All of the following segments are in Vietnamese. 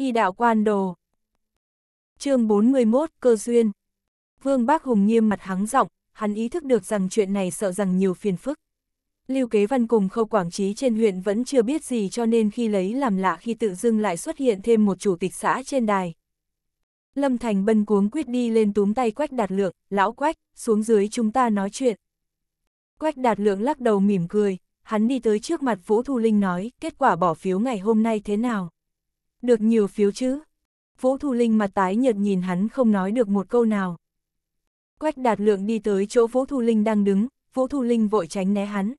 Y đạo quan đồ. chương 41 Cơ duyên. Vương Bác Hùng nghiêm mặt hắng giọng hắn ý thức được rằng chuyện này sợ rằng nhiều phiền phức. Lưu Kế Văn cùng Khâu Quảng Trí trên huyện vẫn chưa biết gì cho nên khi lấy làm lạ khi tự dưng lại xuất hiện thêm một chủ tịch xã trên đài. Lâm Thành bân cuống quyết đi lên túm tay Quách Đạt Lượng, lão Quách, xuống dưới chúng ta nói chuyện. Quách Đạt Lượng lắc đầu mỉm cười, hắn đi tới trước mặt Vũ Thu Linh nói, kết quả bỏ phiếu ngày hôm nay thế nào? Được nhiều phiếu chứ? Vũ Thu Linh mặt tái nhợt nhìn hắn không nói được một câu nào. Quách Đạt Lượng đi tới chỗ Vũ Thu Linh đang đứng, Vũ Thu Linh vội tránh né hắn.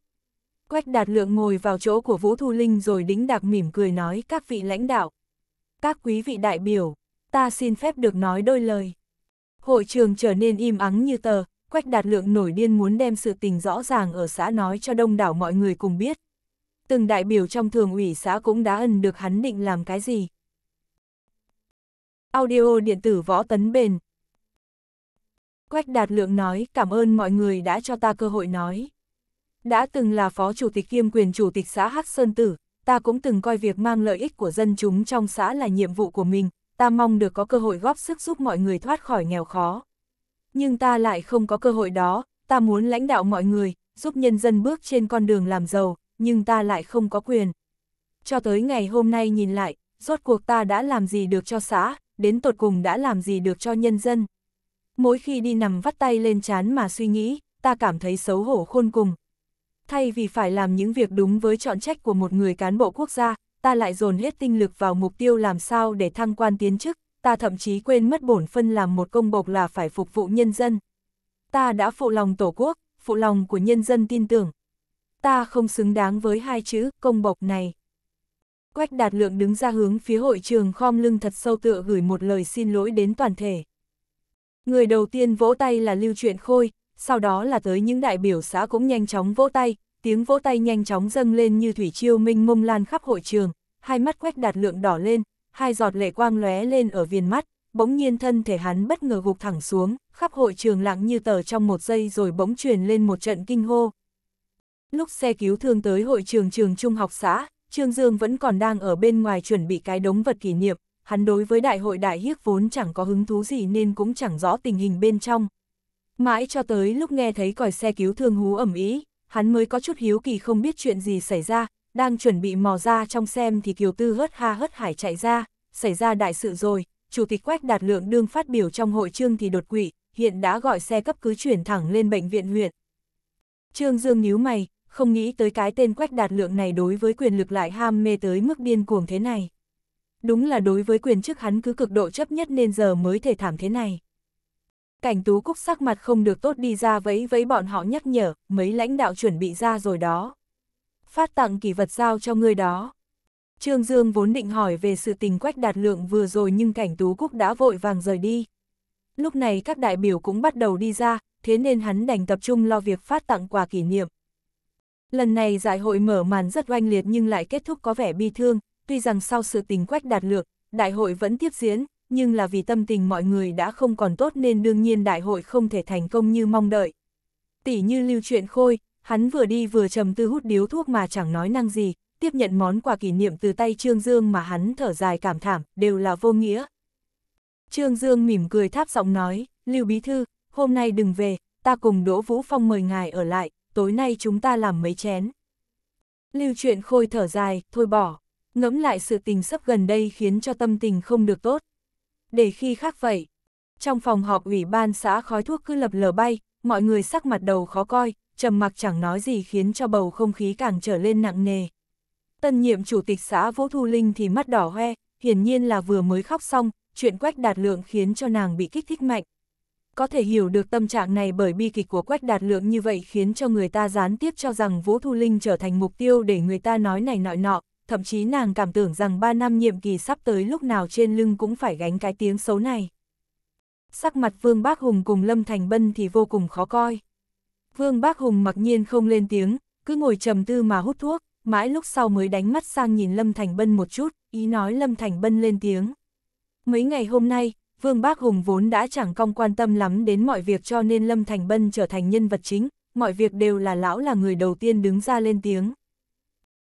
Quách Đạt Lượng ngồi vào chỗ của Vũ Thu Linh rồi đĩnh đạc mỉm cười nói các vị lãnh đạo. Các quý vị đại biểu, ta xin phép được nói đôi lời. Hội trường trở nên im ắng như tờ, Quách Đạt Lượng nổi điên muốn đem sự tình rõ ràng ở xã nói cho đông đảo mọi người cùng biết từng đại biểu trong thường ủy xã cũng đã ân được hắn định làm cái gì. Audio điện tử võ tấn bền Quách Đạt Lượng nói cảm ơn mọi người đã cho ta cơ hội nói. Đã từng là phó chủ tịch kiêm quyền chủ tịch xã Hắc Sơn Tử, ta cũng từng coi việc mang lợi ích của dân chúng trong xã là nhiệm vụ của mình, ta mong được có cơ hội góp sức giúp mọi người thoát khỏi nghèo khó. Nhưng ta lại không có cơ hội đó, ta muốn lãnh đạo mọi người, giúp nhân dân bước trên con đường làm giàu, nhưng ta lại không có quyền. Cho tới ngày hôm nay nhìn lại, rốt cuộc ta đã làm gì được cho xã, đến tột cùng đã làm gì được cho nhân dân. Mỗi khi đi nằm vắt tay lên chán mà suy nghĩ, ta cảm thấy xấu hổ khôn cùng. Thay vì phải làm những việc đúng với chọn trách của một người cán bộ quốc gia, ta lại dồn hết tinh lực vào mục tiêu làm sao để thăng quan tiến chức, ta thậm chí quên mất bổn phân làm một công bộc là phải phục vụ nhân dân. Ta đã phụ lòng tổ quốc, phụ lòng của nhân dân tin tưởng, ta không xứng đáng với hai chữ công bộc này. Quách đạt lượng đứng ra hướng phía hội trường khom lưng thật sâu tựa gửi một lời xin lỗi đến toàn thể. Người đầu tiên vỗ tay là Lưu Truyện Khôi, sau đó là tới những đại biểu xã cũng nhanh chóng vỗ tay, tiếng vỗ tay nhanh chóng dâng lên như thủy chiêu minh mông lan khắp hội trường, hai mắt quách đạt lượng đỏ lên, hai giọt lệ quang lóe lên ở viền mắt, bỗng nhiên thân thể hắn bất ngờ gục thẳng xuống, khắp hội trường lặng như tờ trong một giây rồi bỗng truyền lên một trận kinh hô, lúc xe cứu thương tới hội trường trường trung học xã, Trương Dương vẫn còn đang ở bên ngoài chuẩn bị cái đống vật kỷ niệm, hắn đối với đại hội đại hiếc vốn chẳng có hứng thú gì nên cũng chẳng rõ tình hình bên trong. Mãi cho tới lúc nghe thấy còi xe cứu thương hú ẩm ý, hắn mới có chút hiếu kỳ không biết chuyện gì xảy ra, đang chuẩn bị mò ra trong xem thì Kiều Tư hớt ha hớt hải chạy ra, xảy ra đại sự rồi, Chủ tịch Quách Đạt Lượng đương phát biểu trong hội trương thì đột quỵ, hiện đã gọi xe cấp cứu chuyển thẳng lên bệnh viện huyện. Trương Dương nhíu mày, không nghĩ tới cái tên quách đạt lượng này đối với quyền lực lại ham mê tới mức điên cuồng thế này. Đúng là đối với quyền chức hắn cứ cực độ chấp nhất nên giờ mới thể thảm thế này. Cảnh tú cúc sắc mặt không được tốt đi ra vẫy vẫy bọn họ nhắc nhở, mấy lãnh đạo chuẩn bị ra rồi đó. Phát tặng kỷ vật giao cho người đó. Trương Dương vốn định hỏi về sự tình quách đạt lượng vừa rồi nhưng cảnh tú cúc đã vội vàng rời đi. Lúc này các đại biểu cũng bắt đầu đi ra, thế nên hắn đành tập trung lo việc phát tặng quà kỷ niệm. Lần này giải hội mở màn rất oanh liệt nhưng lại kết thúc có vẻ bi thương, tuy rằng sau sự tình quách đạt lược, đại hội vẫn tiếp diễn, nhưng là vì tâm tình mọi người đã không còn tốt nên đương nhiên đại hội không thể thành công như mong đợi. Tỷ như lưu chuyện khôi, hắn vừa đi vừa trầm tư hút điếu thuốc mà chẳng nói năng gì, tiếp nhận món quà kỷ niệm từ tay Trương Dương mà hắn thở dài cảm thảm, đều là vô nghĩa. Trương Dương mỉm cười tháp giọng nói, Lưu Bí Thư, hôm nay đừng về, ta cùng Đỗ Vũ Phong mời ngài ở lại, tối nay chúng ta làm mấy chén. Lưu chuyện khôi thở dài, thôi bỏ, ngẫm lại sự tình sắp gần đây khiến cho tâm tình không được tốt. Để khi khác vậy, trong phòng họp ủy ban xã khói thuốc cứ lập lờ bay, mọi người sắc mặt đầu khó coi, trầm mặc chẳng nói gì khiến cho bầu không khí càng trở lên nặng nề. Tân nhiệm chủ tịch xã Vũ Thu Linh thì mắt đỏ hoe, hiển nhiên là vừa mới khóc xong, chuyện quách đạt lượng khiến cho nàng bị kích thích mạnh, có thể hiểu được tâm trạng này bởi bi kịch của Quách Đạt Lượng như vậy khiến cho người ta gián tiếp cho rằng Vũ Thu Linh trở thành mục tiêu để người ta nói này nọ nọ, thậm chí nàng cảm tưởng rằng 3 năm nhiệm kỳ sắp tới lúc nào trên lưng cũng phải gánh cái tiếng xấu này. Sắc mặt Vương Bác Hùng cùng Lâm Thành Bân thì vô cùng khó coi. Vương Bác Hùng mặc nhiên không lên tiếng, cứ ngồi trầm tư mà hút thuốc, mãi lúc sau mới đánh mắt sang nhìn Lâm Thành Bân một chút, ý nói Lâm Thành Bân lên tiếng. Mấy ngày hôm nay, Vương Bác Hùng vốn đã chẳng cong quan tâm lắm đến mọi việc cho nên Lâm Thành Bân trở thành nhân vật chính, mọi việc đều là lão là người đầu tiên đứng ra lên tiếng.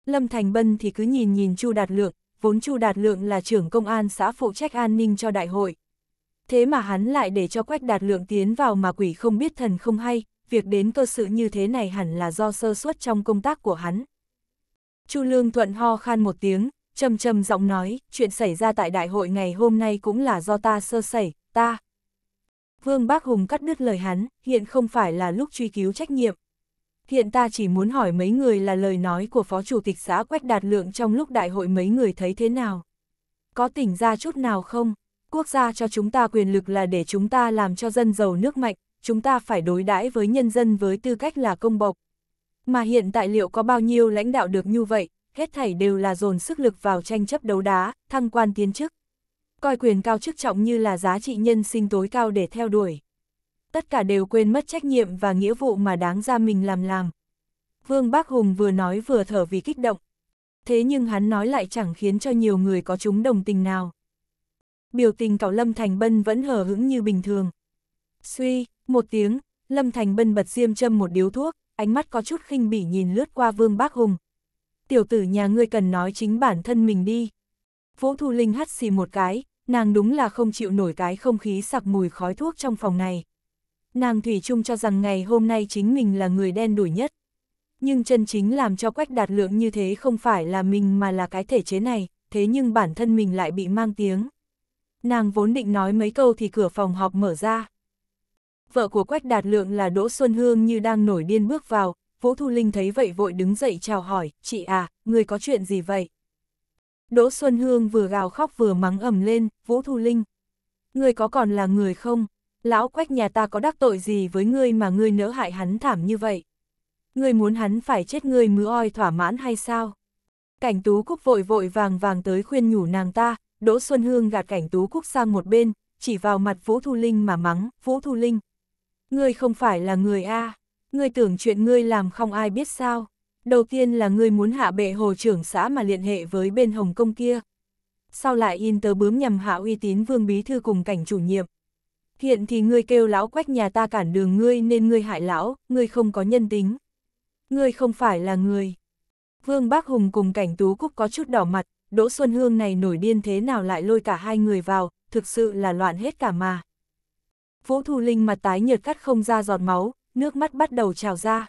Lâm Thành Bân thì cứ nhìn nhìn Chu Đạt Lượng, vốn Chu Đạt Lượng là trưởng công an xã phụ trách an ninh cho đại hội. Thế mà hắn lại để cho Quách Đạt Lượng tiến vào mà quỷ không biết thần không hay, việc đến cơ sự như thế này hẳn là do sơ suất trong công tác của hắn. Chu Lương Thuận ho khan một tiếng, trầm trầm giọng nói, chuyện xảy ra tại đại hội ngày hôm nay cũng là do ta sơ sẩy, ta. Vương Bác Hùng cắt đứt lời hắn, hiện không phải là lúc truy cứu trách nhiệm. Hiện ta chỉ muốn hỏi mấy người là lời nói của Phó Chủ tịch xã Quách Đạt Lượng trong lúc đại hội mấy người thấy thế nào. Có tỉnh ra chút nào không? Quốc gia cho chúng ta quyền lực là để chúng ta làm cho dân giàu nước mạnh, chúng ta phải đối đãi với nhân dân với tư cách là công bộc. Mà hiện tại liệu có bao nhiêu lãnh đạo được như vậy, hết thảy đều là dồn sức lực vào tranh chấp đấu đá, thăng quan tiến chức. Coi quyền cao chức trọng như là giá trị nhân sinh tối cao để theo đuổi. Tất cả đều quên mất trách nhiệm và nghĩa vụ mà đáng ra mình làm làm. Vương Bác Hùng vừa nói vừa thở vì kích động. Thế nhưng hắn nói lại chẳng khiến cho nhiều người có chúng đồng tình nào. Biểu tình cậu Lâm Thành Bân vẫn hờ hững như bình thường. Suy, một tiếng, Lâm Thành Bân bật diêm châm một điếu thuốc, ánh mắt có chút khinh bỉ nhìn lướt qua Vương Bác Hùng, tiểu tử nhà ngươi cần nói chính bản thân mình đi. Vũ Thu Linh hắt xì một cái, nàng đúng là không chịu nổi cái không khí sặc mùi khói thuốc trong phòng này. Nàng Thủy chung cho rằng ngày hôm nay chính mình là người đen đủi nhất. Nhưng chân chính làm cho quách đạt lượng như thế không phải là mình mà là cái thể chế này, thế nhưng bản thân mình lại bị mang tiếng. Nàng vốn định nói mấy câu thì cửa phòng họp mở ra. Vợ của Quách Đạt Lượng là Đỗ Xuân Hương như đang nổi điên bước vào, Vũ Thu Linh thấy vậy vội đứng dậy chào hỏi, chị à, người có chuyện gì vậy? Đỗ Xuân Hương vừa gào khóc vừa mắng ầm lên, Vũ Thu Linh. Người có còn là người không? Lão quách nhà ta có đắc tội gì với ngươi mà ngươi nỡ hại hắn thảm như vậy? Ngươi muốn hắn phải chết ngươi mứa oi thỏa mãn hay sao? Cảnh tú cúc vội vội vàng vàng tới khuyên nhủ nàng ta, Đỗ Xuân Hương gạt cảnh tú cúc sang một bên, chỉ vào mặt Vũ Thu Linh mà mắng, Vũ Thu Linh. Ngươi không phải là người A ngươi tưởng chuyện ngươi làm không ai biết sao. Đầu tiên là ngươi muốn hạ bệ hồ trưởng xã mà liên hệ với bên Hồng Công kia. Sau lại in tờ bướm nhằm hạ uy tín vương bí thư cùng cảnh chủ nhiệm. Hiện thì ngươi kêu lão quách nhà ta cản đường ngươi nên ngươi hại lão, ngươi không có nhân tính. Ngươi không phải là người. Vương Bác Hùng cùng cảnh tú cúc có chút đỏ mặt, Đỗ Xuân Hương này nổi điên thế nào lại lôi cả hai người vào, thực sự là loạn hết cả mà. Vũ Thu Linh mặt tái nhợt cắt không ra giọt máu, nước mắt bắt đầu trào ra.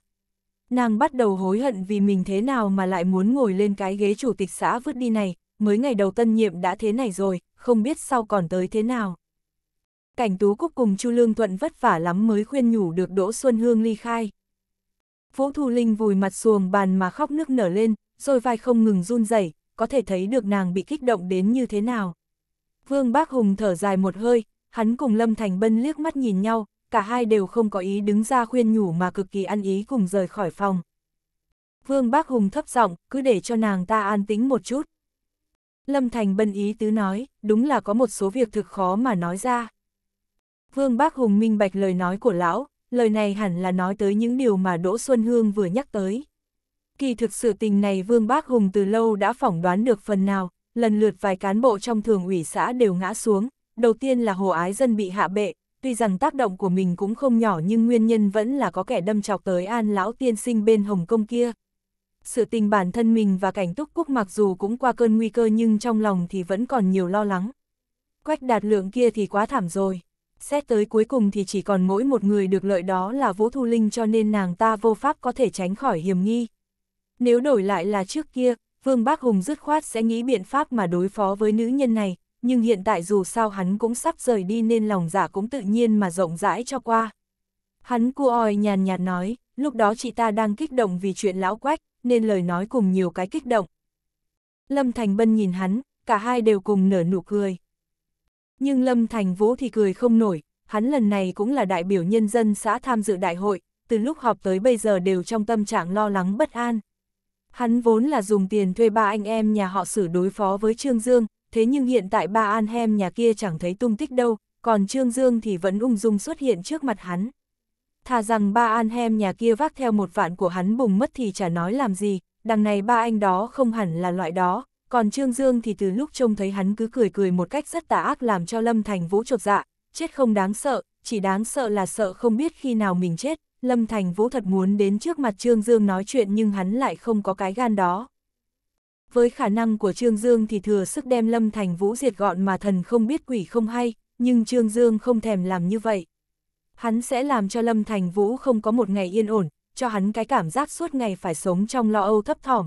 Nàng bắt đầu hối hận vì mình thế nào mà lại muốn ngồi lên cái ghế chủ tịch xã vứt đi này, mới ngày đầu tân nhiệm đã thế này rồi, không biết sau còn tới thế nào. Cảnh Tú Cúc cùng Chu Lương Thuận vất vả lắm mới khuyên nhủ được Đỗ Xuân Hương ly khai. Vũ Thu Linh vùi mặt xuồng bàn mà khóc nước nở lên, rồi vai không ngừng run rẩy, có thể thấy được nàng bị kích động đến như thế nào. Vương Bác Hùng thở dài một hơi, hắn cùng Lâm Thành Bân liếc mắt nhìn nhau, cả hai đều không có ý đứng ra khuyên nhủ mà cực kỳ ăn ý cùng rời khỏi phòng. Vương Bác Hùng thấp giọng, cứ để cho nàng ta an tính một chút. Lâm Thành bân ý tứ nói, đúng là có một số việc thực khó mà nói ra. Vương Bác Hùng minh bạch lời nói của lão, lời này hẳn là nói tới những điều mà Đỗ Xuân Hương vừa nhắc tới. Kỳ thực sự tình này Vương Bác Hùng từ lâu đã phỏng đoán được phần nào, lần lượt vài cán bộ trong thường ủy xã đều ngã xuống, đầu tiên là Hồ Ái Dân bị hạ bệ, tuy rằng tác động của mình cũng không nhỏ nhưng nguyên nhân vẫn là có kẻ đâm chọc tới an lão tiên sinh bên Hồng Kông kia. Sự tình bản thân mình và cảnh túc quốc mặc dù cũng qua cơn nguy cơ nhưng trong lòng thì vẫn còn nhiều lo lắng. Quách đạt lượng kia thì quá thảm rồi. Xét tới cuối cùng thì chỉ còn mỗi một người được lợi đó là Vũ Thu Linh cho nên nàng ta vô pháp có thể tránh khỏi hiểm nghi. Nếu đổi lại là trước kia, Vương Bác Hùng dứt khoát sẽ nghĩ biện pháp mà đối phó với nữ nhân này, nhưng hiện tại dù sao hắn cũng sắp rời đi nên lòng giả dạ cũng tự nhiên mà rộng rãi cho qua. Hắn cua oi nhàn nhạt nói, lúc đó chị ta đang kích động vì chuyện lão quách, nên lời nói cùng nhiều cái kích động. Lâm Thành Bân nhìn hắn, cả hai đều cùng nở nụ cười. Nhưng Lâm Thành Vũ thì cười không nổi, hắn lần này cũng là đại biểu nhân dân xã tham dự đại hội, từ lúc họp tới bây giờ đều trong tâm trạng lo lắng bất an. Hắn vốn là dùng tiền thuê ba anh em nhà họ xử đối phó với Trương Dương, thế nhưng hiện tại ba an hem nhà kia chẳng thấy tung tích đâu, còn Trương Dương thì vẫn ung dung xuất hiện trước mặt hắn. Thà rằng ba an hem nhà kia vác theo một vạn của hắn bùng mất thì chả nói làm gì, đằng này ba anh đó không hẳn là loại đó, còn Trương Dương thì từ lúc trông thấy hắn cứ cười cười một cách rất tà ác làm cho Lâm Thành Vũ chột dạ, chết không đáng sợ, chỉ đáng sợ là sợ không biết khi nào mình chết. Lâm Thành Vũ thật muốn đến trước mặt Trương Dương nói chuyện nhưng hắn lại không có cái gan đó với khả năng của Trương Dương thì thừa sức đem Lâm Thành Vũ diệt gọn mà thần không biết quỷ không hay, nhưng Trương Dương không thèm làm như vậy. Hắn sẽ làm cho Lâm Thành Vũ không có một ngày yên ổn, cho hắn cái cảm giác suốt ngày phải sống trong lo âu thấp thỏm.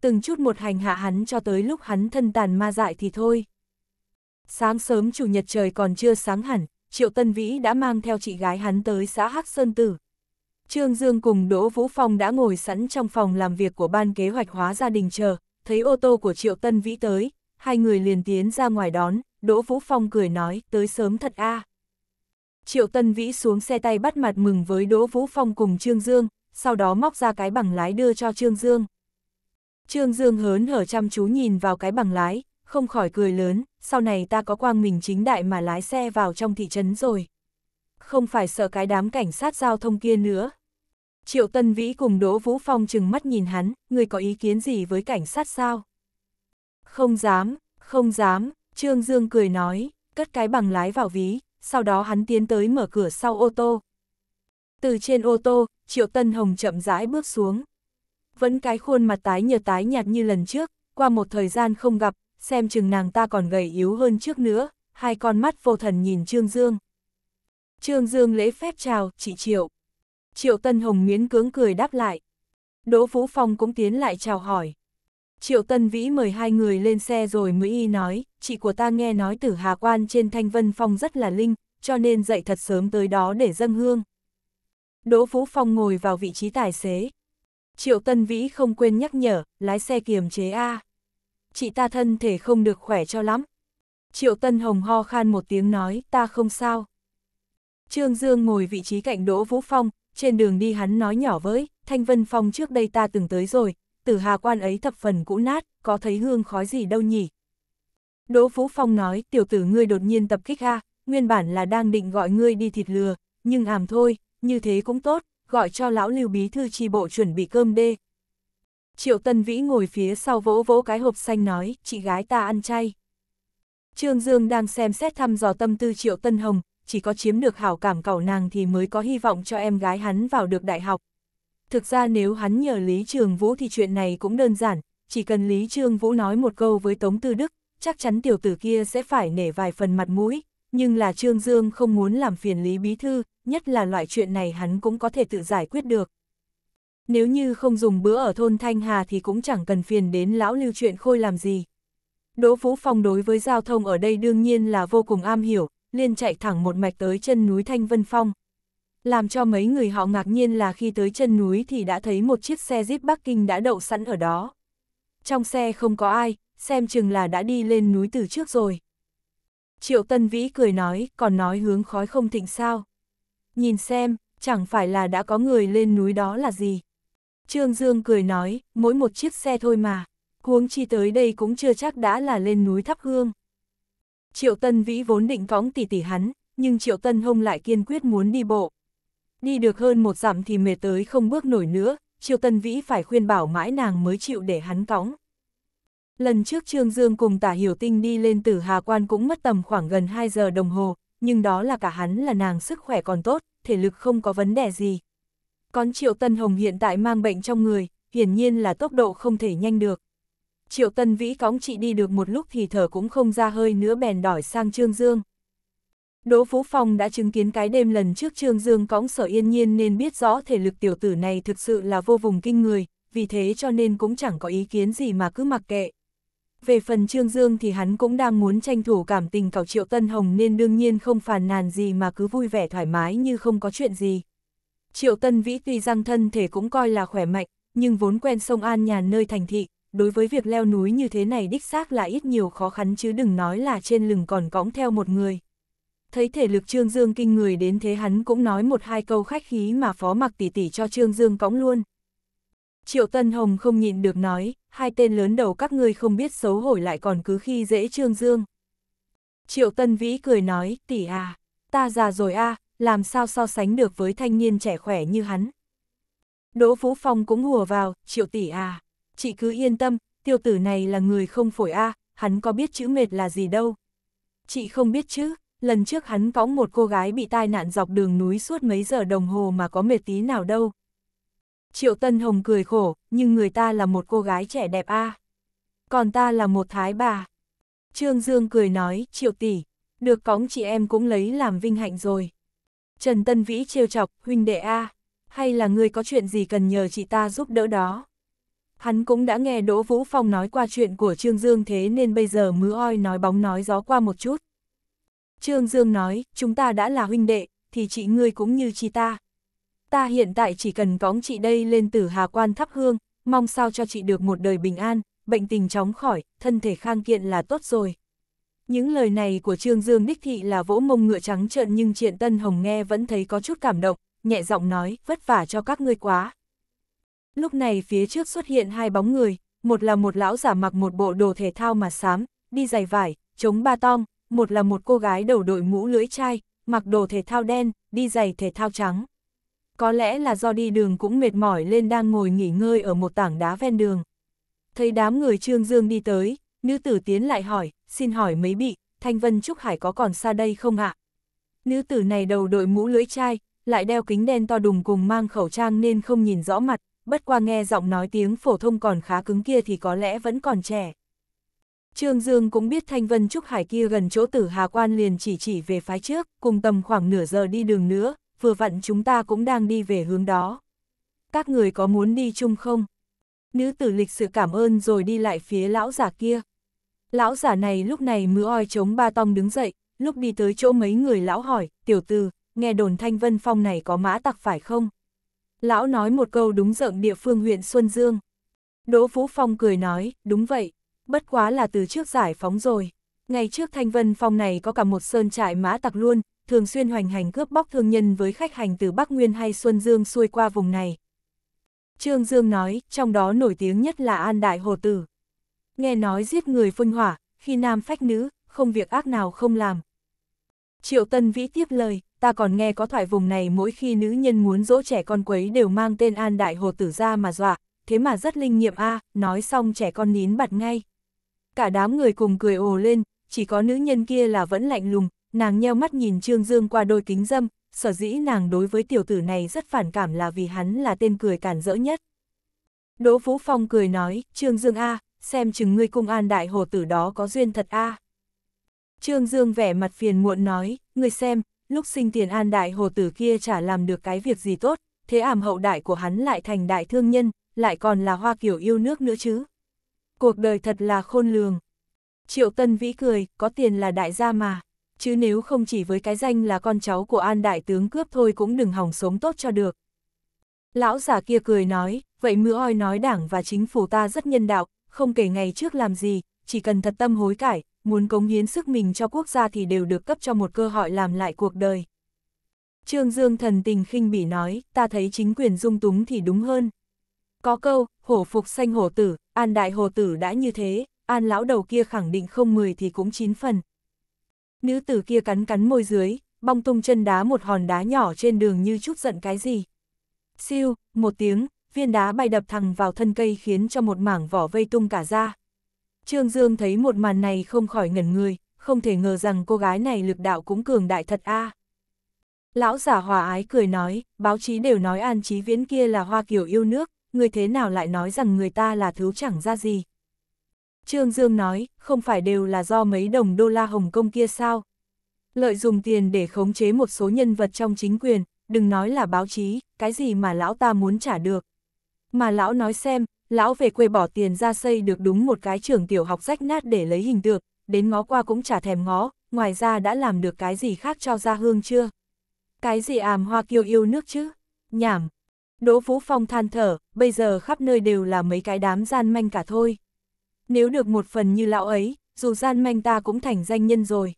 Từng chút một hành hạ hắn cho tới lúc hắn thân tàn ma dại thì thôi. Sáng sớm chủ nhật trời còn chưa sáng hẳn, Triệu Tân Vĩ đã mang theo chị gái hắn tới xã Hắc Sơn Tử. Trương Dương cùng Đỗ Vũ Phong đã ngồi sẵn trong phòng làm việc của ban kế hoạch hóa gia đình chờ, thấy ô tô của Triệu Tân Vĩ tới, hai người liền tiến ra ngoài đón, Đỗ Vũ Phong cười nói, tới sớm thật a. Triệu Tân Vĩ xuống xe tay bắt mặt mừng với Đỗ Vũ Phong cùng Trương Dương, sau đó móc ra cái bằng lái đưa cho Trương Dương. Trương Dương hớn hở chăm chú nhìn vào cái bằng lái, không khỏi cười lớn, sau này ta có quang mình chính đại mà lái xe vào trong thị trấn rồi. Không phải sợ cái đám cảnh sát giao thông kia nữa, Triệu Tân Vĩ cùng Đỗ Vũ Phong chừng mắt nhìn hắn, người có ý kiến gì với cảnh sát sao? Không dám, không dám, Trương Dương cười nói, cất cái bằng lái vào ví, sau đó hắn tiến tới mở cửa sau ô tô. Từ trên ô tô, Triệu Tân Hồng chậm rãi bước xuống. Vẫn cái khuôn mặt tái nhờ tái nhạt như lần trước, qua một thời gian không gặp, xem chừng nàng ta còn gầy yếu hơn trước nữa, hai con mắt vô thần nhìn Trương Dương. Trương Dương lễ phép chào, chị Triệu. Triệu Tân Hồng miễn cưỡng cười đáp lại. Đỗ Vũ Phong cũng tiến lại chào hỏi. Triệu Tân Vĩ mời hai người lên xe rồi mới y nói, chị của ta nghe nói tử Hà Quan trên Thanh Vân Phong rất là linh, cho nên dậy thật sớm tới đó để dâng hương. Đỗ Vũ Phong ngồi vào vị trí tài xế. Triệu Tân Vĩ không quên nhắc nhở, lái xe kiềm chế A. Chị ta thân thể không được khỏe cho lắm. Triệu Tân Hồng ho khan một tiếng nói, ta không sao. Trương Dương ngồi vị trí cạnh Đỗ Vũ Phong, trên đường đi hắn nói nhỏ với, Thanh Vân Phong trước đây ta từng tới rồi, tử hà quan ấy thập phần cũ nát, có thấy hương khói gì đâu nhỉ? Đỗ Phú Phong nói, tiểu tử ngươi đột nhiên tập kích ha nguyên bản là đang định gọi ngươi đi thịt lừa, nhưng hàm thôi, như thế cũng tốt, gọi cho lão lưu bí thư tri bộ chuẩn bị cơm đê. Triệu Tân Vĩ ngồi phía sau vỗ vỗ cái hộp xanh nói, chị gái ta ăn chay. Trương Dương đang xem xét thăm dò tâm tư Triệu Tân Hồng, chỉ có chiếm được hảo cảm cậu nàng thì mới có hy vọng cho em gái hắn vào được đại học. Thực ra nếu hắn nhờ Lý Trường Vũ thì chuyện này cũng đơn giản, chỉ cần Lý Trường Vũ nói một câu với Tống Tư Đức, chắc chắn tiểu tử kia sẽ phải nể vài phần mặt mũi, nhưng là Trương Dương không muốn làm phiền Lý Bí Thư, nhất là loại chuyện này hắn cũng có thể tự giải quyết được. Nếu như không dùng bữa ở thôn Thanh Hà thì cũng chẳng cần phiền đến lão lưu chuyện khôi làm gì. Đỗ Vũ Phong đối với giao thông ở đây đương nhiên là vô cùng am hiểu, liền chạy thẳng một mạch tới chân núi Thanh Vân Phong. Làm cho mấy người họ ngạc nhiên là khi tới chân núi thì đã thấy một chiếc xe Jeep Bắc Kinh đã đậu sẵn ở đó. Trong xe không có ai, xem chừng là đã đi lên núi từ trước rồi. Triệu Tân Vĩ cười nói, còn nói hướng khói không thịnh sao. Nhìn xem, chẳng phải là đã có người lên núi đó là gì. Trương Dương cười nói, mỗi một chiếc xe thôi mà, huống chi tới đây cũng chưa chắc đã là lên núi thắp hương. Triệu Tân Vĩ vốn định cõng tỷ tỷ hắn, nhưng Triệu Tân Hông lại kiên quyết muốn đi bộ. Đi được hơn một dặm thì mệt tới không bước nổi nữa, Triệu Tân Vĩ phải khuyên bảo mãi nàng mới chịu để hắn cõng. Lần trước Trương Dương cùng Tả Hiểu Tinh đi lên Tử Hà Quan cũng mất tầm khoảng gần 2 giờ đồng hồ, nhưng đó là cả hắn là nàng sức khỏe còn tốt, thể lực không có vấn đề gì. Còn Triệu Tân Hồng hiện tại mang bệnh trong người, hiển nhiên là tốc độ không thể nhanh được. Triệu Tân Vĩ cõng chị đi được một lúc thì thở cũng không ra hơi nữa bèn đòi sang Trương Dương. Đỗ Phú Phong đã chứng kiến cái đêm lần trước Trương Dương cõng sở yên nhiên nên biết rõ thể lực tiểu tử này thực sự là vô vùng kinh người, vì thế cho nên cũng chẳng có ý kiến gì mà cứ mặc kệ. Về phần Trương Dương thì hắn cũng đang muốn tranh thủ cảm tình cảo Triệu Tân Hồng nên đương nhiên không phàn nàn gì mà cứ vui vẻ thoải mái như không có chuyện gì. Triệu Tân Vĩ tuy rằng thân thể cũng coi là khỏe mạnh, nhưng vốn quen sông An nhà nơi thành thị, đối với việc leo núi như thế này đích xác là ít nhiều khó khăn chứ đừng nói là trên lưng còn cõng theo một người. Thấy thể lực Trương Dương kinh người đến thế hắn cũng nói một hai câu khách khí mà phó mặc tỷ tỷ cho Trương Dương cõng luôn. Triệu Tân Hồng không nhịn được nói, hai tên lớn đầu các ngươi không biết xấu hổ lại còn cứ khi dễ Trương Dương. Triệu Tân Vĩ cười nói, tỷ à, ta già rồi a à, làm sao so sánh được với thanh niên trẻ khỏe như hắn. Đỗ Vũ Phong cũng hùa vào, triệu tỷ à, chị cứ yên tâm, tiêu tử này là người không phổi a, à, hắn có biết chữ mệt là gì đâu. Chị không biết chứ, lần trước hắn cõng một cô gái bị tai nạn dọc đường núi suốt mấy giờ đồng hồ mà có mệt tí nào đâu. Triệu Tân Hồng cười khổ, nhưng người ta là một cô gái trẻ đẹp a. À. Còn ta là một thái bà. Trương Dương cười nói, triệu tỷ, được cõng chị em cũng lấy làm vinh hạnh rồi. Trần Tân Vĩ trêu chọc, huynh đệ a, à, hay là người có chuyện gì cần nhờ chị ta giúp đỡ đó. Hắn cũng đã nghe Đỗ Vũ Phong nói qua chuyện của Trương Dương thế nên bây giờ mứa oi nói bóng nói gió qua một chút. Trương Dương nói, chúng ta đã là huynh đệ, thì chị ngươi cũng như chị ta. Ta hiện tại chỉ cần cõng chị đây lên tử hà quan thắp hương, mong sao cho chị được một đời bình an, bệnh tình chóng khỏi, thân thể khang kiện là tốt rồi. Những lời này của Trương Dương đích thị là vỗ mông ngựa trắng trợn nhưng Triện Tân Hồng nghe vẫn thấy có chút cảm động, nhẹ giọng nói, vất vả cho các ngươi quá. Lúc này phía trước xuất hiện hai bóng người, một là một lão giả mặc một bộ đồ thể thao mà xám, đi giày vải, chống ba tong, một là một cô gái đầu đội mũ lưỡi chai, mặc đồ thể thao đen, đi giày thể thao trắng. Có lẽ là do đi đường cũng mệt mỏi lên đang ngồi nghỉ ngơi ở một tảng đá ven đường. Thấy đám người Trương Dương đi tới, nữ tử tiến lại hỏi, xin hỏi mấy bị, Thanh Vân Trúc Hải có còn xa đây không ạ? Nữ tử này đầu đội mũ lưỡi chai, lại đeo kính đen to đùng cùng mang khẩu trang nên không nhìn rõ mặt, bất qua nghe giọng nói tiếng phổ thông còn khá cứng kia thì có lẽ vẫn còn trẻ. Trương Dương cũng biết Thanh Vân Trúc Hải kia gần chỗ tử Hà Quan liền chỉ chỉ về phái trước, cùng tầm khoảng nửa giờ đi đường nữa, vừa vặn chúng ta cũng đang đi về hướng đó. Các người có muốn đi chung không? Nữ tử lịch sự cảm ơn rồi đi lại phía lão giả kia. Lão giả này lúc này mưa oi chống ba tong đứng dậy, lúc đi tới chỗ mấy người lão hỏi, tiểu tử nghe đồn Thanh Vân Phong này có mã tặc phải không? Lão nói một câu đúng giận địa phương huyện Xuân Dương. Đỗ Vũ Phong cười nói, đúng vậy, bất quá là từ trước giải phóng rồi. Ngày trước Thanh Vân Phong này có cả một sơn trại mã tặc luôn, thường xuyên hoành hành cướp bóc thương nhân với khách hành từ Bắc Nguyên hay Xuân Dương xuôi qua vùng này. Trương Dương nói, trong đó nổi tiếng nhất là An Đại Hồ Tử. Nghe nói giết người phun hỏa, khi nam phách nữ, không việc ác nào không làm. Triệu Tân Vĩ tiếp lời, ta còn nghe có thoại vùng này mỗi khi nữ nhân muốn dỗ trẻ con quấy đều mang tên an đại hồ tử ra mà dọa, thế mà rất linh nghiệm a nói xong trẻ con nín bật ngay. Cả đám người cùng cười ồ lên, chỉ có nữ nhân kia là vẫn lạnh lùng, nàng nheo mắt nhìn Trương Dương qua đôi kính dâm, sở dĩ nàng đối với tiểu tử này rất phản cảm là vì hắn là tên cười cản rỡ nhất. Đỗ Phú Phong cười nói, Trương Dương A, xem chừng ngươi cung an đại hồ tử đó có duyên thật A. Trương Dương vẻ mặt phiền muộn nói, ngươi xem, lúc sinh tiền an đại hồ tử kia chả làm được cái việc gì tốt, thế ảm hậu đại của hắn lại thành đại thương nhân, lại còn là hoa kiểu yêu nước nữa chứ. Cuộc đời thật là khôn lường. Triệu Tân Vĩ cười, có tiền là đại gia mà, chứ nếu không chỉ với cái danh là con cháu của an đại tướng cướp thôi cũng đừng hỏng sống tốt cho được. Lão giả kia cười nói, vậy mưa oi nói đảng và chính phủ ta rất nhân đạo, không kể ngày trước làm gì, chỉ cần thật tâm hối cải, muốn cống hiến sức mình cho quốc gia thì đều được cấp cho một cơ hội làm lại cuộc đời. Trương Dương thần tình khinh bỉ nói, ta thấy chính quyền dung túng thì đúng hơn. Có câu, hổ phục sanh hổ tử, an đại hổ tử đã như thế, an lão đầu kia khẳng định không 10 thì cũng 9 phần. Nữ tử kia cắn cắn môi dưới, bong tung chân đá một hòn đá nhỏ trên đường như chút giận cái gì. Siêu, một tiếng, viên đá bay đập thẳng vào thân cây khiến cho một mảng vỏ vây tung cả ra. Trương Dương thấy một màn này không khỏi ngẩn người, không thể ngờ rằng cô gái này lực đạo cũng cường đại thật a. À. Lão giả hòa ái cười nói, báo chí đều nói An Chí Viễn kia là hoa kiểu yêu nước, người thế nào lại nói rằng người ta là thứ chẳng ra gì. Trương Dương nói, không phải đều là do mấy đồng đô la Hồng Kông kia sao? Lợi dùng tiền để khống chế một số nhân vật trong chính quyền, đừng nói là báo chí, cái gì mà lão ta muốn trả được. Mà lão nói xem, lão về quê bỏ tiền ra xây được đúng một cái trường tiểu học rách nát để lấy hình tượng, đến ngó qua cũng chả thèm ngó, ngoài ra đã làm được cái gì khác cho gia hương chưa? Cái gì àm hoa kiêu yêu nước chứ? Nhảm! Đỗ Vũ Phong than thở, bây giờ khắp nơi đều là mấy cái đám gian manh cả thôi. Nếu được một phần như lão ấy, dù gian manh ta cũng thành danh nhân rồi.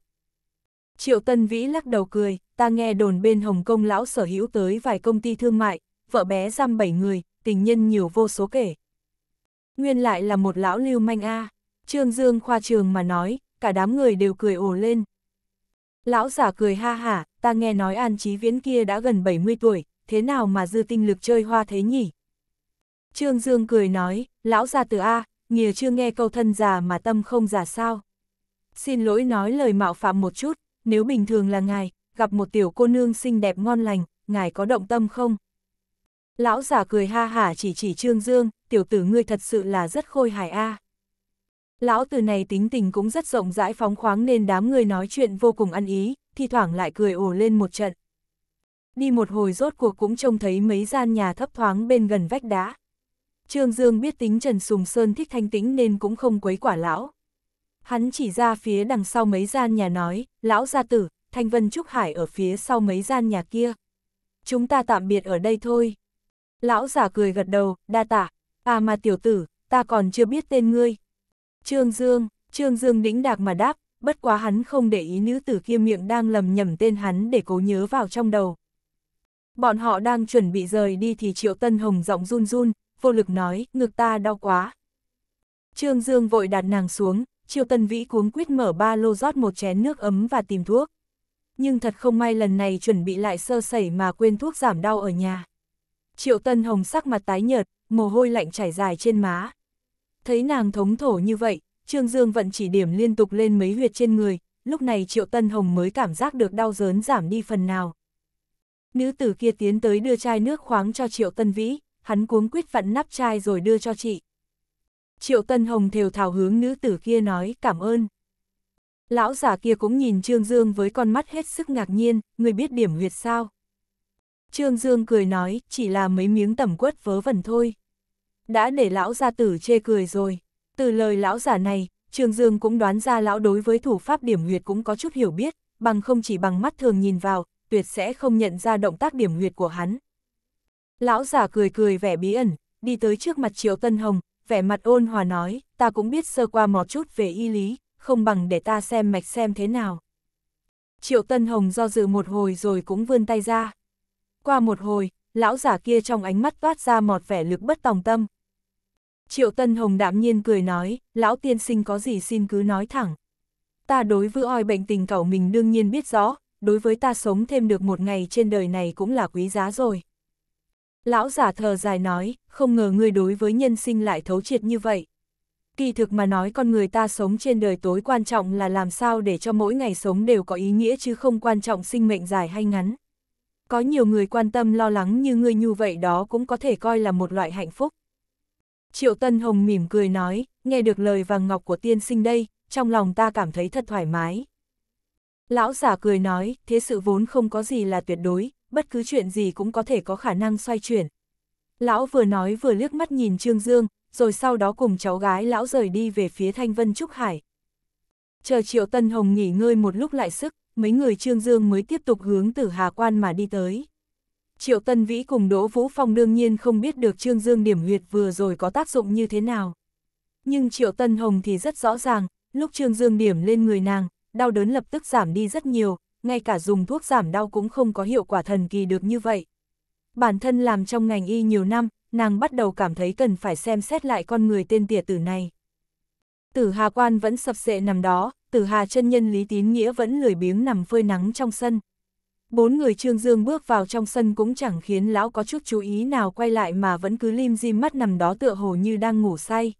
Triệu Tân Vĩ lắc đầu cười, ta nghe đồn bên Hồng Kông lão sở hữu tới vài công ty thương mại, vợ bé giam bảy người, tình nhân nhiều vô số kể nguyên lại là một lão lưu manh a. Trương Dương khoa trường mà nói, cả đám người đều cười ồ lên. Lão giả cười ha hả, ta nghe nói An Chí Viễn kia đã gần 70 tuổi, thế nào mà dư tinh lực chơi hoa thế nhỉ? Trương Dương cười nói, lão già từ A, nghìa chưa nghe câu thân già mà tâm không già sao. Xin lỗi nói lời mạo phạm một chút, nếu bình thường là ngài, gặp một tiểu cô nương xinh đẹp ngon lành, ngài có động tâm không? Lão già cười ha hả chỉ chỉ Trương Dương, tiểu tử ngươi thật sự là rất khôi hài a. À. Lão từ này tính tình cũng rất rộng rãi phóng khoáng nên đám người nói chuyện vô cùng ăn ý, thi thoảng lại cười ồ lên một trận. Đi một hồi rốt cuộc cũng trông thấy mấy gian nhà thấp thoáng bên gần vách đá. Trương Dương biết tính Trần Sùng Sơn thích thanh tĩnh nên cũng không quấy quả lão. Hắn chỉ ra phía đằng sau mấy gian nhà nói, lão gia tử, Thanh Vân Trúc Hải ở phía sau mấy gian nhà kia. Chúng ta tạm biệt ở đây thôi. Lão giả cười gật đầu, đa tạ à mà tiểu tử, ta còn chưa biết tên ngươi. Trương Dương, Trương Dương đĩnh đạc mà đáp, bất quá hắn không để ý nữ tử kia miệng đang lầm nhầm tên hắn để cố nhớ vào trong đầu. Bọn họ đang chuẩn bị rời đi thì Triệu Tân Hồng giọng run run, vô lực nói, ngực ta đau quá. Trương Dương vội đặt nàng xuống, Triệu Tân Vĩ cuống quýt mở ba lô rót một chén nước ấm và tìm thuốc. Nhưng thật không may lần này chuẩn bị lại sơ sẩy mà quên thuốc giảm đau ở nhà. Triệu Tân Hồng sắc mặt tái nhợt, mồ hôi lạnh chảy dài trên má. Thấy nàng thống thổ như vậy, Trương Dương vẫn chỉ điểm liên tục lên mấy huyệt trên người, lúc này Triệu Tân Hồng mới cảm giác được đau đớn giảm đi phần nào. Nữ tử kia tiến tới đưa chai nước khoáng cho Triệu Tân Vĩ, hắn cuống quyết vặn nắp chai rồi đưa cho chị. Triệu Tân Hồng thều thảo hướng nữ tử kia nói cảm ơn. Lão giả kia cũng nhìn Trương Dương với con mắt hết sức ngạc nhiên, người biết điểm huyệt sao. Trương Dương cười nói, chỉ là mấy miếng tẩm quất vớ vẩn thôi. Đã để lão gia tử chê cười rồi. Từ lời lão giả này, Trương Dương cũng đoán ra lão đối với thủ pháp điểm huyệt cũng có chút hiểu biết, bằng không chỉ bằng mắt thường nhìn vào, tuyệt sẽ không nhận ra động tác điểm huyệt của hắn. Lão giả cười cười vẻ bí ẩn, đi tới trước mặt Triệu Tân Hồng, vẻ mặt ôn hòa nói, ta cũng biết sơ qua một chút về y lý, không bằng để ta xem mạch xem thế nào. Triệu Tân Hồng do dự một hồi rồi cũng vươn tay ra. Qua một hồi, lão giả kia trong ánh mắt toát ra một vẻ lực bất tòng tâm. Triệu Tân Hồng đạm nhiên cười nói, lão tiên sinh có gì xin cứ nói thẳng. Ta đối với oi bệnh tình cậu mình đương nhiên biết rõ, đối với ta sống thêm được một ngày trên đời này cũng là quý giá rồi. Lão giả thờ dài nói, không ngờ ngươi đối với nhân sinh lại thấu triệt như vậy. Kỳ thực mà nói con người ta sống trên đời tối quan trọng là làm sao để cho mỗi ngày sống đều có ý nghĩa chứ không quan trọng sinh mệnh dài hay ngắn có nhiều người quan tâm lo lắng như ngươi như vậy đó cũng có thể coi là một loại hạnh phúc. Triệu Tân Hồng mỉm cười nói, nghe được lời vàng ngọc của tiên sinh đây, trong lòng ta cảm thấy thật thoải mái. Lão giả cười nói, thế sự vốn không có gì là tuyệt đối, bất cứ chuyện gì cũng có thể có khả năng xoay chuyển. Lão vừa nói vừa liếc mắt nhìn Trương Dương, rồi sau đó cùng cháu gái lão rời đi về phía Thanh Vân Trúc Hải. Chờ Triệu Tân Hồng nghỉ ngơi một lúc lại sức, mấy người Trương Dương mới tiếp tục hướng từ Hà Quan mà đi tới. Triệu Tân Vĩ cùng Đỗ Vũ Phong đương nhiên không biết được Trương Dương điểm huyệt vừa rồi có tác dụng như thế nào. Nhưng Triệu Tân Hồng thì rất rõ ràng, lúc Trương Dương điểm lên người nàng, đau đớn lập tức giảm đi rất nhiều, ngay cả dùng thuốc giảm đau cũng không có hiệu quả thần kỳ được như vậy. Bản thân làm trong ngành y nhiều năm, nàng bắt đầu cảm thấy cần phải xem xét lại con người tên tỉa tử này. Tử Hà Quan vẫn sập sệ nằm đó, tử hà chân nhân Lý Tín Nghĩa vẫn lười biếng nằm phơi nắng trong sân. Bốn người Trương Dương bước vào trong sân cũng chẳng khiến lão có chút chú ý nào quay lại mà vẫn cứ lim dim mắt nằm đó tựa hồ như đang ngủ say.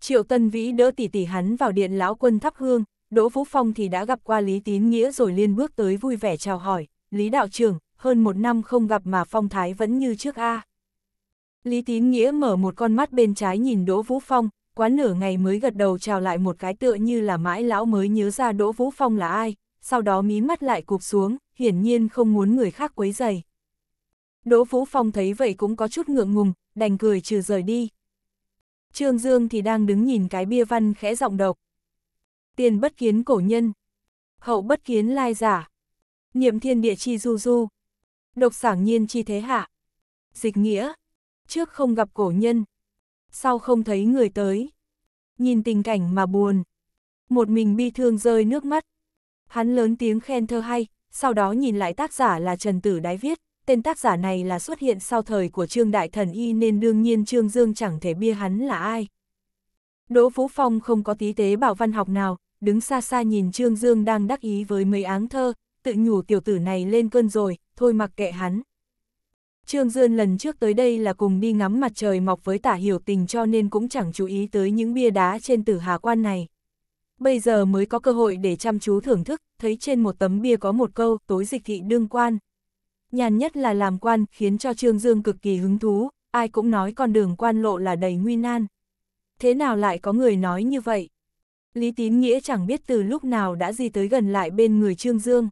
Triệu Tân Vĩ đỡ tỷ tỷ hắn vào điện lão quân thắp hương, Đỗ Vũ Phong thì đã gặp qua Lý Tín Nghĩa rồi liên bước tới vui vẻ chào hỏi, Lý Đạo trưởng, hơn một năm không gặp mà phong thái vẫn như trước A. Lý Tín Nghĩa mở một con mắt bên trái nhìn Đỗ Vũ Phong, quá nửa ngày mới gật đầu chào lại một cái tựa như là mãi lão mới nhớ ra Đỗ Vũ Phong là ai, sau đó mí mắt lại cụp xuống, hiển nhiên không muốn người khác quấy dày. Đỗ Vũ Phong thấy vậy cũng có chút ngượng ngùng, đành cười trừ rời đi. Trương Dương thì đang đứng nhìn cái bia văn khẽ giọng độc. Tiền bất kiến cổ nhân, hậu bất kiến lai giả, niệm thiên địa chi du du, độc sảng nhiên chi thế hạ. Dịch nghĩa, trước không gặp cổ nhân, sau không thấy người tới. Nhìn tình cảnh mà buồn. Một mình bi thương rơi nước mắt. Hắn lớn tiếng khen thơ hay, sau đó nhìn lại tác giả là Trần Tử Đái viết, tên tác giả này là xuất hiện sau thời của Trương Đại Thần Y nên đương nhiên Trương Dương chẳng thể bia hắn là ai. Đỗ Phú Phong không có tí tế bảo văn học nào, đứng xa xa nhìn Trương Dương đang đắc ý với mấy áng thơ, tự nhủ tiểu tử này lên cơn rồi, thôi mặc kệ hắn. Trương Dương lần trước tới đây là cùng đi ngắm mặt trời mọc với tả hiểu tình cho nên cũng chẳng chú ý tới những bia đá trên tử hà quan này. Bây giờ mới có cơ hội để chăm chú thưởng thức, thấy trên một tấm bia có một câu tối dịch thị đương quan. Nhàn nhất là làm quan khiến cho Trương Dương cực kỳ hứng thú, ai cũng nói con đường quan lộ là đầy nguy nan. Thế nào lại có người nói như vậy? Lý Tín Nghĩa chẳng biết từ lúc nào đã gì tới gần lại bên người Trương Dương.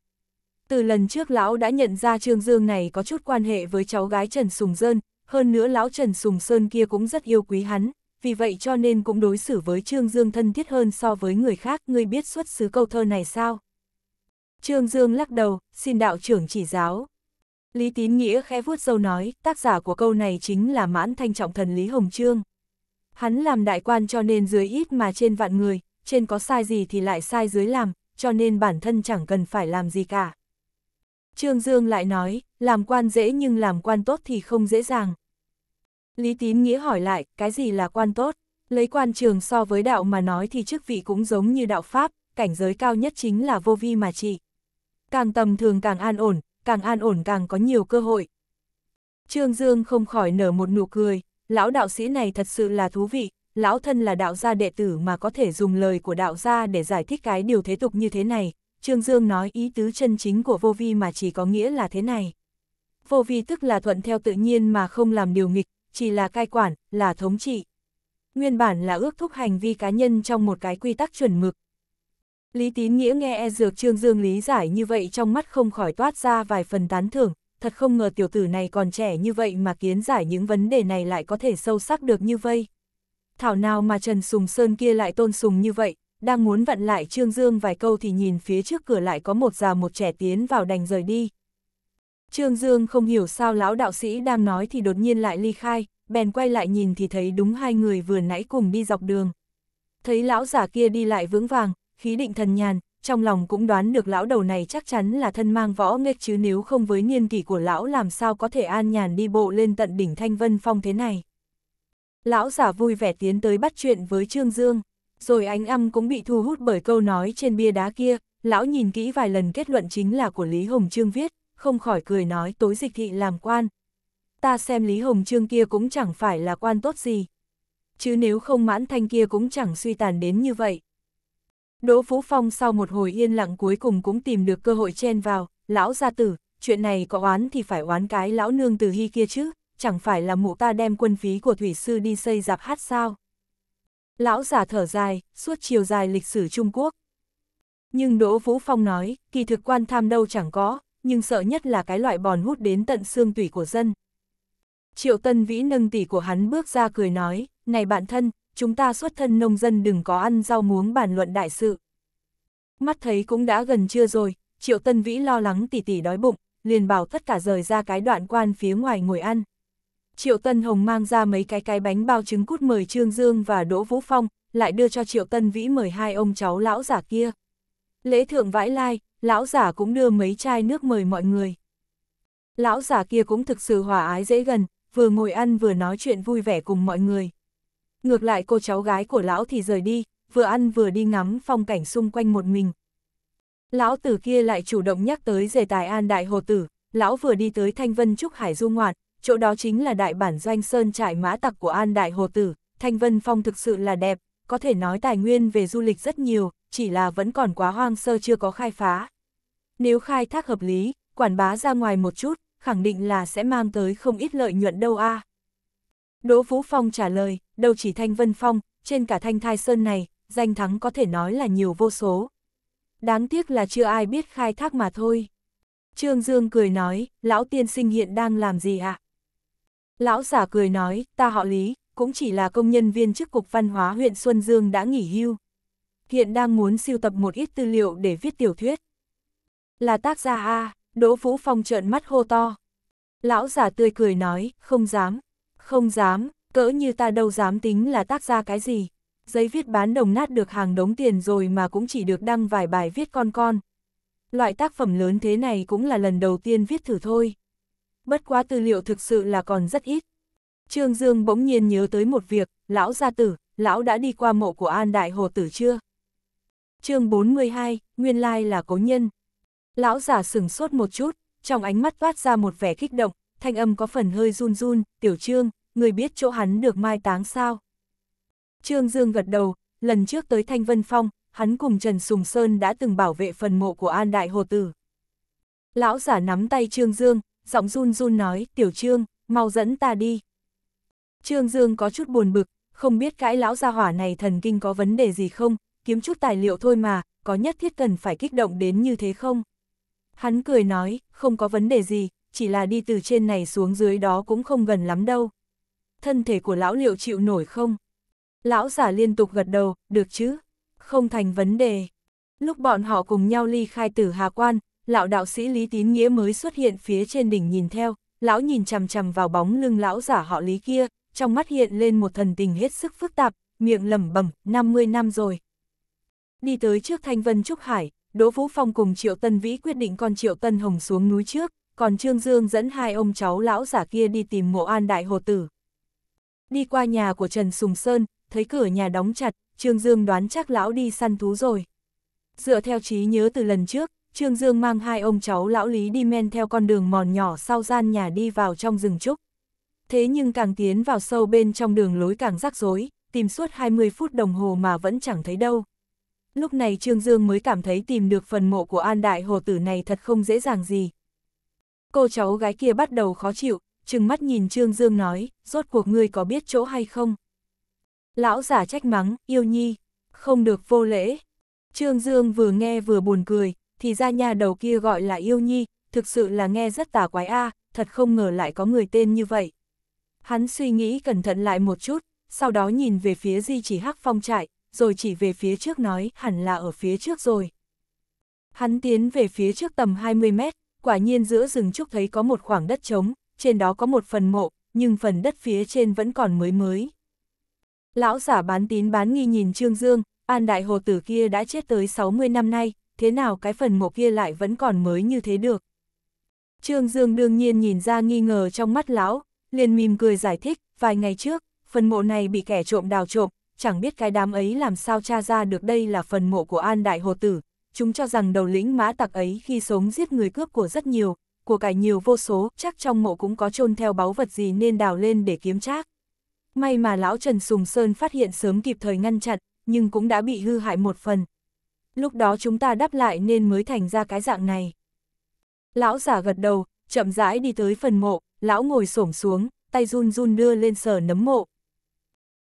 Từ lần trước lão đã nhận ra Trương Dương này có chút quan hệ với cháu gái Trần Sùng Sơn, hơn nữa lão Trần Sùng Sơn kia cũng rất yêu quý hắn, vì vậy cho nên cũng đối xử với Trương Dương thân thiết hơn so với người khác, ngươi biết xuất xứ câu thơ này sao? Trương Dương lắc đầu, xin đạo trưởng chỉ giáo. Lý Tín Nghĩa khẽ vuốt dâu nói, tác giả của câu này chính là mãn thanh trọng thần Lý Hồng Trương. Hắn làm đại quan cho nên dưới ít mà trên vạn người, trên có sai gì thì lại sai dưới làm, cho nên bản thân chẳng cần phải làm gì cả. Trương Dương lại nói, làm quan dễ nhưng làm quan tốt thì không dễ dàng. Lý Tín Nghĩa hỏi lại, cái gì là quan tốt? Lấy quan trường so với đạo mà nói thì chức vị cũng giống như đạo Pháp, cảnh giới cao nhất chính là vô vi mà trị. Càng tầm thường càng an ổn, càng an ổn càng có nhiều cơ hội. Trương Dương không khỏi nở một nụ cười, lão đạo sĩ này thật sự là thú vị, lão thân là đạo gia đệ tử mà có thể dùng lời của đạo gia để giải thích cái điều thế tục như thế này, Trương Dương nói ý tứ chân chính của vô vi mà chỉ có nghĩa là thế này. Vô vi tức là thuận theo tự nhiên mà không làm điều nghịch, chỉ là cai quản, là thống trị. Nguyên bản là ước thúc hành vi cá nhân trong một cái quy tắc chuẩn mực. Lý tín nghĩa nghe e dược Trương Dương lý giải như vậy trong mắt không khỏi toát ra vài phần tán thưởng, thật không ngờ tiểu tử này còn trẻ như vậy mà kiến giải những vấn đề này lại có thể sâu sắc được như vậy. Thảo nào mà Trần Sùng Sơn kia lại tôn sùng như vậy, đang muốn vặn lại Trương Dương vài câu thì nhìn phía trước cửa lại có một già một trẻ tiến vào đành rời đi. Trương Dương không hiểu sao lão đạo sĩ đang nói thì đột nhiên lại ly khai, bèn quay lại nhìn thì thấy đúng hai người vừa nãy cùng đi dọc đường. Thấy lão giả kia đi lại vững vàng, khí định thần nhàn, trong lòng cũng đoán được lão đầu này chắc chắn là thân mang võ nghếch chứ nếu không với niên kỷ của lão làm sao có thể an nhàn đi bộ lên tận đỉnh Thanh Vân Phong thế này. Lão giả vui vẻ tiến tới bắt chuyện với Trương Dương rồi ánh âm cũng bị thu hút bởi câu nói trên bia đá kia, lão nhìn kỹ vài lần kết luận chính là của Lý Hồng Trương viết, không khỏi cười nói tối dịch thị làm quan. Ta xem Lý Hồng Trương kia cũng chẳng phải là quan tốt gì. Chứ nếu không mãn thanh kia cũng chẳng suy tàn đến như vậy. Đỗ Phú Phong sau một hồi yên lặng cuối cùng cũng tìm được cơ hội chen vào, lão gia tử, chuyện này có oán thì phải oán cái lão nương từ hy kia chứ, chẳng phải là mụ ta đem quân phí của thủy sư đi xây dạp hát sao. Lão giả thở dài, suốt chiều dài lịch sử Trung Quốc. Nhưng Đỗ Vũ Phong nói, kỳ thực quan tham đâu chẳng có, nhưng sợ nhất là cái loại bòn hút đến tận xương tủy của dân. Triệu Tân Vĩ nâng tỷ của hắn bước ra cười nói, này bạn thân, chúng ta xuất thân nông dân đừng có ăn rau muống bàn luận đại sự. Mắt thấy cũng đã gần trưa rồi, Triệu Tân Vĩ lo lắng tỷ tỷ đói bụng, liền bảo tất cả rời ra cái đoạn quan phía ngoài ngồi ăn. Triệu Tân Hồng mang ra mấy cái cái bánh bao trứng cút mời Trương Dương và Đỗ Vũ Phong, lại đưa cho Triệu Tân Vĩ mời hai ông cháu lão giả kia. Lễ thượng vãi lai, lão giả cũng đưa mấy chai nước mời mọi người. Lão giả kia cũng thực sự hòa ái dễ gần, vừa ngồi ăn vừa nói chuyện vui vẻ cùng mọi người. Ngược lại cô cháu gái của lão thì rời đi, vừa ăn vừa đi ngắm phong cảnh xung quanh một mình. Lão tử kia lại chủ động nhắc tới dề tài an đại hồ tử, lão vừa đi tới Thanh Vân Trúc Hải Du Ngoạn, chỗ đó chính là đại bản doanh sơn trại mã tặc của An Đại Hồ Tử, Thanh Vân Phong thực sự là đẹp, có thể nói tài nguyên về du lịch rất nhiều, chỉ là vẫn còn quá hoang sơ chưa có khai phá. Nếu khai thác hợp lý, quản bá ra ngoài một chút, khẳng định là sẽ mang tới không ít lợi nhuận đâu a. Đỗ Vũ Phong trả lời, đâu chỉ Thanh Vân Phong, trên cả Thanh Thai Sơn này, danh thắng có thể nói là nhiều vô số. Đáng tiếc là chưa ai biết khai thác mà thôi. Trương Dương cười nói, lão tiên sinh hiện đang làm gì ạ? À? Lão giả cười nói, ta họ Lý, cũng chỉ là công nhân viên chức Cục Văn hóa huyện Xuân Dương đã nghỉ hưu. Hiện đang muốn siêu tập một ít tư liệu để viết tiểu thuyết. Là tác gia A, Đỗ Vũ Phong trợn mắt hô to. Lão giả tươi cười nói, không dám, không dám, cỡ như ta đâu dám tính là tác gia cái gì. Giấy viết bán đồng nát được hàng đống tiền rồi mà cũng chỉ được đăng vài bài viết con con. Loại tác phẩm lớn thế này cũng là lần đầu tiên viết thử thôi bất quá tư liệu thực sự là còn rất ít. Trương Dương bỗng nhiên nhớ tới một việc, lão gia tử, lão đã đi qua mộ của An Đại Hồ Tử chưa? chương 42, nguyên lai là cố nhân. Lão giả sửng sốt một chút, trong ánh mắt toát ra một vẻ kích động, thanh âm có phần hơi run run, tiểu trương, người biết chỗ hắn được mai táng sao? Trương Dương gật đầu, lần trước tới Thanh Vân Phong, hắn cùng Trần Sùng Sơn đã từng bảo vệ phần mộ của An Đại Hồ Tử. Lão giả nắm tay Trương Dương, giọng run run nói, tiểu trương, mau dẫn ta đi. Trương Dương có chút buồn bực, không biết cãi lão gia hỏa này thần kinh có vấn đề gì không, kiếm chút tài liệu thôi mà, có nhất thiết cần phải kích động đến như thế không? Hắn cười nói, không có vấn đề gì, chỉ là đi từ trên này xuống dưới đó cũng không gần lắm đâu. Thân thể của lão liệu chịu nổi không? Lão giả liên tục gật đầu, được chứ? Không thành vấn đề. Lúc bọn họ cùng nhau ly khai tử Hà Quan, lão đạo sĩ Lý Tín Nghĩa mới xuất hiện phía trên đỉnh nhìn theo, lão nhìn chằm chằm vào bóng lưng lão giả họ Lý kia, trong mắt hiện lên một thần tình hết sức phức tạp, miệng lẩm bẩm, 50 năm rồi. Đi tới trước Thanh Vân Trúc Hải, Đỗ Vũ Phong cùng Triệu Tân Vĩ quyết định con Triệu Tân Hồng xuống núi trước, còn Trương Dương dẫn hai ông cháu lão giả kia đi tìm mộ an đại hồ tử. Đi qua nhà của Trần Sùng Sơn, thấy cửa nhà đóng chặt, Trương Dương đoán chắc lão đi săn thú rồi. Dựa theo trí nhớ từ lần trước, Trương Dương mang hai ông cháu lão Lý đi men theo con đường mòn nhỏ sau gian nhà đi vào trong rừng trúc. Thế nhưng càng tiến vào sâu bên trong đường lối càng rắc rối, tìm suốt 20 phút đồng hồ mà vẫn chẳng thấy đâu. Lúc này Trương Dương mới cảm thấy tìm được phần mộ của An Đại Hồ Tử này thật không dễ dàng gì. Cô cháu gái kia bắt đầu khó chịu, trừng mắt nhìn Trương Dương nói, rốt cuộc ngươi có biết chỗ hay không? Lão giả trách mắng, yêu nhi, không được vô lễ. Trương Dương vừa nghe vừa buồn cười, thì ra nhà đầu kia gọi là yêu nhi, thực sự là nghe rất tà quái a, thật không ngờ lại có người tên như vậy. Hắn suy nghĩ cẩn thận lại một chút, sau đó nhìn về phía di chỉ hắc phong trại, rồi chỉ về phía trước nói hẳn là ở phía trước rồi. Hắn tiến về phía trước tầm 20 mét, quả nhiên giữa rừng trúc thấy có một khoảng đất trống, trên đó có một phần mộ, nhưng phần đất phía trên vẫn còn mới mới. Lão giả bán tín bán nghi nhìn Trương Dương, An Đại Hồ Tử kia đã chết tới 60 năm nay, thế nào cái phần mộ kia lại vẫn còn mới như thế được. Trương Dương đương nhiên nhìn ra nghi ngờ trong mắt lão, liền mỉm cười giải thích, vài ngày trước, phần mộ này bị kẻ trộm đào trộm, chẳng biết cái đám ấy làm sao tra ra được đây là phần mộ của An Đại Hồ Tử, chúng cho rằng đầu lĩnh mã tặc ấy khi sống giết người cướp của rất nhiều, của cải nhiều vô số, chắc trong mộ cũng có chôn theo báu vật gì nên đào lên để kiếm trác. May mà lão Trần Sùng Sơn phát hiện sớm kịp thời ngăn chặn, nhưng cũng đã bị hư hại một phần, lúc đó chúng ta đáp lại nên mới thành ra cái dạng này. Lão giả gật đầu, chậm rãi đi tới phần mộ, lão ngồi xổm xuống, tay run run đưa lên sờ nấm mộ.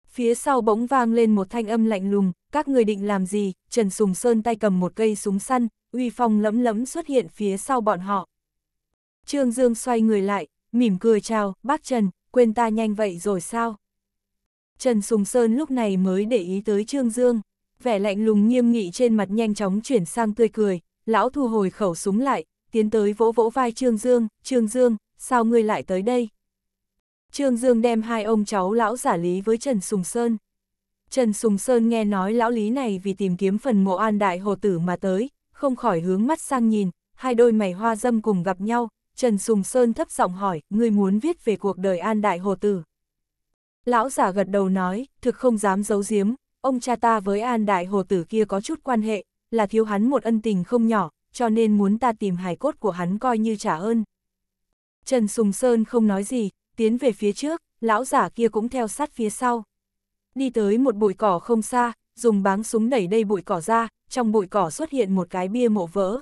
Phía sau bỗng vang lên một thanh âm lạnh lùng, các người định làm gì, Trần Sùng Sơn tay cầm một cây súng săn, uy phong lẫm lẫm xuất hiện phía sau bọn họ. Trương Dương xoay người lại, mỉm cười chào, bác Trần, quên ta nhanh vậy rồi sao? Trần Sùng Sơn lúc này mới để ý tới Trương Dương vẻ lạnh lùng nghiêm nghị trên mặt nhanh chóng chuyển sang tươi cười, lão thu hồi khẩu súng lại, tiến tới vỗ vỗ vai Trương Dương, Trương Dương, sao ngươi lại tới đây? Trương Dương đem hai ông cháu lão giả lý với Trần Sùng Sơn. Trần Sùng Sơn nghe nói lão lý này vì tìm kiếm phần mộ an đại hồ tử mà tới, không khỏi hướng mắt sang nhìn, hai đôi mày hoa dâm cùng gặp nhau, Trần Sùng Sơn thấp giọng hỏi, ngươi muốn viết về cuộc đời an đại hồ tử. Lão giả gật đầu nói, thực không dám giấu giếm, ông cha ta với An Đại Hồ Tử kia có chút quan hệ, là thiếu hắn một ân tình không nhỏ, cho nên muốn ta tìm hài cốt của hắn coi như trả ơn. Trần Sùng Sơn không nói gì, tiến về phía trước, lão giả kia cũng theo sát phía sau. Đi tới một bụi cỏ không xa, dùng báng súng đẩy đầy bụi cỏ ra, trong bụi cỏ xuất hiện một cái bia mộ vỡ.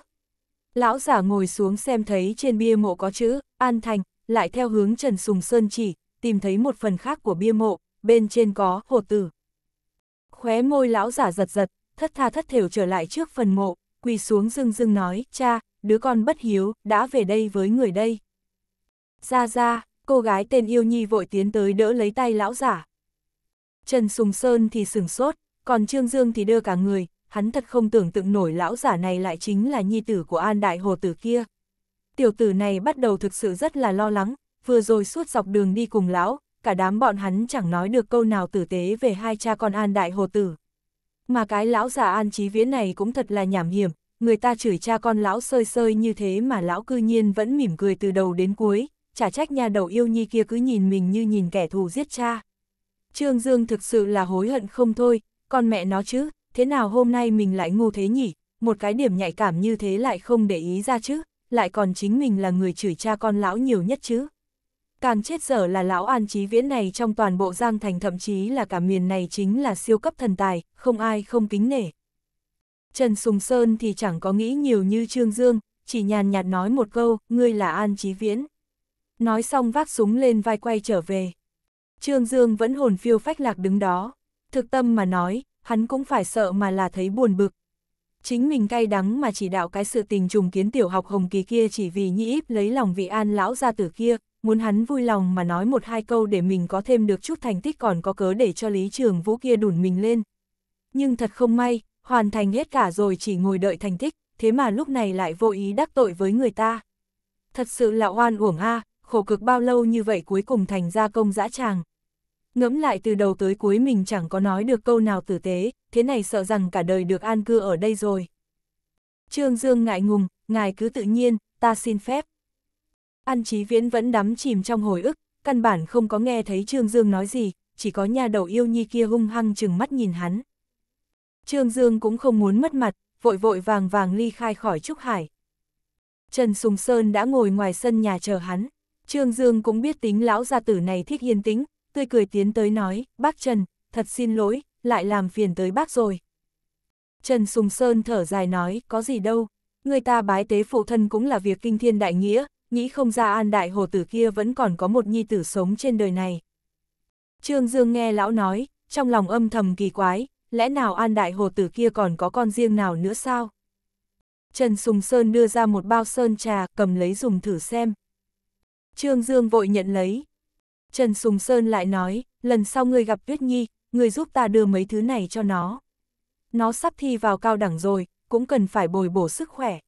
Lão giả ngồi xuống xem thấy trên bia mộ có chữ, An Thành, lại theo hướng Trần Sùng Sơn chỉ, tìm thấy một phần khác của bia mộ, bên trên có, hồ tử. Khóe môi lão giả giật giật, thất tha thất thểu trở lại trước phần mộ, quỳ xuống dưng dưng nói, cha, đứa con bất hiếu, đã về đây với người đây. Ra ra, cô gái tên yêu nhi vội tiến tới đỡ lấy tay lão giả. Trần Sùng Sơn thì sửng sốt, còn Trương Dương thì đưa cả người, hắn thật không tưởng tượng nổi lão giả này lại chính là nhi tử của An Đại Hồ Tử kia. Tiểu tử này bắt đầu thực sự rất là lo lắng, vừa rồi suốt dọc đường đi cùng lão, cả đám bọn hắn chẳng nói được câu nào tử tế về hai cha con An Đại Hồ Tử. Mà cái lão già An Chí Viễn này cũng thật là nhảm hiểm, người ta chửi cha con lão sơi sơi như thế mà lão cư nhiên vẫn mỉm cười từ đầu đến cuối, chả trách nhà đầu yêu nhi kia cứ nhìn mình như nhìn kẻ thù giết cha. Trương Dương thực sự là hối hận không thôi, con mẹ nó chứ, thế nào hôm nay mình lại ngu thế nhỉ, một cái điểm nhạy cảm như thế lại không để ý ra chứ, lại còn chính mình là người chửi cha con lão nhiều nhất chứ. Càng chết dở là lão an trí viễn này trong toàn bộ Giang Thành thậm chí là cả miền này chính là siêu cấp thần tài, không ai không kính nể. Trần Sùng Sơn thì chẳng có nghĩ nhiều như Trương Dương, chỉ nhàn nhạt nói một câu, ngươi là an trí viễn. Nói xong vác súng lên vai quay trở về. Trương Dương vẫn hồn phiêu phách lạc đứng đó. Thực tâm mà nói, hắn cũng phải sợ mà là thấy buồn bực. Chính mình cay đắng mà chỉ đạo cái sự tình trùng kiến tiểu học hồng kỳ kia chỉ vì nhĩ lấy lòng vị an lão gia tử kia, muốn hắn vui lòng mà nói một hai câu để mình có thêm được chút thành tích còn có cớ để cho Lý Trường Vũ kia đùn mình lên. Nhưng thật không may, hoàn thành hết cả rồi chỉ ngồi đợi thành tích, thế mà lúc này lại vô ý đắc tội với người ta. Thật sự là oan uổng a, khổ cực bao lâu như vậy cuối cùng thành ra công dã tràng. Ngẫm lại từ đầu tới cuối mình chẳng có nói được câu nào tử tế, thế này sợ rằng cả đời được an cư ở đây rồi. Trương Dương ngại ngùng, ngài cứ tự nhiên, ta xin phép. An Chí Viễn vẫn đắm chìm trong hồi ức, căn bản không có nghe thấy Trương Dương nói gì, chỉ có nhà đầu yêu nhi kia hung hăng chừng mắt nhìn hắn. Trương Dương cũng không muốn mất mặt, vội vội vàng vàng ly khai khỏi Trúc Hải. Trần Sùng Sơn đã ngồi ngoài sân nhà chờ hắn, Trương Dương cũng biết tính lão gia tử này thích hiên tính, tươi cười tiến tới nói, bác Trần, thật xin lỗi, lại làm phiền tới bác rồi. Trần Sùng Sơn thở dài nói, có gì đâu, người ta bái tế phụ thân cũng là việc kinh thiên đại nghĩa, nghĩ không ra an đại hồ tử kia vẫn còn có một nhi tử sống trên đời này. Trương Dương nghe lão nói, trong lòng âm thầm kỳ quái, lẽ nào an đại hồ tử kia còn có con riêng nào nữa sao? Trần Sùng Sơn đưa ra một bao sơn trà, cầm lấy dùng thử xem. Trương Dương vội nhận lấy. Trần Sùng Sơn lại nói, lần sau ngươi gặp Tuyết Nhi, ngươi giúp ta đưa mấy thứ này cho nó. Nó sắp thi vào cao đẳng rồi, cũng cần phải bồi bổ sức khỏe.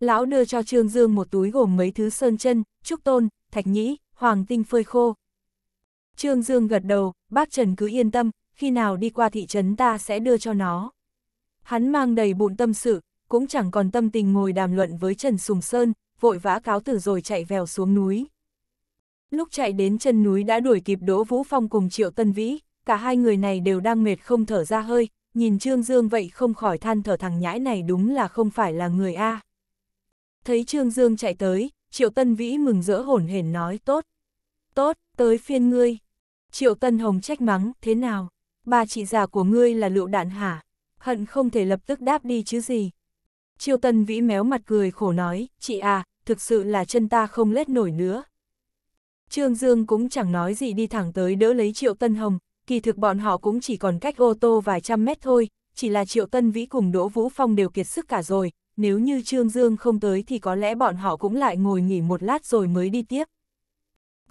Lão đưa cho Trương Dương một túi gồm mấy thứ sơn chân, trúc tôn, thạch nhĩ, hoàng tinh phơi khô. Trương Dương gật đầu, bác Trần cứ yên tâm, khi nào đi qua thị trấn ta sẽ đưa cho nó. Hắn mang đầy bụng tâm sự, cũng chẳng còn tâm tình ngồi đàm luận với Trần Sùng Sơn, vội vã cáo tử rồi chạy vèo xuống núi. Lúc chạy đến chân núi đã đuổi kịp Đỗ Vũ Phong cùng Triệu Tân Vĩ, cả hai người này đều đang mệt không thở ra hơi, nhìn Trương Dương vậy không khỏi than thở thằng nhãi này đúng là không phải là người A. Thấy Trương Dương chạy tới, Triệu Tân Vĩ mừng rỡ hổn hển nói tốt. Tốt, tới phiên ngươi. Triệu Tân Hồng trách mắng, thế nào? Bà chị già của ngươi là lựu đạn hả? Hận không thể lập tức đáp đi chứ gì. Triệu Tân Vĩ méo mặt cười khổ nói, chị à, thực sự là chân ta không lết nổi nữa. Trương Dương cũng chẳng nói gì đi thẳng tới đỡ lấy Triệu Tân Hồng, kỳ thực bọn họ cũng chỉ còn cách ô tô vài trăm mét thôi, chỉ là Triệu Tân Vĩ cùng Đỗ Vũ Phong đều kiệt sức cả rồi, nếu như Trương Dương không tới thì có lẽ bọn họ cũng lại ngồi nghỉ một lát rồi mới đi tiếp.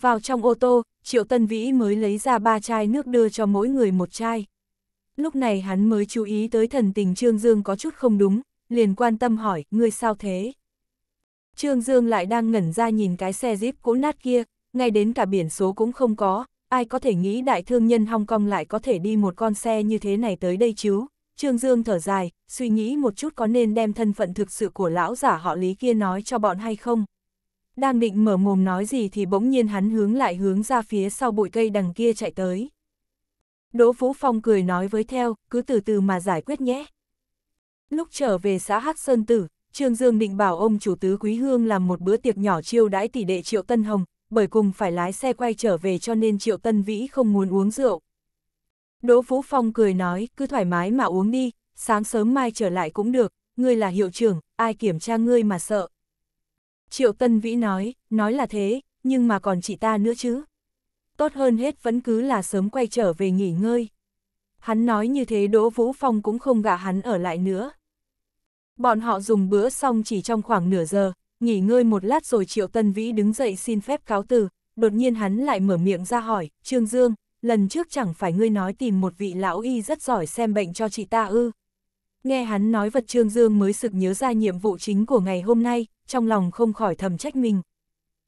Vào trong ô tô, Triệu Tân Vĩ mới lấy ra ba chai nước đưa cho mỗi người một chai. Lúc này hắn mới chú ý tới thần tình Trương Dương có chút không đúng, liền quan tâm hỏi, ngươi sao thế? Trương Dương lại đang ngẩn ra nhìn cái xe Jeep cũ nát kia, ngay đến cả biển số cũng không có, ai có thể nghĩ đại thương nhân Hong Kong lại có thể đi một con xe như thế này tới đây chứ? Trương Dương thở dài, suy nghĩ một chút có nên đem thân phận thực sự của lão giả họ Lý kia nói cho bọn hay không. Đang định mở mồm nói gì thì bỗng nhiên hắn hướng lại hướng ra phía sau bụi cây đằng kia chạy tới. Đỗ Phú Phong cười nói với theo, cứ từ từ mà giải quyết nhé. Lúc trở về xã Hắc Sơn Tử, Trương Dương định bảo ông chủ tứ Quý Hương làm một bữa tiệc nhỏ chiêu đãi tỷ đệ Triệu Tân Hồng, bởi cùng phải lái xe quay trở về cho nên Triệu Tân Vĩ không muốn uống rượu, Đỗ Vũ Phong cười nói, cứ thoải mái mà uống đi, sáng sớm mai trở lại cũng được, ngươi là hiệu trưởng, ai kiểm tra ngươi mà sợ. Triệu Tân Vĩ nói, nói là thế, nhưng mà còn chị ta nữa chứ. Tốt hơn hết vẫn cứ là sớm quay trở về nghỉ ngơi. Hắn nói như thế Đỗ Vũ Phong cũng không gạ hắn ở lại nữa. Bọn họ dùng bữa xong chỉ trong khoảng nửa giờ, nghỉ ngơi một lát rồi Triệu Tân Vĩ đứng dậy xin phép cáo từ, đột nhiên hắn lại mở miệng ra hỏi, Trương Dương, lần trước chẳng phải ngươi nói tìm một vị lão y rất giỏi xem bệnh cho chị ta ư. Nghe hắn nói vật Trương Dương mới sực nhớ ra nhiệm vụ chính của ngày hôm nay, trong lòng không khỏi thầm trách mình.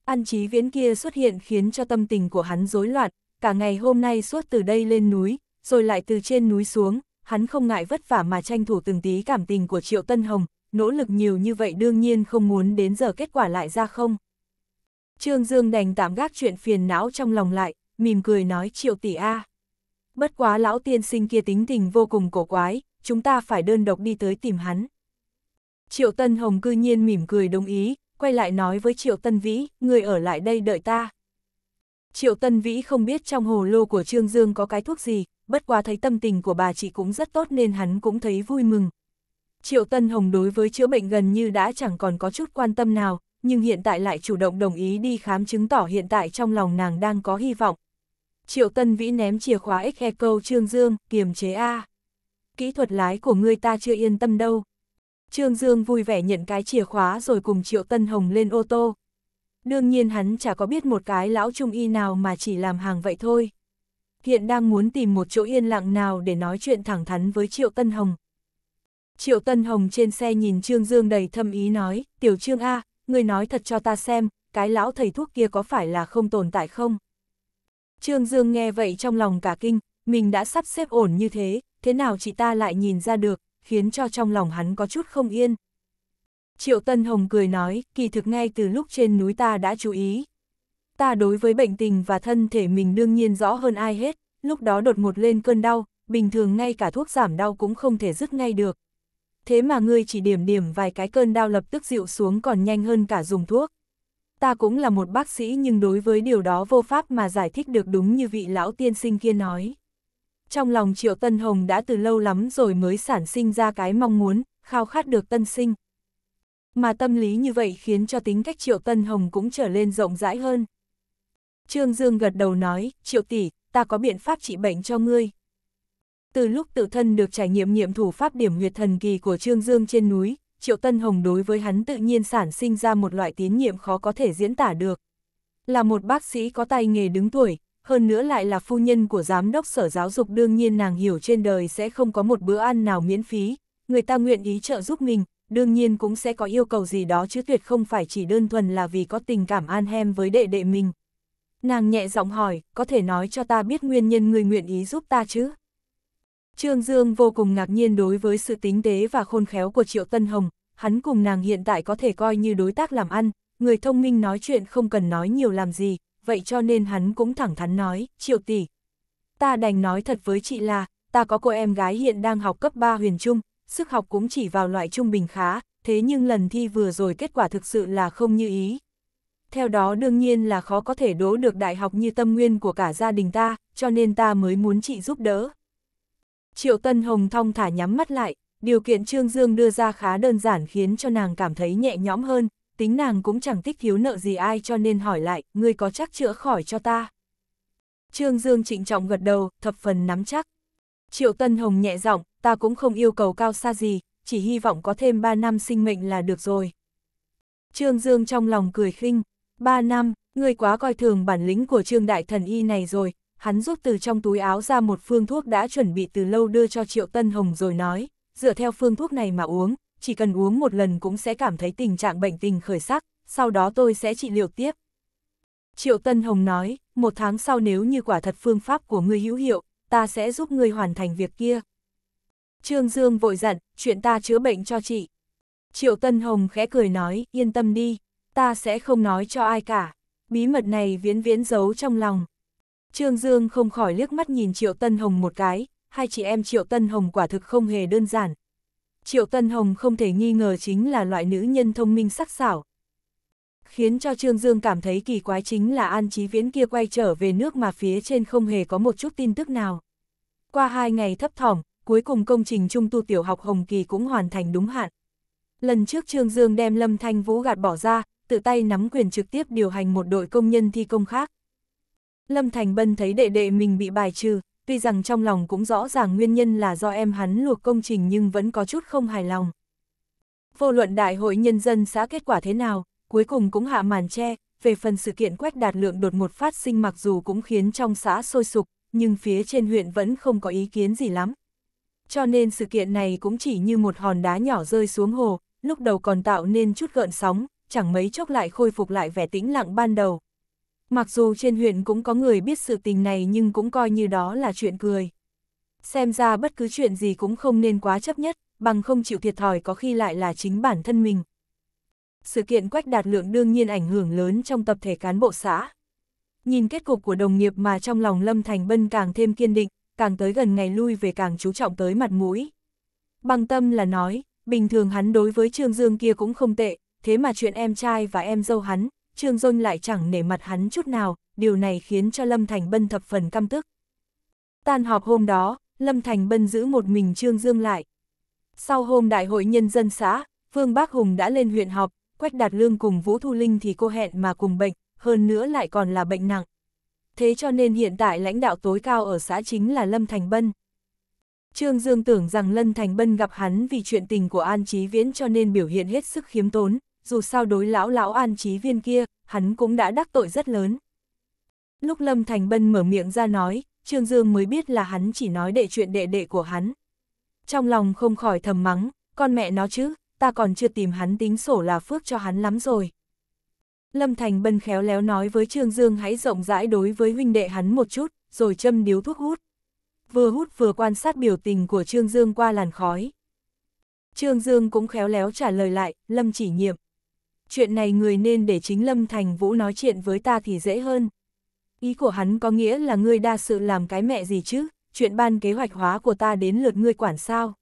An trí viễn kia xuất hiện khiến cho tâm tình của hắn rối loạn, cả ngày hôm nay suốt từ đây lên núi, rồi lại từ trên núi xuống, hắn không ngại vất vả mà tranh thủ từng tí cảm tình của Triệu Tân Hồng, nỗ lực nhiều như vậy đương nhiên không muốn đến giờ kết quả lại ra không. Trương Dương đành tạm gác chuyện phiền não trong lòng lại, mỉm cười nói triệu tỷ A. Bất quá lão tiên sinh kia tính tình vô cùng cổ quái, chúng ta phải đơn độc đi tới tìm hắn. Triệu Tân Hồng cư nhiên mỉm cười đồng ý, quay lại nói với Triệu Tân Vĩ, người ở lại đây đợi ta. Triệu Tân Vĩ không biết trong hồ lô của Trương Dương có cái thuốc gì, bất quá thấy tâm tình của bà chị cũng rất tốt nên hắn cũng thấy vui mừng. Triệu Tân Hồng đối với chữa bệnh gần như đã chẳng còn có chút quan tâm nào, nhưng hiện tại lại chủ động đồng ý đi khám chứng tỏ hiện tại trong lòng nàng đang có hy vọng, Triệu Tân Vĩ ném chìa khóa xe câu Trương Dương, kiềm chế A. Kỹ thuật lái của người ta chưa yên tâm đâu. Trương Dương vui vẻ nhận cái chìa khóa rồi cùng Triệu Tân Hồng lên ô tô. Đương nhiên hắn chả có biết một cái lão trung y nào mà chỉ làm hàng vậy thôi. Hiện đang muốn tìm một chỗ yên lặng nào để nói chuyện thẳng thắn với Triệu Tân Hồng. Triệu Tân Hồng trên xe nhìn Trương Dương đầy thâm ý nói, Tiểu Trương A, người nói thật cho ta xem, cái lão thầy thuốc kia có phải là không tồn tại không? Trương Dương nghe vậy trong lòng cả kinh, mình đã sắp xếp ổn như thế, thế nào chị ta lại nhìn ra được, khiến cho trong lòng hắn có chút không yên. Triệu Tân Hồng cười nói, kỳ thực ngay từ lúc trên núi ta đã chú ý. Ta đối với bệnh tình và thân thể mình đương nhiên rõ hơn ai hết, lúc đó đột ngột lên cơn đau, bình thường ngay cả thuốc giảm đau cũng không thể dứt ngay được. Thế mà ngươi chỉ điểm điểm vài cái cơn đau lập tức dịu xuống còn nhanh hơn cả dùng thuốc, ta cũng là một bác sĩ nhưng đối với điều đó vô pháp mà giải thích được đúng như vị lão tiên sinh kia nói. Trong lòng Triệu Tân Hồng đã từ lâu lắm rồi mới sản sinh ra cái mong muốn, khao khát được tân sinh. Mà tâm lý như vậy khiến cho tính cách Triệu Tân Hồng cũng trở lên rộng rãi hơn. Trương Dương gật đầu nói, Triệu tỷ, ta có biện pháp trị bệnh cho ngươi. Từ lúc tự thân được trải nghiệm nghiệm thủ pháp điểm nguyệt thần kỳ của Trương Dương trên núi, Triệu Tân Hồng đối với hắn tự nhiên sản sinh ra một loại tín nhiệm khó có thể diễn tả được. Là một bác sĩ có tay nghề đứng tuổi, hơn nữa lại là phu nhân của giám đốc sở giáo dục đương nhiên nàng hiểu trên đời sẽ không có một bữa ăn nào miễn phí, người ta nguyện ý trợ giúp mình, đương nhiên cũng sẽ có yêu cầu gì đó chứ tuyệt không phải chỉ đơn thuần là vì có tình cảm an hem với đệ đệ mình. Nàng nhẹ giọng hỏi, có thể nói cho ta biết nguyên nhân người nguyện ý giúp ta chứ? Trương Dương vô cùng ngạc nhiên đối với sự tính tế và khôn khéo của Triệu Tân Hồng, hắn cùng nàng hiện tại có thể coi như đối tác làm ăn, người thông minh nói chuyện không cần nói nhiều làm gì, vậy cho nên hắn cũng thẳng thắn nói, Triệu tỷ. Ta đành nói thật với chị là, ta có cô em gái hiện đang học cấp 3 huyền trung, sức học cũng chỉ vào loại trung bình khá, thế nhưng lần thi vừa rồi kết quả thực sự là không như ý. Theo đó đương nhiên là khó có thể đỗ được đại học như tâm nguyên của cả gia đình ta, cho nên ta mới muốn chị giúp đỡ. Triệu Tân Hồng thong thả nhắm mắt lại, điều kiện Trương Dương đưa ra khá đơn giản khiến cho nàng cảm thấy nhẹ nhõm hơn, tính nàng cũng chẳng thích thiếu nợ gì ai cho nên hỏi lại, ngươi có chắc chữa khỏi cho ta? Trương Dương trịnh trọng gật đầu, thập phần nắm chắc. Triệu Tân Hồng nhẹ giọng, ta cũng không yêu cầu cao xa gì, chỉ hy vọng có thêm 3 năm sinh mệnh là được rồi. Trương Dương trong lòng cười khinh, 3 năm, ngươi quá coi thường bản lĩnh của Trương Đại Thần Y này rồi, hắn rút từ trong túi áo ra một phương thuốc đã chuẩn bị từ lâu đưa cho Triệu Tân Hồng rồi nói, dựa theo phương thuốc này mà uống, chỉ cần uống một lần cũng sẽ cảm thấy tình trạng bệnh tình khởi sắc, sau đó tôi sẽ trị liệu tiếp. Triệu Tân Hồng nói, một tháng sau nếu như quả thật phương pháp của ngươi hữu hiệu, ta sẽ giúp ngươi hoàn thành việc kia. Trương Dương vội dặn, chuyện ta chữa bệnh cho chị. Triệu Tân Hồng khẽ cười nói, yên tâm đi, ta sẽ không nói cho ai cả. Bí mật này viễn viễn giấu trong lòng. Trương Dương không khỏi liếc mắt nhìn Triệu Tân Hồng một cái, hai chị em Triệu Tân Hồng quả thực không hề đơn giản. Triệu Tân Hồng không thể nghi ngờ chính là loại nữ nhân thông minh sắc sảo. Khiến cho Trương Dương cảm thấy kỳ quái chính là An Chí Viễn kia quay trở về nước mà phía trên không hề có một chút tin tức nào. Qua hai ngày thấp thỏm, cuối cùng công trình trung tu tiểu học Hồng Kỳ cũng hoàn thành đúng hạn. Lần trước Trương Dương đem Lâm Thanh Vũ gạt bỏ ra, tự tay nắm quyền trực tiếp điều hành một đội công nhân thi công khác. Lâm Thành Bân thấy đệ đệ mình bị bài trừ, tuy rằng trong lòng cũng rõ ràng nguyên nhân là do em hắn luộc công trình nhưng vẫn có chút không hài lòng. Vô luận đại hội nhân dân xã kết quả thế nào, cuối cùng cũng hạ màn che, về phần sự kiện quách đạt lượng đột một phát sinh mặc dù cũng khiến trong xã sôi sục, nhưng phía trên huyện vẫn không có ý kiến gì lắm. Cho nên sự kiện này cũng chỉ như một hòn đá nhỏ rơi xuống hồ, lúc đầu còn tạo nên chút gợn sóng, chẳng mấy chốc lại khôi phục lại vẻ tĩnh lặng ban đầu, Mặc dù trên huyện cũng có người biết sự tình này nhưng cũng coi như đó là chuyện cười. Xem ra bất cứ chuyện gì cũng không nên quá chấp nhất, bằng không chịu thiệt thòi có khi lại là chính bản thân mình. Sự kiện quách đạt lượng đương nhiên ảnh hưởng lớn trong tập thể cán bộ xã. Nhìn kết cục của đồng nghiệp mà trong lòng Lâm Thành Bân càng thêm kiên định, càng tới gần ngày lui về càng chú trọng tới mặt mũi. Bằng tâm là nói, bình thường hắn đối với Trương Dương kia cũng không tệ, thế mà chuyện em trai và em dâu hắn, Trương Dôn lại chẳng nể mặt hắn chút nào, điều này khiến cho Lâm Thành Bân thập phần căm tức. Tan họp hôm đó, Lâm Thành Bân giữ một mình Trương Dương lại. Sau hôm đại hội nhân dân xã, Phương Bắc Hùng đã lên huyện họp, Quách Đạt Lương cùng Vũ Thu Linh thì cô hẹn mà cùng bệnh, hơn nữa lại còn là bệnh nặng. Thế cho nên hiện tại lãnh đạo tối cao ở xã chính là Lâm Thành Bân. Trương Dương tưởng rằng Lâm Thành Bân gặp hắn vì chuyện tình của An Chí Viễn cho nên biểu hiện hết sức khiếm tốn dù sao đối lão lão an trí viên kia, hắn cũng đã đắc tội rất lớn. Lúc Lâm Thành Bân mở miệng ra nói, Trương Dương mới biết là hắn chỉ nói đệ chuyện đệ đệ của hắn. Trong lòng không khỏi thầm mắng, con mẹ nó chứ, ta còn chưa tìm hắn tính sổ là phước cho hắn lắm rồi. Lâm Thành Bân khéo léo nói với Trương Dương hãy rộng rãi đối với huynh đệ hắn một chút, rồi châm điếu thuốc hút. Vừa hút vừa quan sát biểu tình của Trương Dương qua làn khói. Trương Dương cũng khéo léo trả lời lại, Lâm chỉ nhiệm chuyện này người nên để chính Lâm Thành Vũ nói chuyện với ta thì dễ hơn. Ý của hắn có nghĩa là ngươi đa sự làm cái mẹ gì chứ, chuyện ban kế hoạch hóa của ta đến lượt ngươi quản sao.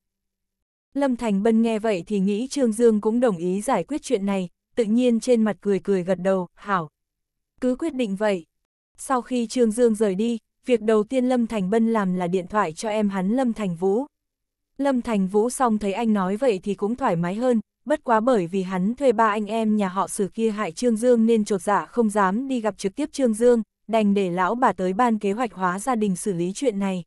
Lâm Thành Bân nghe vậy thì nghĩ Trương Dương cũng đồng ý giải quyết chuyện này, tự nhiên trên mặt cười cười gật đầu, hảo. Cứ quyết định vậy. Sau khi Trương Dương rời đi, việc đầu tiên Lâm Thành Bân làm là điện thoại cho em hắn Lâm Thành Vũ. Lâm Thành Vũ xong thấy anh nói vậy thì cũng thoải mái hơn, bất quá bởi vì hắn thuê ba anh em nhà họ sử kia hại Trương Dương nên trột giả dạ không dám đi gặp trực tiếp Trương Dương, đành để lão bà tới ban kế hoạch hóa gia đình xử lý chuyện này.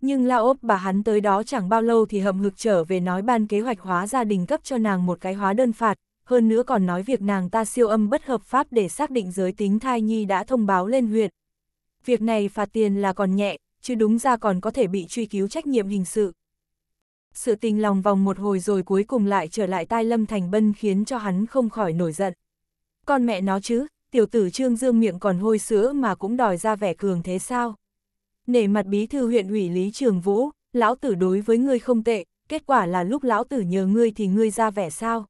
Nhưng lão ốp bà hắn tới đó chẳng bao lâu thì hậm hực trở về nói ban kế hoạch hóa gia đình cấp cho nàng một cái hóa đơn phạt, hơn nữa còn nói việc nàng ta siêu âm bất hợp pháp để xác định giới tính thai nhi đã thông báo lên huyện. Việc này phạt tiền là còn nhẹ, chứ đúng ra còn có thể bị truy cứu trách nhiệm hình sự sự tình lòng vòng một hồi rồi cuối cùng lại trở lại tai Lâm Thành Bân khiến cho hắn không khỏi nổi giận. Con mẹ nó chứ, tiểu tử Trương Dương miệng còn hôi sữa mà cũng đòi ra vẻ cường thế sao? Nể mặt bí thư huyện ủy Lý Trường Vũ, lão tử đối với ngươi không tệ, kết quả là lúc lão tử nhờ ngươi thì ngươi ra vẻ sao?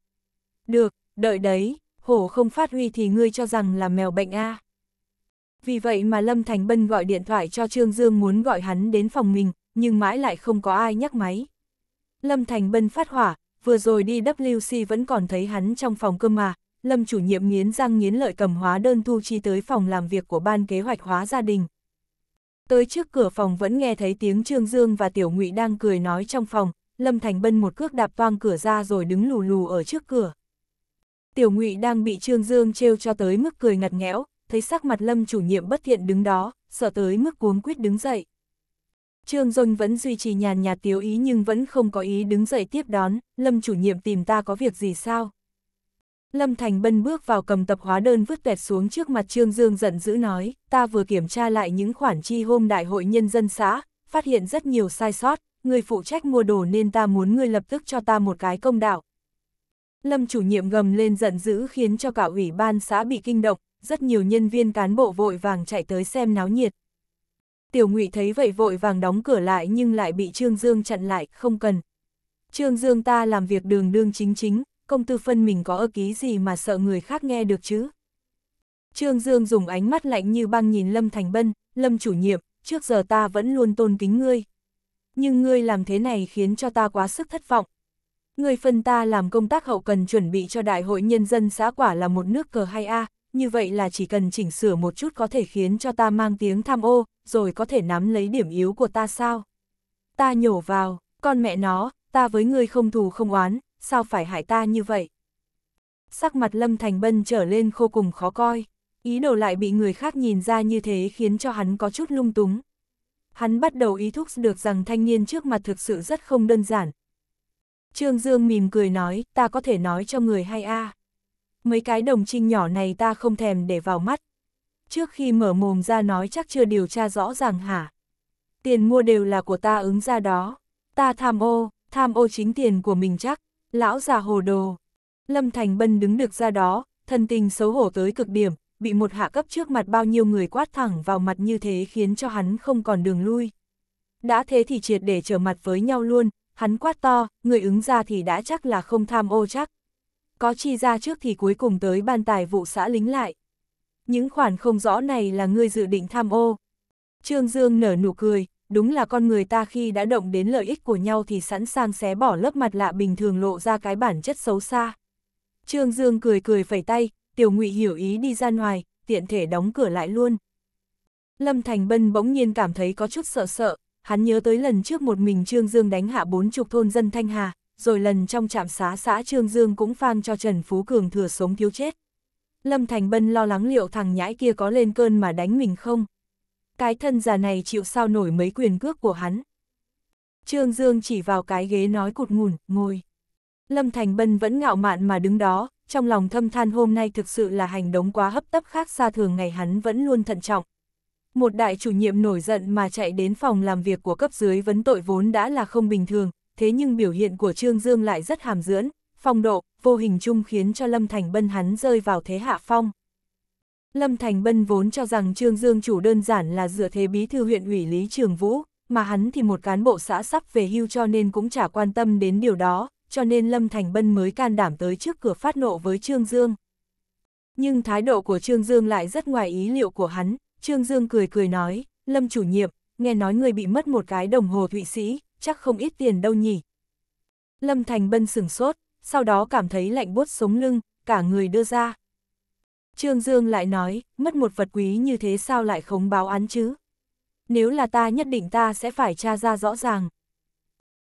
Được, đợi đấy, hổ không phát huy thì ngươi cho rằng là mèo bệnh a. Vì vậy mà Lâm Thành Bân gọi điện thoại cho Trương Dương muốn gọi hắn đến phòng mình, nhưng mãi lại không có ai nhắc máy. Lâm Thành Bân phát hỏa, vừa rồi đi WC vẫn còn thấy hắn trong phòng cơm mà, Lâm chủ nhiệm nghiến răng nghiến lợi cầm hóa đơn thu chi tới phòng làm việc của ban kế hoạch hóa gia đình. Tới trước cửa phòng vẫn nghe thấy tiếng Trương Dương và Tiểu Ngụy đang cười nói trong phòng, Lâm Thành Bân một cước đạp toang cửa ra rồi đứng lù lù ở trước cửa. Tiểu Ngụy đang bị Trương Dương trêu cho tới mức cười ngặt nghẽo, thấy sắc mặt Lâm chủ nhiệm bất thiện đứng đó, sợ tới mức cuống quýt đứng dậy. Trương Dung vẫn duy trì nhàn nhạt tiếu ý nhưng vẫn không có ý đứng dậy tiếp đón, Lâm chủ nhiệm tìm ta có việc gì sao? Lâm Thành Bân bước vào cầm tập hóa đơn vứt tuẹt xuống trước mặt Trương Dương giận dữ nói, ta vừa kiểm tra lại những khoản chi hôm đại hội nhân dân xã, phát hiện rất nhiều sai sót, người phụ trách mua đồ nên ta muốn ngươi lập tức cho ta một cái công đạo. Lâm chủ nhiệm gầm lên giận dữ khiến cho cả ủy ban xã bị kinh động, rất nhiều nhân viên cán bộ vội vàng chạy tới xem náo nhiệt, Tiểu Ngụy thấy vậy vội vàng đóng cửa lại nhưng lại bị Trương Dương chặn lại, không cần. Trương Dương ta làm việc đường đương chính chính, công tư phân mình có ơ ký gì mà sợ người khác nghe được chứ. Trương Dương dùng ánh mắt lạnh như băng nhìn Lâm Thành Bân, Lâm chủ nhiệm, trước giờ ta vẫn luôn tôn kính ngươi. Nhưng ngươi làm thế này khiến cho ta quá sức thất vọng. Ngươi phân ta làm công tác hậu cần chuẩn bị cho Đại hội Nhân dân xã quả là một nước cờ hay a à, như vậy là chỉ cần chỉnh sửa một chút có thể khiến cho ta mang tiếng tham ô, rồi có thể nắm lấy điểm yếu của ta sao? Ta nhổ vào, con mẹ nó, ta với ngươi không thù không oán, sao phải hại ta như vậy? Sắc mặt Lâm Thành Bân trở lên khô cùng khó coi, ý đồ lại bị người khác nhìn ra như thế khiến cho hắn có chút lung túng. Hắn bắt đầu ý thức được rằng thanh niên trước mặt thực sự rất không đơn giản. Trương Dương mỉm cười nói, ta có thể nói cho người hay a à? mấy cái đồng trinh nhỏ này ta không thèm để vào mắt. Trước khi mở mồm ra nói chắc chưa điều tra rõ ràng hả? Tiền mua đều là của ta ứng ra đó. Ta tham ô, tham ô chính tiền của mình chắc. Lão già hồ đồ. Lâm Thành Bân đứng được ra đó, thân tình xấu hổ tới cực điểm, bị một hạ cấp trước mặt bao nhiêu người quát thẳng vào mặt như thế khiến cho hắn không còn đường lui. Đã thế thì triệt để trở mặt với nhau luôn, hắn quát to, người ứng ra thì đã chắc là không tham ô chắc có chi ra trước thì cuối cùng tới ban tài vụ xã lính lại. Những khoản không rõ này là ngươi dự định tham ô. Trương Dương nở nụ cười, đúng là con người ta khi đã động đến lợi ích của nhau thì sẵn sàng xé bỏ lớp mặt lạ bình thường lộ ra cái bản chất xấu xa. Trương Dương cười cười phẩy tay, tiểu ngụy hiểu ý đi ra ngoài, tiện thể đóng cửa lại luôn. Lâm Thành Bân bỗng nhiên cảm thấy có chút sợ sợ, hắn nhớ tới lần trước một mình Trương Dương đánh hạ bốn chục thôn dân Thanh Hà, rồi lần trong trạm xá xã Trương Dương cũng phang cho Trần Phú Cường thừa sống thiếu chết. Lâm Thành Bân lo lắng liệu thằng nhãi kia có lên cơn mà đánh mình không. Cái thân già này chịu sao nổi mấy quyền cước của hắn. Trương Dương chỉ vào cái ghế nói cụt ngùn, ngồi. Lâm Thành Bân vẫn ngạo mạn mà đứng đó, trong lòng thâm than hôm nay thực sự là hành động quá hấp tấp khác xa thường ngày hắn vẫn luôn thận trọng. Một đại chủ nhiệm nổi giận mà chạy đến phòng làm việc của cấp dưới vấn tội vốn đã là không bình thường, thế nhưng biểu hiện của Trương Dương lại rất hàm dưỡng, phong độ, vô hình chung khiến cho Lâm Thành Bân hắn rơi vào thế hạ phong. Lâm Thành Bân vốn cho rằng Trương Dương chủ đơn giản là dựa thế bí thư huyện ủy Lý Trường Vũ, mà hắn thì một cán bộ xã sắp về hưu cho nên cũng chả quan tâm đến điều đó, cho nên Lâm Thành Bân mới can đảm tới trước cửa phát nộ với Trương Dương. Nhưng thái độ của Trương Dương lại rất ngoài ý liệu của hắn, Trương Dương cười cười nói, Lâm chủ nhiệm, nghe nói người bị mất một cái đồng hồ thụy sĩ, chắc không ít tiền đâu nhỉ. Lâm Thành Bân sửng sốt, sau đó cảm thấy lạnh buốt sống lưng, cả người đưa ra. Trương Dương lại nói, mất một vật quý như thế sao lại không báo án chứ? Nếu là ta nhất định ta sẽ phải tra ra rõ ràng.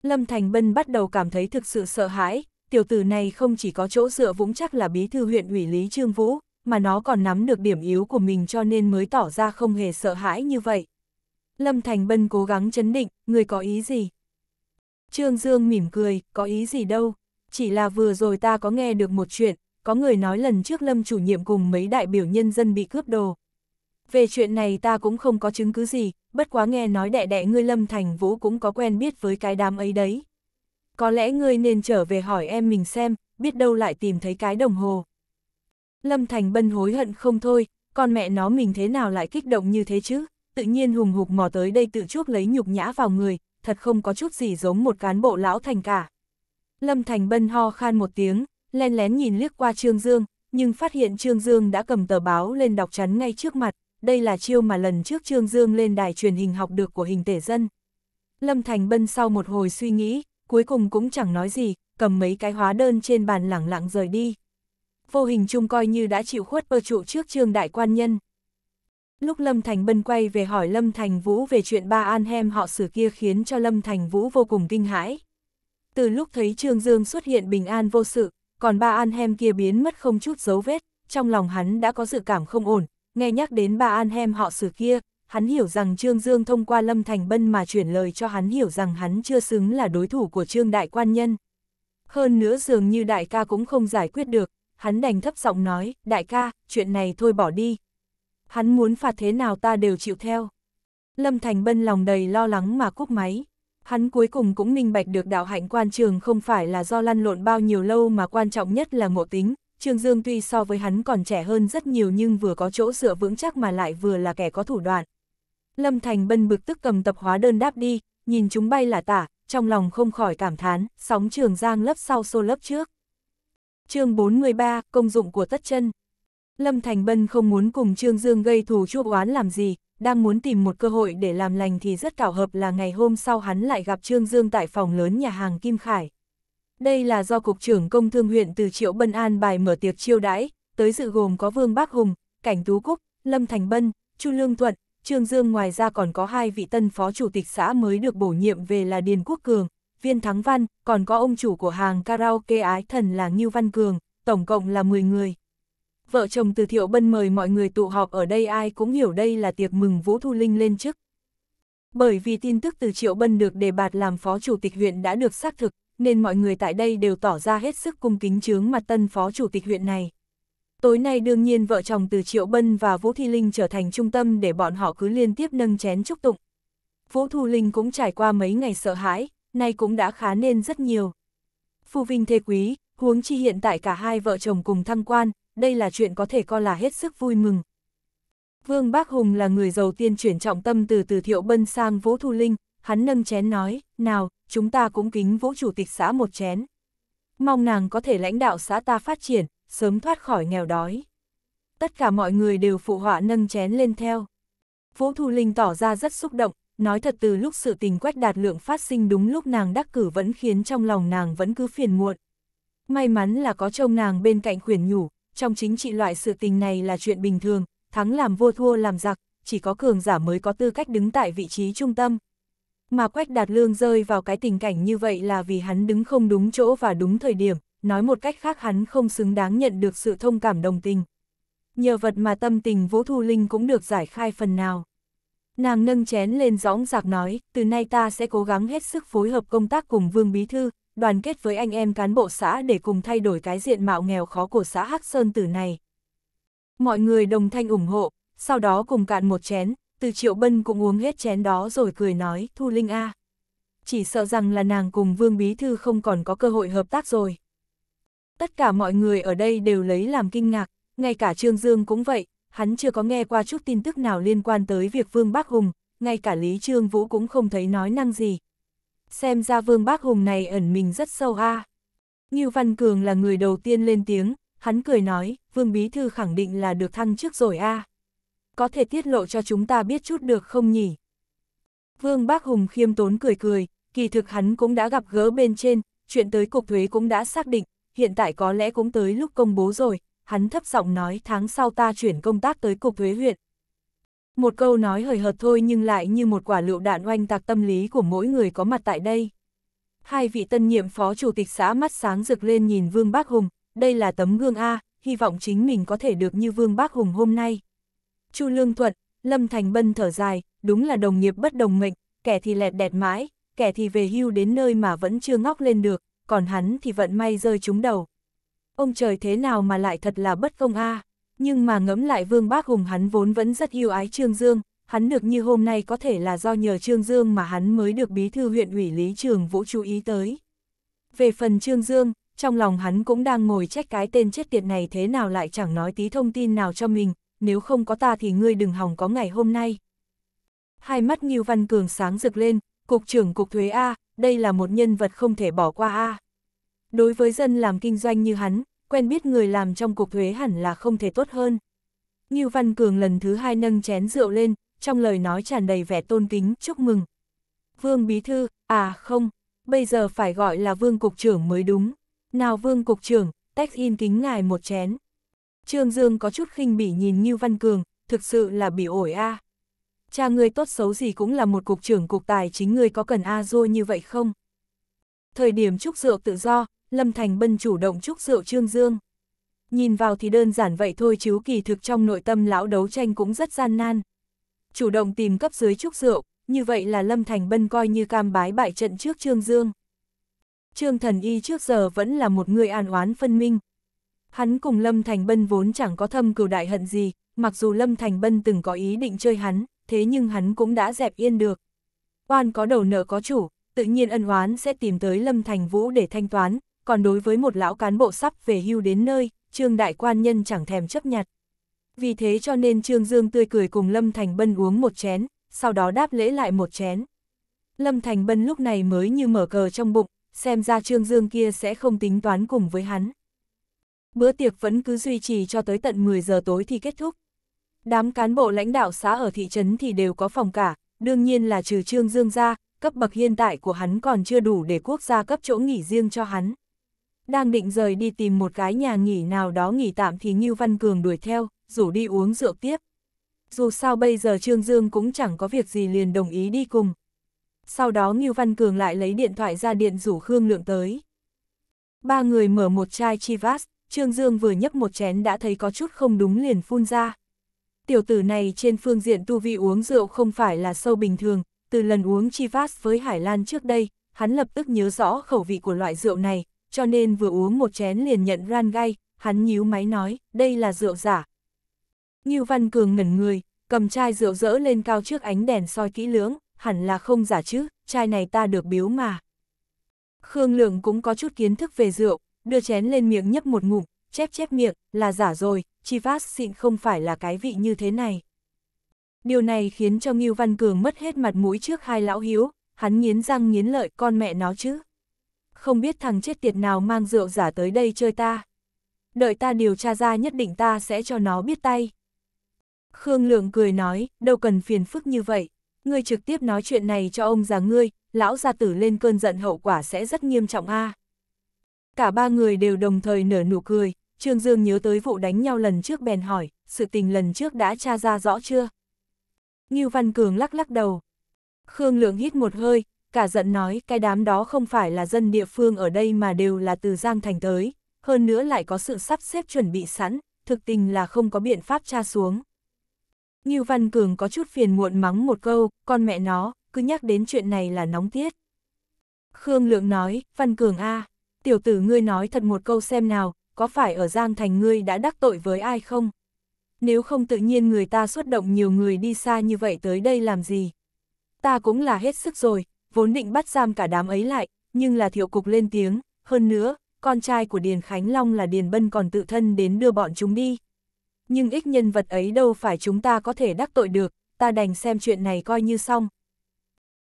Lâm Thành Bân bắt đầu cảm thấy thực sự sợ hãi, tiểu tử này không chỉ có chỗ dựa vững chắc là bí thư huyện ủy Lý Trương Vũ, mà nó còn nắm được điểm yếu của mình cho nên mới tỏ ra không hề sợ hãi như vậy. Lâm Thành Bân cố gắng chấn định, người có ý gì? Trương Dương mỉm cười, có ý gì đâu, chỉ là vừa rồi ta có nghe được một chuyện, có người nói lần trước Lâm chủ nhiệm cùng mấy đại biểu nhân dân bị cướp đồ. Về chuyện này ta cũng không có chứng cứ gì, bất quá nghe nói đệ đệ ngươi Lâm Thành Vũ cũng có quen biết với cái đám ấy đấy. Có lẽ ngươi nên trở về hỏi em mình xem, biết đâu lại tìm thấy cái đồng hồ. Lâm Thành Bân hối hận không thôi, con mẹ nó mình thế nào lại kích động như thế chứ, tự nhiên hùng hục mò tới đây tự chuốc lấy nhục nhã vào người, thật không có chút gì giống một cán bộ lão thành cả. Lâm Thành Bân ho khan một tiếng, len lén nhìn liếc qua Trương Dương, nhưng phát hiện Trương Dương đã cầm tờ báo lên đọc chắn ngay trước mặt, đây là chiêu mà lần trước Trương Dương lên đài truyền hình học được của hình tể dân. Lâm Thành Bân sau một hồi suy nghĩ, cuối cùng cũng chẳng nói gì, cầm mấy cái hóa đơn trên bàn lẳng lặng rời đi. Vô hình chung coi như đã chịu khuất bơ trụ trước Trương Đại Quan Nhân. Lúc Lâm Thành Bân quay về hỏi Lâm Thành Vũ về chuyện ba an hem họ xử kia khiến cho Lâm Thành Vũ vô cùng kinh hãi. Từ lúc thấy Trương Dương xuất hiện bình an vô sự, còn ba an hem kia biến mất không chút dấu vết, trong lòng hắn đã có dự cảm không ổn, nghe nhắc đến ba an hem họ xử kia, hắn hiểu rằng Trương Dương thông qua Lâm Thành Bân mà chuyển lời cho hắn hiểu rằng hắn chưa xứng là đối thủ của Trương Đại Quan Nhân. Hơn nữa dường như đại ca cũng không giải quyết được, hắn đành thấp giọng nói, đại ca, chuyện này thôi bỏ đi, hắn muốn phạt thế nào ta đều chịu theo. Lâm Thành Bân lòng đầy lo lắng mà cúp máy. Hắn cuối cùng cũng minh bạch được đạo hạnh quan trường không phải là do lăn lộn bao nhiêu lâu mà quan trọng nhất là ngộ tính. Trương Dương tuy so với hắn còn trẻ hơn rất nhiều nhưng vừa có chỗ dựa vững chắc mà lại vừa là kẻ có thủ đoạn. Lâm Thành Bân bực tức cầm tập hóa đơn đáp đi, nhìn chúng bay là tả, trong lòng không khỏi cảm thán, sóng trường giang lớp sau xô lớp trước. chương 43, công dụng của tất chân. Lâm Thành Bân không muốn cùng Trương Dương gây thù chuốc oán làm gì, đang muốn tìm một cơ hội để làm lành thì rất cảo hợp là ngày hôm sau hắn lại gặp Trương Dương tại phòng lớn nhà hàng Kim Khải. Đây là do Cục trưởng Công Thương huyện từ Triệu Bân An bài mở tiệc chiêu đãi, tới dự gồm có Vương Bác Hùng, Cảnh Tú Cúc, Lâm Thành Bân, Chu Lương Thuận, Trương Dương ngoài ra còn có hai vị tân phó chủ tịch xã mới được bổ nhiệm về là Điền Quốc Cường, Viên Thắng Văn, còn có ông chủ của hàng karaoke ái thần là Ngưu Văn Cường, tổng cộng là 10 người vợ chồng từ thiệu bân mời mọi người tụ họp ở đây ai cũng hiểu đây là tiệc mừng Vũ Thu Linh lên chức. Bởi vì tin tức từ Triệu Bân được đề bạt làm phó chủ tịch huyện đã được xác thực, nên mọi người tại đây đều tỏ ra hết sức cung kính chướng mặt tân phó chủ tịch huyện này. Tối nay đương nhiên vợ chồng từ Triệu Bân và Vũ Thi Linh trở thành trung tâm để bọn họ cứ liên tiếp nâng chén chúc tụng. Vũ Thu Linh cũng trải qua mấy ngày sợ hãi, nay cũng đã khá nên rất nhiều. Phu Vinh Thê Quý, huống chi hiện tại cả hai vợ chồng cùng thăng quan, đây là chuyện có thể coi là hết sức vui mừng. Vương Bác Hùng là người đầu tiên chuyển trọng tâm từ từ Thiệu Bân sang Vũ Thu Linh, hắn nâng chén nói, nào, chúng ta cũng kính Vũ Chủ tịch xã một chén. Mong nàng có thể lãnh đạo xã ta phát triển, sớm thoát khỏi nghèo đói. Tất cả mọi người đều phụ họa nâng chén lên theo. Vũ Thu Linh tỏ ra rất xúc động, nói thật từ lúc sự tình quách đạt lượng phát sinh đúng lúc nàng đắc cử vẫn khiến trong lòng nàng vẫn cứ phiền muộn. May mắn là có trông nàng bên cạnh khuyển nhủ, trong chính trị loại sự tình này là chuyện bình thường, thắng làm vua thua làm giặc, chỉ có cường giả mới có tư cách đứng tại vị trí trung tâm. Mà Quách Đạt Lương rơi vào cái tình cảnh như vậy là vì hắn đứng không đúng chỗ và đúng thời điểm, nói một cách khác hắn không xứng đáng nhận được sự thông cảm đồng tình. Nhờ vật mà tâm tình Vũ Thu Linh cũng được giải khai phần nào. Nàng nâng chén lên gióng giạc nói, từ nay ta sẽ cố gắng hết sức phối hợp công tác cùng Vương Bí Thư, đoàn kết với anh em cán bộ xã để cùng thay đổi cái diện mạo nghèo khó của xã Hắc Sơn Tử này. Mọi người đồng thanh ủng hộ, sau đó cùng cạn một chén, từ Triệu Bân cũng uống hết chén đó rồi cười nói, Thu Linh A. Chỉ sợ rằng là nàng cùng Vương Bí Thư không còn có cơ hội hợp tác rồi. Tất cả mọi người ở đây đều lấy làm kinh ngạc, ngay cả Trương Dương cũng vậy, hắn chưa có nghe qua chút tin tức nào liên quan tới việc Vương Bác Hùng, ngay cả Lý Trương Vũ cũng không thấy nói năng gì, xem ra vương bác hùng này ẩn mình rất sâu ha, À. Ngưu Văn Cường là người đầu tiên lên tiếng, hắn cười nói, vương bí thư khẳng định là được thăng trước rồi a. Có thể tiết lộ cho chúng ta biết chút được không nhỉ? Vương Bác Hùng khiêm tốn cười cười, kỳ thực hắn cũng đã gặp gỡ bên trên, chuyện tới cục thuế cũng đã xác định, hiện tại có lẽ cũng tới lúc công bố rồi, hắn thấp giọng nói tháng sau ta chuyển công tác tới cục thuế huyện, một câu nói hời hợt thôi nhưng lại như một quả lựu đạn oanh tạc tâm lý của mỗi người có mặt tại đây. Hai vị tân nhiệm phó chủ tịch xã mắt sáng rực lên nhìn Vương Bác Hùng, đây là tấm gương A, hy vọng chính mình có thể được như Vương Bác Hùng hôm nay. Chu Lương Thuận, Lâm Thành Bân thở dài, đúng là đồng nghiệp bất đồng mệnh, kẻ thì lẹt đẹt mãi, kẻ thì về hưu đến nơi mà vẫn chưa ngóc lên được, còn hắn thì vận may rơi trúng đầu. Ông trời thế nào mà lại thật là bất công a nhưng mà ngẫm lại Vương Bác Hùng hắn vốn vẫn rất yêu ái Trương Dương, hắn được như hôm nay có thể là do nhờ Trương Dương mà hắn mới được bí thư huyện ủy Lý Trường Vũ chú ý tới. Về phần Trương Dương, trong lòng hắn cũng đang ngồi trách cái tên chết tiệt này thế nào lại chẳng nói tí thông tin nào cho mình, nếu không có ta thì ngươi đừng hỏng có ngày hôm nay. Hai mắt Ngưu Văn Cường sáng rực lên, Cục trưởng Cục Thuế A, đây là một nhân vật không thể bỏ qua A. Đối với dân làm kinh doanh như hắn, quen biết người làm trong cục thuế hẳn là không thể tốt hơn. Ngưu Văn Cường lần thứ hai nâng chén rượu lên, trong lời nói tràn đầy vẻ tôn kính, chúc mừng. Vương Bí Thư, à không, bây giờ phải gọi là Vương Cục trưởng mới đúng. Nào Vương Cục trưởng, tách in kính ngài một chén. Trương Dương có chút khinh bỉ nhìn Ngưu Văn Cường, thực sự là bị ổi a. Cha ngươi tốt xấu gì cũng là một cục trưởng cục tài chính ngươi có cần a à dua như vậy không? Thời điểm trúc rượu tự do, Lâm Thành Bân chủ động chúc rượu Trương Dương. Nhìn vào thì đơn giản vậy thôi chứ kỳ thực trong nội tâm lão đấu tranh cũng rất gian nan. Chủ động tìm cấp dưới chúc rượu, như vậy là Lâm Thành Bân coi như cam bái bại trận trước Trương Dương. Trương Thần Y trước giờ vẫn là một người an oán phân minh. Hắn cùng Lâm Thành Bân vốn chẳng có thâm cửu đại hận gì, mặc dù Lâm Thành Bân từng có ý định chơi hắn, thế nhưng hắn cũng đã dẹp yên được. Oan có đầu nợ có chủ, tự nhiên ân oán sẽ tìm tới Lâm Thành Vũ để thanh toán, còn đối với một lão cán bộ sắp về hưu đến nơi, Trương Đại Quan Nhân chẳng thèm chấp nhặt. Vì thế cho nên Trương Dương tươi cười cùng Lâm Thành Bân uống một chén, sau đó đáp lễ lại một chén. Lâm Thành Bân lúc này mới như mở cờ trong bụng, xem ra Trương Dương kia sẽ không tính toán cùng với hắn. Bữa tiệc vẫn cứ duy trì cho tới tận 10 giờ tối thì kết thúc. Đám cán bộ lãnh đạo xã ở thị trấn thì đều có phòng cả, đương nhiên là trừ Trương Dương ra, cấp bậc hiện tại của hắn còn chưa đủ để quốc gia cấp chỗ nghỉ riêng cho hắn. Đang định rời đi tìm một cái nhà nghỉ nào đó nghỉ tạm thì Ngưu Văn Cường đuổi theo, rủ đi uống rượu tiếp. Dù sao bây giờ Trương Dương cũng chẳng có việc gì liền đồng ý đi cùng. Sau đó Ngưu Văn Cường lại lấy điện thoại ra điện rủ Khương Lượng tới. Ba người mở một chai Chivas, Trương Dương vừa nhấp một chén đã thấy có chút không đúng liền phun ra. Tiểu tử này trên phương diện tu vi uống rượu không phải là sâu bình thường, từ lần uống Chivas với Hải Lan trước đây, hắn lập tức nhớ rõ khẩu vị của loại rượu này, cho nên vừa uống một chén liền nhận ran gai, hắn nhíu máy nói, đây là rượu giả. Ngưu Văn Cường ngẩn người, cầm chai rượu rỡ lên cao trước ánh đèn soi kỹ lưỡng, hẳn là không giả chứ, chai này ta được biếu mà. Khương Lượng cũng có chút kiến thức về rượu, đưa chén lên miệng nhấp một ngụm, chép chép miệng, là giả rồi, Chivas xịn không phải là cái vị như thế này. Điều này khiến cho Ngưu Văn Cường mất hết mặt mũi trước hai lão hiếu, hắn nghiến răng nghiến lợi con mẹ nó chứ không biết thằng chết tiệt nào mang rượu giả tới đây chơi ta. Đợi ta điều tra ra nhất định ta sẽ cho nó biết tay. Khương Lượng cười nói, đâu cần phiền phức như vậy, ngươi trực tiếp nói chuyện này cho ông già ngươi, lão gia tử lên cơn giận hậu quả sẽ rất nghiêm trọng a. Cả ba người đều đồng thời nở nụ cười, Trương Dương nhớ tới vụ đánh nhau lần trước bèn hỏi, sự tình lần trước đã tra ra rõ chưa? Ngưu Văn Cường lắc lắc đầu. Khương Lượng hít một hơi, cả giận nói cái đám đó không phải là dân địa phương ở đây mà đều là từ Giang Thành tới, hơn nữa lại có sự sắp xếp chuẩn bị sẵn, thực tình là không có biện pháp tra xuống. Ngưu Văn Cường có chút phiền muộn mắng một câu, con mẹ nó, cứ nhắc đến chuyện này là nóng tiết. Khương Lượng nói, Văn Cường a, à, tiểu tử ngươi nói thật một câu xem nào, có phải ở Giang Thành ngươi đã đắc tội với ai không? Nếu không tự nhiên người ta xuất động nhiều người đi xa như vậy tới đây làm gì? Ta cũng là hết sức rồi, vốn định bắt giam cả đám ấy lại, nhưng là thiệu cục lên tiếng, hơn nữa, con trai của Điền Khánh Long là Điền Bân còn tự thân đến đưa bọn chúng đi. Nhưng ít nhân vật ấy đâu phải chúng ta có thể đắc tội được, ta đành xem chuyện này coi như xong.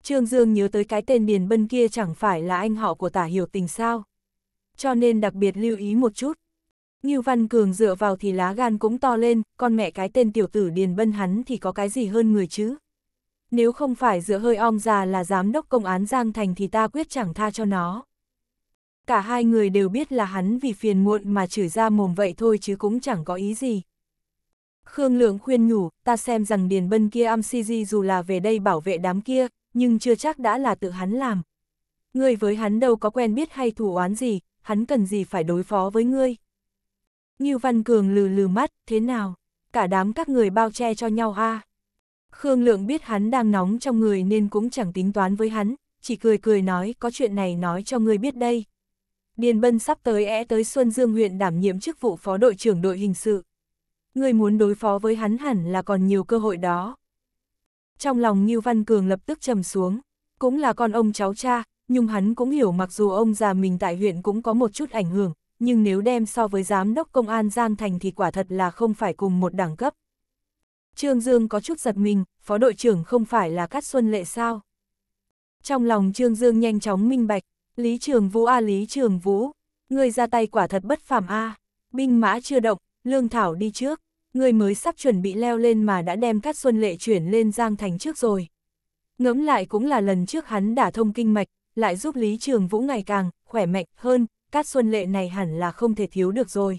Trương Dương nhớ tới cái tên Điền Bân kia chẳng phải là anh họ của tả hiểu tình sao. Cho nên đặc biệt lưu ý một chút. Ngưu Văn Cường dựa vào thì lá gan cũng to lên, con mẹ cái tên tiểu tử Điền Bân hắn thì có cái gì hơn người chứ nếu không phải giữa hơi om già là giám đốc công án Giang Thành thì ta quyết chẳng tha cho nó. Cả hai người đều biết là hắn vì phiền muộn mà chửi ra mồm vậy thôi chứ cũng chẳng có ý gì. Khương Lượng khuyên nhủ, ta xem rằng Điền Bân kia Am si di dù là về đây bảo vệ đám kia, nhưng chưa chắc đã là tự hắn làm. Ngươi với hắn đâu có quen biết hay thủ oán gì, hắn cần gì phải đối phó với ngươi. Như Văn Cường lừ lừ mắt, thế nào? Cả đám các người bao che cho nhau ha. à? Khương Lượng biết hắn đang nóng trong người nên cũng chẳng tính toán với hắn, chỉ cười cười nói có chuyện này nói cho người biết đây. Điền Bân sắp tới é tới Xuân Dương huyện đảm nhiệm chức vụ phó đội trưởng đội hình sự. người muốn đối phó với hắn hẳn là còn nhiều cơ hội đó. Trong lòng Ngưu Văn Cường lập tức trầm xuống, cũng là con ông cháu cha, nhưng hắn cũng hiểu mặc dù ông già mình tại huyện cũng có một chút ảnh hưởng, nhưng nếu đem so với giám đốc công an Giang Thành thì quả thật là không phải cùng một đẳng cấp. Trương Dương có chút giật mình, phó đội trưởng không phải là Cát Xuân Lệ sao? Trong lòng Trương Dương nhanh chóng minh bạch, Lý Trường Vũ a à, Lý Trường Vũ, người ra tay quả thật bất phàm a binh mã chưa động, lương thảo đi trước, người mới sắp chuẩn bị leo lên mà đã đem Cát Xuân Lệ chuyển lên Giang Thành trước rồi. Ngẫm lại cũng là lần trước hắn đã thông kinh mạch, lại giúp Lý Trường Vũ ngày càng khỏe mạnh hơn, Cát Xuân Lệ này hẳn là không thể thiếu được rồi.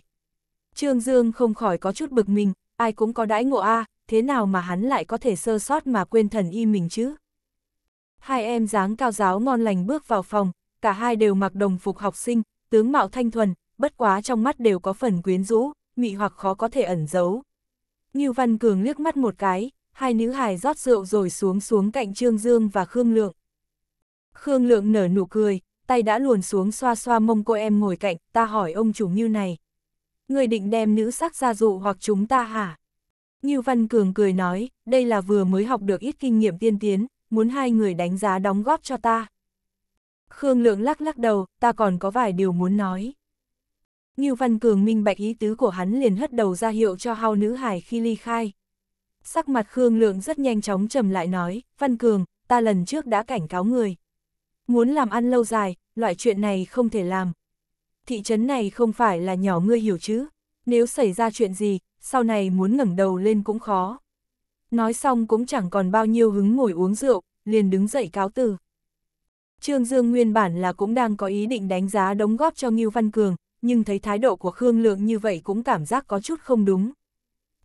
Trương Dương không khỏi có chút bực mình, ai cũng có đãi ngộ a, thế nào mà hắn lại có thể sơ sót mà quên thần y mình chứ? Hai em dáng cao giáo ngon lành bước vào phòng, cả hai đều mặc đồng phục học sinh, tướng mạo thanh thuần, bất quá trong mắt đều có phần quyến rũ, mị hoặc khó có thể ẩn giấu. Như Văn Cường liếc mắt một cái, hai nữ hài rót rượu rồi xuống xuống cạnh Trương Dương và Khương Lượng. Khương Lượng nở nụ cười, tay đã luồn xuống xoa xoa mông cô em ngồi cạnh, ta hỏi ông chủ như này. Người định đem nữ sắc ra dụ hoặc chúng ta hả? Ngưu Văn Cường cười nói, đây là vừa mới học được ít kinh nghiệm tiên tiến, muốn hai người đánh giá đóng góp cho ta. Khương Lượng lắc lắc đầu, ta còn có vài điều muốn nói. Ngưu Văn Cường minh bạch ý tứ của hắn liền hất đầu ra hiệu cho hao nữ hải khi ly khai. Sắc mặt Khương Lượng rất nhanh chóng trầm lại nói, Văn Cường, ta lần trước đã cảnh cáo người. Muốn làm ăn lâu dài, loại chuyện này không thể làm. Thị trấn này không phải là nhỏ ngươi hiểu chứ. Nếu xảy ra chuyện gì, sau này muốn ngẩng đầu lên cũng khó. Nói xong cũng chẳng còn bao nhiêu hứng ngồi uống rượu, liền đứng dậy cáo từ. Trương Dương nguyên bản là cũng đang có ý định đánh giá đóng góp cho Ngưu Văn Cường, nhưng thấy thái độ của Khương Lượng như vậy cũng cảm giác có chút không đúng.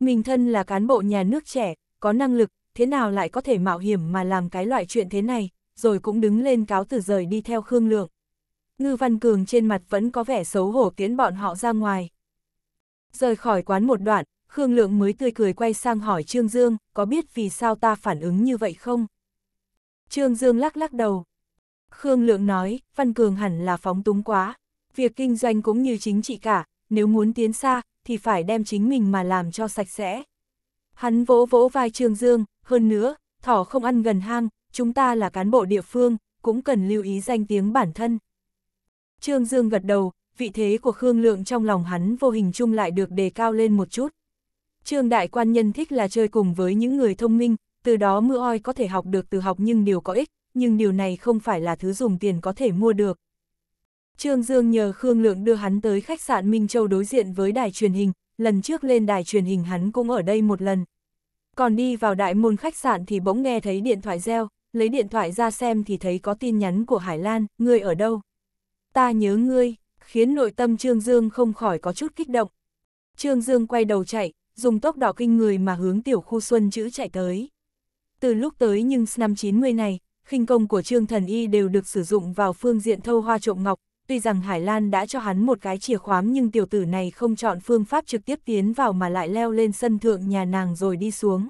Mình thân là cán bộ nhà nước trẻ, có năng lực, thế nào lại có thể mạo hiểm mà làm cái loại chuyện thế này, rồi cũng đứng lên cáo từ rời đi theo Khương Lượng. Ngư Văn Cường trên mặt vẫn có vẻ xấu hổ tiến bọn họ ra ngoài. Rời khỏi quán một đoạn, Khương Lượng mới tươi cười quay sang hỏi Trương Dương, có biết vì sao ta phản ứng như vậy không? Trương Dương lắc lắc đầu. Khương Lượng nói, Văn Cường hẳn là phóng túng quá. Việc kinh doanh cũng như chính trị cả, nếu muốn tiến xa, thì phải đem chính mình mà làm cho sạch sẽ. Hắn vỗ vỗ vai Trương Dương, hơn nữa, thỏ không ăn gần hang, chúng ta là cán bộ địa phương, cũng cần lưu ý danh tiếng bản thân. Trương Dương gật đầu, vị thế của Khương Lượng trong lòng hắn vô hình chung lại được đề cao lên một chút. Trương Đại Quan nhân thích là chơi cùng với những người thông minh, từ đó mưa oi có thể học được từ học nhưng điều có ích, nhưng điều này không phải là thứ dùng tiền có thể mua được. Trương Dương nhờ Khương Lượng đưa hắn tới khách sạn Minh Châu đối diện với đài truyền hình, lần trước lên đài truyền hình hắn cũng ở đây một lần. Còn đi vào đại môn khách sạn thì bỗng nghe thấy điện thoại reo, lấy điện thoại ra xem thì thấy có tin nhắn của Hải Lan, ngươi ở đâu? Ta nhớ ngươi, khiến nội tâm Trương Dương không khỏi có chút kích động. Trương Dương quay đầu chạy, dùng tốc đỏ kinh người mà hướng tiểu khu xuân chữ chạy tới. Từ lúc tới nhưng năm 90 này, khinh công của Trương Thần Y đều được sử dụng vào phương diện thâu hoa trộm ngọc, tuy rằng Hải Lan đã cho hắn một cái chìa khóa nhưng tiểu tử này không chọn phương pháp trực tiếp tiến vào mà lại leo lên sân thượng nhà nàng rồi đi xuống.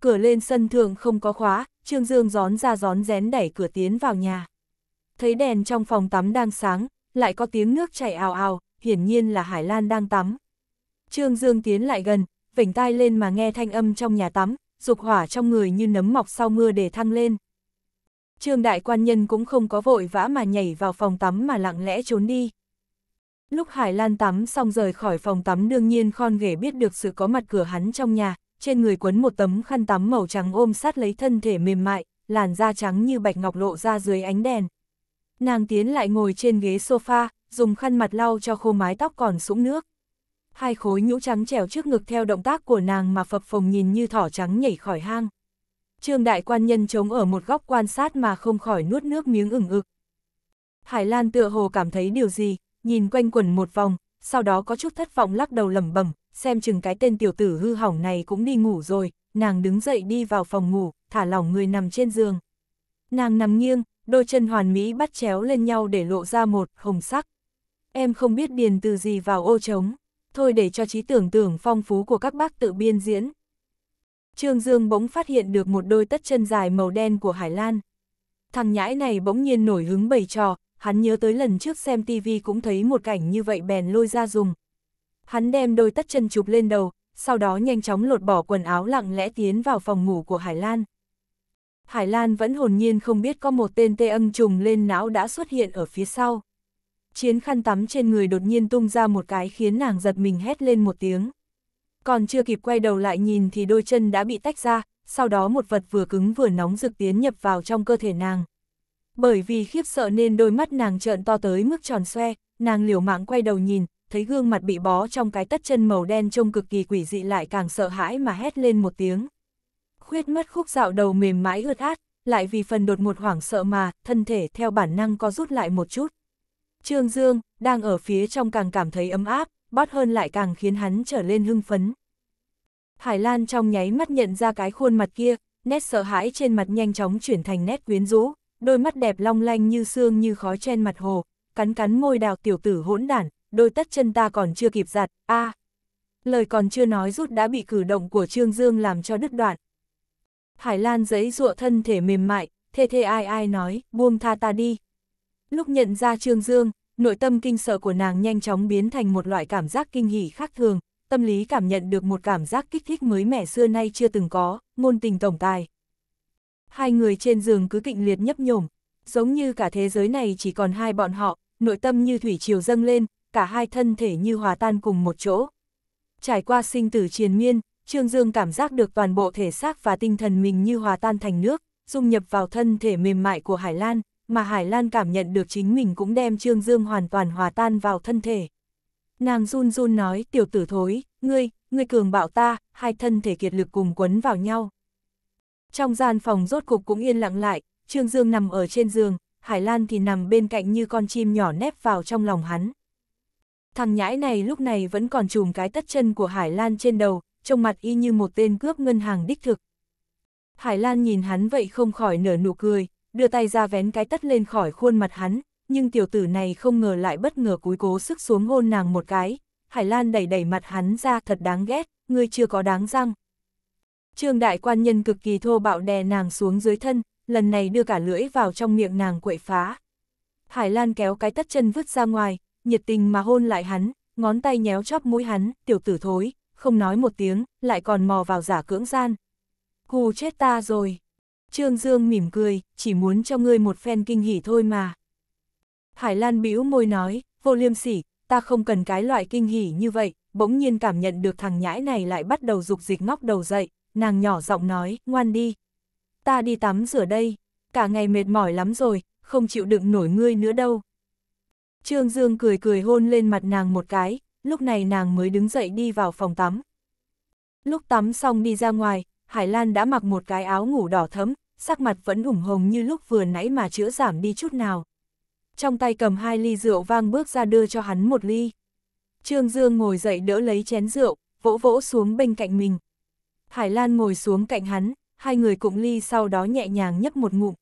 Cửa lên sân thượng không có khóa, Trương Dương gión ra gión rén đẩy cửa tiến vào nhà. Thấy đèn trong phòng tắm đang sáng, lại có tiếng nước chảy ào ào, hiển nhiên là Hải Lan đang tắm. Trương Dương tiến lại gần, vểnh tai lên mà nghe thanh âm trong nhà tắm, dục hỏa trong người như nấm mọc sau mưa để thăng lên. Trương đại quan nhân cũng không có vội vã mà nhảy vào phòng tắm mà lặng lẽ trốn đi. Lúc Hải Lan tắm xong rời khỏi phòng tắm đương nhiên khon ghẻ biết được sự có mặt cửa hắn trong nhà, trên người quấn một tấm khăn tắm màu trắng ôm sát lấy thân thể mềm mại, làn da trắng như bạch ngọc lộ ra dưới ánh đèn. Nàng tiến lại ngồi trên ghế sofa, dùng khăn mặt lau cho khô mái tóc còn sũng nước. Hai khối nhũ trắng trèo trước ngực theo động tác của nàng mà phập phồng nhìn như thỏ trắng nhảy khỏi hang. Trương đại quan nhân chống ở một góc quan sát mà không khỏi nuốt nước miếng ửng ực. Hải Lan tựa hồ cảm thấy điều gì, nhìn quanh quẩn một vòng, sau đó có chút thất vọng lắc đầu lẩm bẩm, xem chừng cái tên tiểu tử hư hỏng này cũng đi ngủ rồi, nàng đứng dậy đi vào phòng ngủ, thả lỏng người nằm trên giường. Nàng nằm nghiêng, đôi chân hoàn mỹ bắt chéo lên nhau để lộ ra một hồng sắc. Em không biết điền từ gì vào ô trống, thôi để cho trí tưởng tưởng phong phú của các bác tự biên diễn. Trương Dương bỗng phát hiện được một đôi tất chân dài màu đen của Hải Lan. Thằng nhãi này bỗng nhiên nổi hứng bày trò, hắn nhớ tới lần trước xem tivi cũng thấy một cảnh như vậy bèn lôi ra dùng. Hắn đem đôi tất chân chụp lên đầu, sau đó nhanh chóng lột bỏ quần áo lặng lẽ tiến vào phòng ngủ của Hải Lan. Hải Lan vẫn hồn nhiên không biết có một tên tê âm trùng lên não đã xuất hiện ở phía sau. Chiến khăn tắm trên người đột nhiên tung ra một cái khiến nàng giật mình hét lên một tiếng. Còn chưa kịp quay đầu lại nhìn thì đôi chân đã bị tách ra, sau đó một vật vừa cứng vừa nóng rực tiến nhập vào trong cơ thể nàng. Bởi vì khiếp sợ nên đôi mắt nàng trợn to tới mức tròn xoe, nàng liều mạng quay đầu nhìn, thấy gương mặt bị bó trong cái tất chân màu đen trông cực kỳ quỷ dị lại càng sợ hãi mà hét lên một tiếng khuyết mất khúc dạo đầu mềm mại ướt át, lại vì phần đột một hoảng sợ mà, thân thể theo bản năng có rút lại một chút. Trương Dương, đang ở phía trong càng cảm thấy ấm áp, bót hơn lại càng khiến hắn trở lên hưng phấn. Hải Lan trong nháy mắt nhận ra cái khuôn mặt kia, nét sợ hãi trên mặt nhanh chóng chuyển thành nét quyến rũ, đôi mắt đẹp long lanh như xương như khói trên mặt hồ, cắn cắn môi đào tiểu tử hỗn đản, đôi tất chân ta còn chưa kịp giặt, a. lời còn chưa nói rút đã bị cử động của Trương Dương làm cho đứt đoạn, Hải Lan giấy dụa thân thể mềm mại, thê thê ai ai nói, buông tha ta đi. Lúc nhận ra Trương Dương, nội tâm kinh sợ của nàng nhanh chóng biến thành một loại cảm giác kinh hỉ khác thường, tâm lý cảm nhận được một cảm giác kích thích mới mẻ xưa nay chưa từng có, ngôn tình tổng tài. Hai người trên giường cứ kịch liệt nhấp nhổm, giống như cả thế giới này chỉ còn hai bọn họ, nội tâm như thủy chiều dâng lên, cả hai thân thể như hòa tan cùng một chỗ. Trải qua sinh tử triền miên, Trương Dương cảm giác được toàn bộ thể xác và tinh thần mình như hòa tan thành nước, dung nhập vào thân thể mềm mại của Hải Lan, mà Hải Lan cảm nhận được chính mình cũng đem Trương Dương hoàn toàn hòa tan vào thân thể. Nàng run run nói, tiểu tử thối, ngươi, ngươi cường bạo ta, hai thân thể kiệt lực cùng quấn vào nhau. Trong gian phòng rốt cục cũng yên lặng lại, Trương Dương nằm ở trên giường, Hải Lan thì nằm bên cạnh như con chim nhỏ nép vào trong lòng hắn. Thằng nhãi này lúc này vẫn còn chùm cái tất chân của Hải Lan trên đầu, trông mặt y như một tên cướp ngân hàng đích thực. Hải Lan nhìn hắn vậy không khỏi nở nụ cười, đưa tay ra vén cái tất lên khỏi khuôn mặt hắn, nhưng tiểu tử này không ngờ lại bất ngờ cúi cố sức xuống hôn nàng một cái. Hải Lan đẩy đẩy mặt hắn ra thật đáng ghét, ngươi chưa có đáng răng. Trương đại quan nhân cực kỳ thô bạo đè nàng xuống dưới thân, lần này đưa cả lưỡi vào trong miệng nàng quậy phá. Hải Lan kéo cái tất chân vứt ra ngoài, nhiệt tình mà hôn lại hắn, ngón tay nhéo chóp mũi hắn, tiểu tử thối, không nói một tiếng, lại còn mò vào giả cưỡng gian. Hù chết ta rồi. Trương Dương mỉm cười, chỉ muốn cho ngươi một phen kinh hỉ thôi mà. Hải Lan bĩu môi nói, vô liêm sỉ, ta không cần cái loại kinh hỉ như vậy, bỗng nhiên cảm nhận được thằng nhãi này lại bắt đầu dục dịch ngóc đầu dậy, nàng nhỏ giọng nói, ngoan đi. Ta đi tắm rửa đây, cả ngày mệt mỏi lắm rồi, không chịu đựng nổi ngươi nữa đâu. Trương Dương cười cười hôn lên mặt nàng một cái, lúc này nàng mới đứng dậy đi vào phòng tắm. Lúc tắm xong đi ra ngoài, Hải Lan đã mặc một cái áo ngủ đỏ thấm, sắc mặt vẫn ửng hồng như lúc vừa nãy mà chữa giảm đi chút nào. Trong tay cầm hai ly rượu vang bước ra đưa cho hắn một ly. Trương Dương ngồi dậy đỡ lấy chén rượu, vỗ vỗ xuống bên cạnh mình. Hải Lan ngồi xuống cạnh hắn, hai người cụng ly sau đó nhẹ nhàng nhấp một ngụm.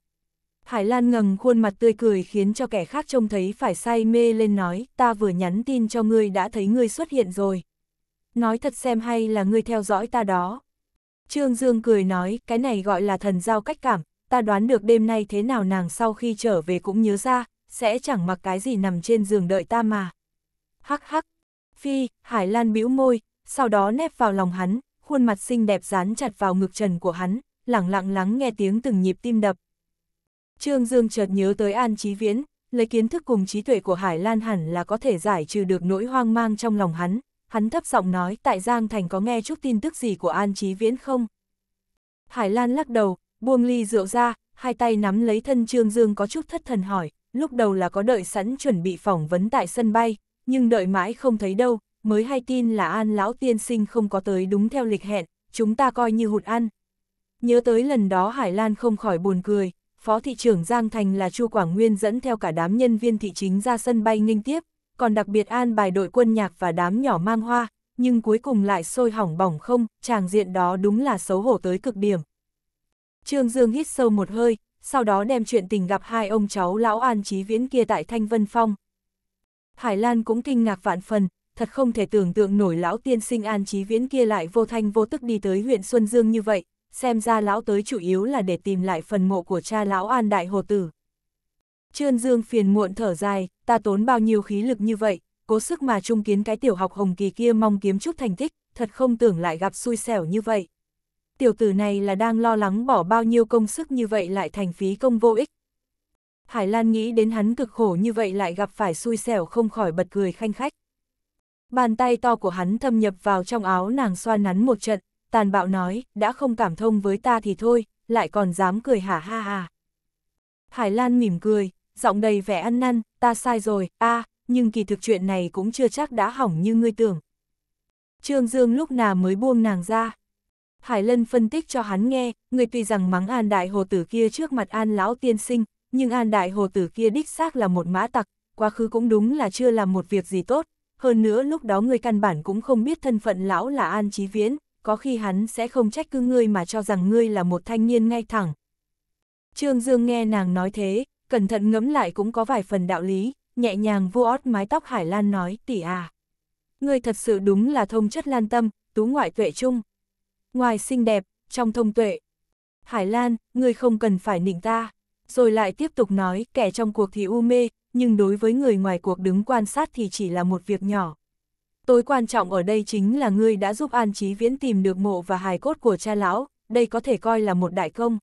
Hải Lan ngầm khuôn mặt tươi cười khiến cho kẻ khác trông thấy phải say mê lên nói, ta vừa nhắn tin cho ngươi đã thấy ngươi xuất hiện rồi. Nói thật xem hay là ngươi theo dõi ta đó. Trương Dương cười nói, cái này gọi là thần giao cách cảm, ta đoán được đêm nay thế nào nàng sau khi trở về cũng nhớ ra, sẽ chẳng mặc cái gì nằm trên giường đợi ta mà. Hắc hắc, phi, Hải Lan bĩu môi, sau đó nép vào lòng hắn, khuôn mặt xinh đẹp dán chặt vào ngực trần của hắn, lặng lặng lắng nghe tiếng từng nhịp tim đập. Trương Dương chợt nhớ tới An Chí Viễn, lấy kiến thức cùng trí tuệ của Hải Lan hẳn là có thể giải trừ được nỗi hoang mang trong lòng hắn. Hắn thấp giọng nói tại Giang Thành có nghe chút tin tức gì của An Chí Viễn không? Hải Lan lắc đầu, buông ly rượu ra, hai tay nắm lấy thân Trương Dương có chút thất thần hỏi, lúc đầu là có đợi sẵn chuẩn bị phỏng vấn tại sân bay, nhưng đợi mãi không thấy đâu, mới hay tin là An Lão Tiên Sinh không có tới đúng theo lịch hẹn, chúng ta coi như hụt ăn. Nhớ tới lần đó Hải Lan không khỏi buồn cười, Phó thị trưởng Giang Thành là Chu Quảng Nguyên dẫn theo cả đám nhân viên thị chính ra sân bay nghênh tiếp, còn đặc biệt an bài đội quân nhạc và đám nhỏ mang hoa, nhưng cuối cùng lại sôi hỏng bỏng không, chàng diện đó đúng là xấu hổ tới cực điểm. Trương Dương hít sâu một hơi, sau đó đem chuyện tình gặp hai ông cháu lão An Chí Viễn kia tại Thanh Vân Phong. Hải Lan cũng kinh ngạc vạn phần, thật không thể tưởng tượng nổi lão tiên sinh An Chí Viễn kia lại vô thanh vô tức đi tới huyện Xuân Dương như vậy, xem ra lão tới chủ yếu là để tìm lại phần mộ của cha lão an đại hồ tử. Trương Dương phiền muộn thở dài, ta tốn bao nhiêu khí lực như vậy, cố sức mà trung kiến cái tiểu học hồng kỳ kia mong kiếm chút thành tích, thật không tưởng lại gặp xui xẻo như vậy. Tiểu tử này là đang lo lắng bỏ bao nhiêu công sức như vậy lại thành phí công vô ích. Hải Lan nghĩ đến hắn cực khổ như vậy lại gặp phải xui xẻo không khỏi bật cười khanh khách. Bàn tay to của hắn thâm nhập vào trong áo nàng xoa nắn một trận, tàn bạo nói, đã không cảm thông với ta thì thôi, lại còn dám cười hả ha ha. Hải Lan mỉm cười, giọng đầy vẻ ăn năn, ta sai rồi, a nhưng kỳ thực chuyện này cũng chưa chắc đã hỏng như ngươi tưởng. Trương Dương lúc nào mới buông nàng ra. Hải Lân phân tích cho hắn nghe, người tuy rằng mắng An Đại Hồ Tử kia trước mặt An Lão Tiên Sinh, nhưng An Đại Hồ Tử kia đích xác là một mã tặc, quá khứ cũng đúng là chưa làm một việc gì tốt, hơn nữa lúc đó người căn bản cũng không biết thân phận lão là An Chí Viễn, có khi hắn sẽ không trách cứ ngươi mà cho rằng ngươi là một thanh niên ngay thẳng. Trương Dương nghe nàng nói thế, cẩn thận ngẫm lại cũng có vài phần đạo lý, nhẹ nhàng vua ót mái tóc Hải Lan nói, tỷ à. Ngươi thật sự đúng là thông chất lan tâm, tú ngoại tuệ trung, Ngoài xinh đẹp, trong thông tuệ. Hải Lan, ngươi không cần phải nịnh ta. Rồi lại tiếp tục nói, kẻ trong cuộc thì u mê, nhưng đối với người ngoài cuộc đứng quan sát thì chỉ là một việc nhỏ. Tối quan trọng ở đây chính là ngươi đã giúp An Chí Viễn tìm được mộ và hài cốt của cha lão, đây có thể coi là một đại công.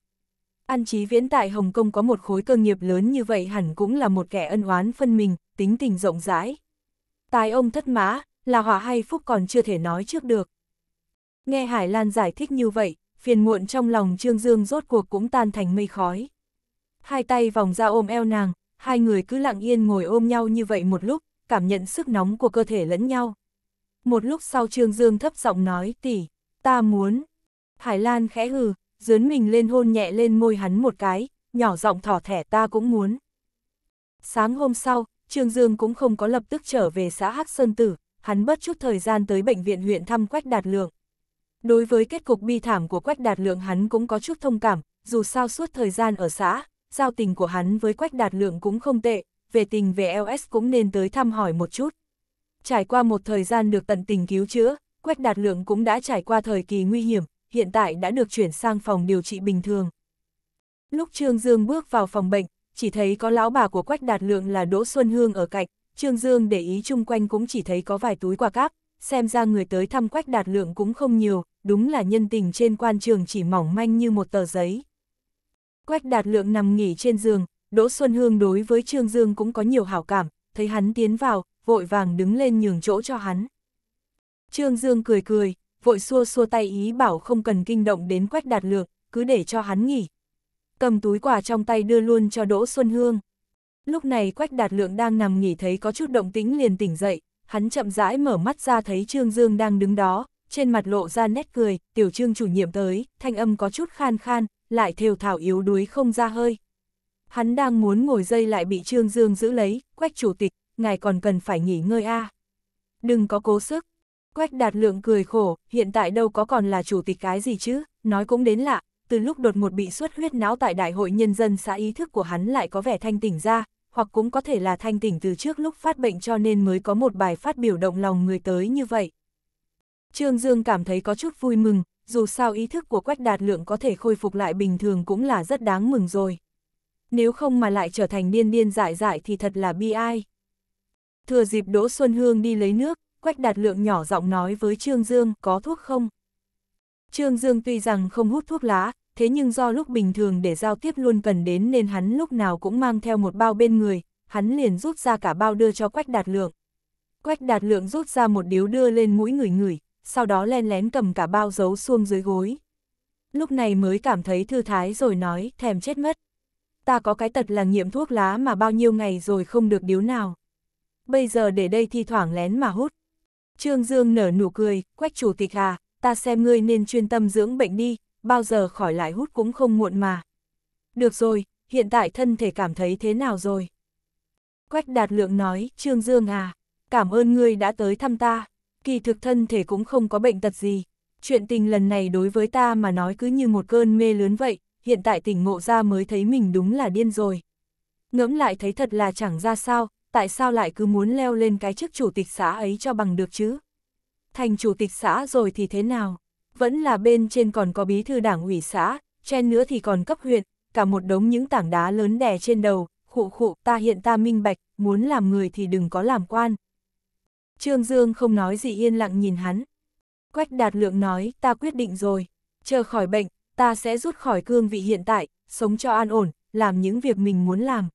An Chí Viễn tại Hồng Kông có một khối cơ nghiệp lớn như vậy hẳn cũng là một kẻ ân oán phân mình, tính tình rộng rãi. Tài ông thất mã, là họa hay phúc còn chưa thể nói trước được. Nghe Hải Lan giải thích như vậy, phiền muộn trong lòng Trương Dương rốt cuộc cũng tan thành mây khói. Hai tay vòng ra ôm eo nàng, hai người cứ lặng yên ngồi ôm nhau như vậy một lúc, cảm nhận sức nóng của cơ thể lẫn nhau. Một lúc sau Trương Dương thấp giọng nói tỷ, ta muốn. Hải Lan khẽ hừ, dướn mình lên hôn nhẹ lên môi hắn một cái, nhỏ giọng thỏ thẻ ta cũng muốn. Sáng hôm sau, Trương Dương cũng không có lập tức trở về xã Hắc Sơn Tử, hắn bất chút thời gian tới bệnh viện huyện thăm Quách Đạt Lượng. Đối với kết cục bi thảm của Quách Đạt Lượng hắn cũng có chút thông cảm, dù sao suốt thời gian ở xã, giao tình của hắn với Quách Đạt Lượng cũng không tệ, về tình về LS cũng nên tới thăm hỏi một chút trải qua một thời gian được tận tình cứu chữa, Quách Đạt Lượng cũng đã trải qua thời kỳ nguy hiểm, hiện tại đã được chuyển sang phòng điều trị bình thường. Lúc Trương Dương bước vào phòng bệnh, chỉ thấy có lão bà của Quách Đạt Lượng là Đỗ Xuân Hương ở cạnh, Trương Dương để ý chung quanh cũng chỉ thấy có vài túi quà cáp, xem ra người tới thăm Quách Đạt Lượng cũng không nhiều, đúng là nhân tình trên quan trường chỉ mỏng manh như một tờ giấy. Quách Đạt Lượng nằm nghỉ trên giường, Đỗ Xuân Hương đối với Trương Dương cũng có nhiều hảo cảm, thấy hắn tiến vào, vội vàng đứng lên nhường chỗ cho hắn. Trương Dương cười cười, vội xua xua tay ý bảo không cần kinh động đến quách đạt lược, cứ để cho hắn nghỉ. Cầm túi quà trong tay đưa luôn cho Đỗ Xuân Hương. Lúc này quách đạt lượng đang nằm nghỉ thấy có chút động tĩnh liền tỉnh dậy, hắn chậm rãi mở mắt ra thấy Trương Dương đang đứng đó, trên mặt lộ ra nét cười, tiểu trương chủ nhiệm tới, thanh âm có chút khan khan, lại thều thảo yếu đuối không ra hơi. Hắn đang muốn ngồi dây lại bị Trương Dương giữ lấy, quách chủ tịch, ngài còn cần phải nghỉ ngơi a. Đừng có cố sức. Quách đạt lượng cười khổ, hiện tại đâu có còn là chủ tịch cái gì chứ, nói cũng đến lạ, từ lúc đột một bị suất huyết não tại Đại hội Nhân dân xã ý thức của hắn lại có vẻ thanh tỉnh ra, hoặc cũng có thể là thanh tỉnh từ trước lúc phát bệnh cho nên mới có một bài phát biểu động lòng người tới như vậy. Trương Dương cảm thấy có chút vui mừng, dù sao ý thức của Quách Đạt Lượng có thể khôi phục lại bình thường cũng là rất đáng mừng rồi. Nếu không mà lại trở thành điên điên dại dại thì thật là bi ai. Thừa dịp Đỗ Xuân Hương đi lấy nước, Quách Đạt Lượng nhỏ giọng nói với Trương Dương có thuốc không? Trương Dương tuy rằng không hút thuốc lá, thế nhưng do lúc bình thường để giao tiếp luôn cần đến nên hắn lúc nào cũng mang theo một bao bên người, hắn liền rút ra cả bao đưa cho Quách Đạt Lượng. Quách Đạt Lượng rút ra một điếu đưa lên mũi người người, sau đó len lén cầm cả bao giấu xuông dưới gối. Lúc này mới cảm thấy thư thái rồi nói, thèm chết mất. Ta có cái tật là nghiệm thuốc lá mà bao nhiêu ngày rồi không được điếu nào bây giờ để đây thi thoảng lén mà hút. Trương Dương nở nụ cười, quách chủ tịch à, ta xem ngươi nên chuyên tâm dưỡng bệnh đi, bao giờ khỏi lại hút cũng không muộn mà. Được rồi, hiện tại thân thể cảm thấy thế nào rồi? Quách đạt lượng nói, Trương Dương à, cảm ơn ngươi đã tới thăm ta, kỳ thực thân thể cũng không có bệnh tật gì. Chuyện tình lần này đối với ta mà nói cứ như một cơn mê lớn vậy, hiện tại tỉnh ngộ ra mới thấy mình đúng là điên rồi. Ngẫm lại thấy thật là chẳng ra sao, tại sao lại cứ muốn leo lên cái chức chủ tịch xã ấy cho bằng được chứ? Thành chủ tịch xã rồi thì thế nào? Vẫn là bên trên còn có bí thư đảng ủy xã, trên nữa thì còn cấp huyện, cả một đống những tảng đá lớn đè trên đầu, khụ khụ, ta hiện ta minh bạch, muốn làm người thì đừng có làm quan. Trương Dương không nói gì yên lặng nhìn hắn. Quách đạt lượng nói, ta quyết định rồi, chờ khỏi bệnh, ta sẽ rút khỏi cương vị hiện tại, sống cho an ổn, làm những việc mình muốn làm.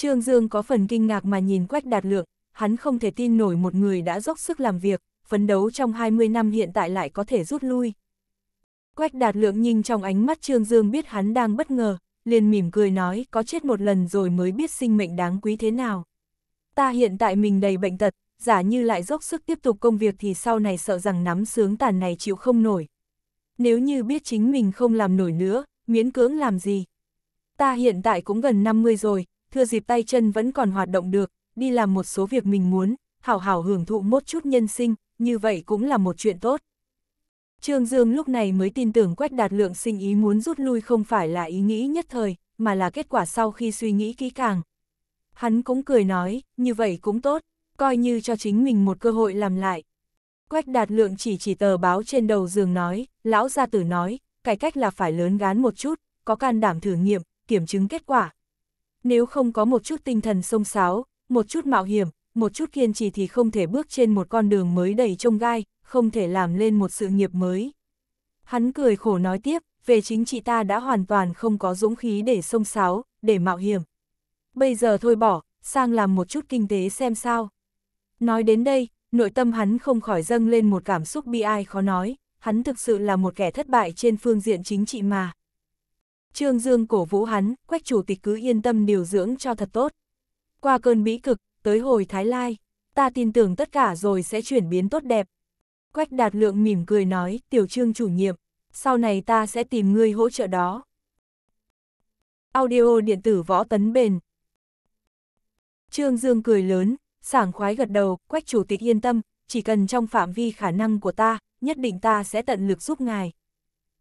Trương Dương có phần kinh ngạc mà nhìn Quách Đạt Lượng, hắn không thể tin nổi một người đã dốc sức làm việc, phấn đấu trong 20 năm hiện tại lại có thể rút lui. Quách Đạt Lượng nhìn trong ánh mắt Trương Dương biết hắn đang bất ngờ, liền mỉm cười nói có chết một lần rồi mới biết sinh mệnh đáng quý thế nào. Ta hiện tại mình đầy bệnh tật, giả như lại dốc sức tiếp tục công việc thì sau này sợ rằng nắm sướng tàn này chịu không nổi. Nếu như biết chính mình không làm nổi nữa, miễn cưỡng làm gì. Ta hiện tại cũng gần 50 rồi, thưa dịp tay chân vẫn còn hoạt động được, đi làm một số việc mình muốn, hảo hảo hưởng thụ một chút nhân sinh, như vậy cũng là một chuyện tốt. Trương Dương lúc này mới tin tưởng Quách Đạt Lượng sinh ý muốn rút lui không phải là ý nghĩ nhất thời, mà là kết quả sau khi suy nghĩ kỹ càng. Hắn cũng cười nói, như vậy cũng tốt, coi như cho chính mình một cơ hội làm lại. Quách Đạt Lượng chỉ chỉ tờ báo trên đầu giường nói, lão gia tử nói, cải cách là phải lớn gán một chút, có can đảm thử nghiệm, kiểm chứng kết quả, nếu không có một chút tinh thần sông sáo, một chút mạo hiểm, một chút kiên trì thì không thể bước trên một con đường mới đầy trông gai, không thể làm lên một sự nghiệp mới. Hắn cười khổ nói tiếp, về chính trị ta đã hoàn toàn không có dũng khí để sông sáo, để mạo hiểm. Bây giờ thôi bỏ, sang làm một chút kinh tế xem sao. Nói đến đây, nội tâm hắn không khỏi dâng lên một cảm xúc bi ai khó nói, hắn thực sự là một kẻ thất bại trên phương diện chính trị mà. Trương Dương cổ vũ hắn, quách chủ tịch cứ yên tâm điều dưỡng cho thật tốt. Qua cơn bĩ cực, tới hồi Thái Lai, ta tin tưởng tất cả rồi sẽ chuyển biến tốt đẹp. Quách đạt lượng mỉm cười nói, tiểu trương chủ nhiệm, sau này ta sẽ tìm ngươi hỗ trợ đó. Audio điện tử võ tấn bền. Trương Dương cười lớn, sảng khoái gật đầu, quách chủ tịch yên tâm, chỉ cần trong phạm vi khả năng của ta, nhất định ta sẽ tận lực giúp ngài.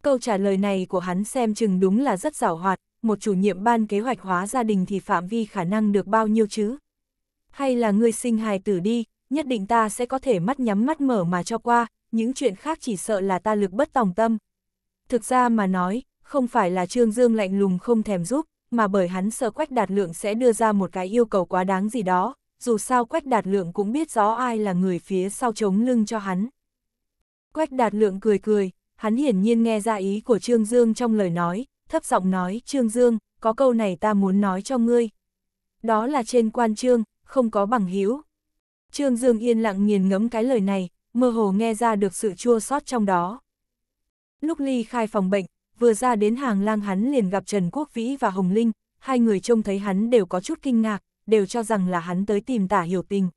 Câu trả lời này của hắn xem chừng đúng là rất giảo hoạt, một chủ nhiệm ban kế hoạch hóa gia đình thì phạm vi khả năng được bao nhiêu chứ? Hay là người sinh hài tử đi, nhất định ta sẽ có thể mắt nhắm mắt mở mà cho qua, những chuyện khác chỉ sợ là ta lực bất tòng tâm. Thực ra mà nói, không phải là Trương Dương lạnh lùng không thèm giúp, mà bởi hắn sợ Quách Đạt Lượng sẽ đưa ra một cái yêu cầu quá đáng gì đó, dù sao Quách Đạt Lượng cũng biết rõ ai là người phía sau chống lưng cho hắn. Quách Đạt Lượng cười cười, hắn hiển nhiên nghe ra ý của Trương Dương trong lời nói, thấp giọng nói, Trương Dương, có câu này ta muốn nói cho ngươi. Đó là trên quan trương, không có bằng hữu Trương Dương yên lặng nghiền ngẫm cái lời này, mơ hồ nghe ra được sự chua xót trong đó. Lúc ly khai phòng bệnh, vừa ra đến hàng lang hắn liền gặp Trần Quốc Vĩ và Hồng Linh, hai người trông thấy hắn đều có chút kinh ngạc, đều cho rằng là hắn tới tìm tả hiểu tình.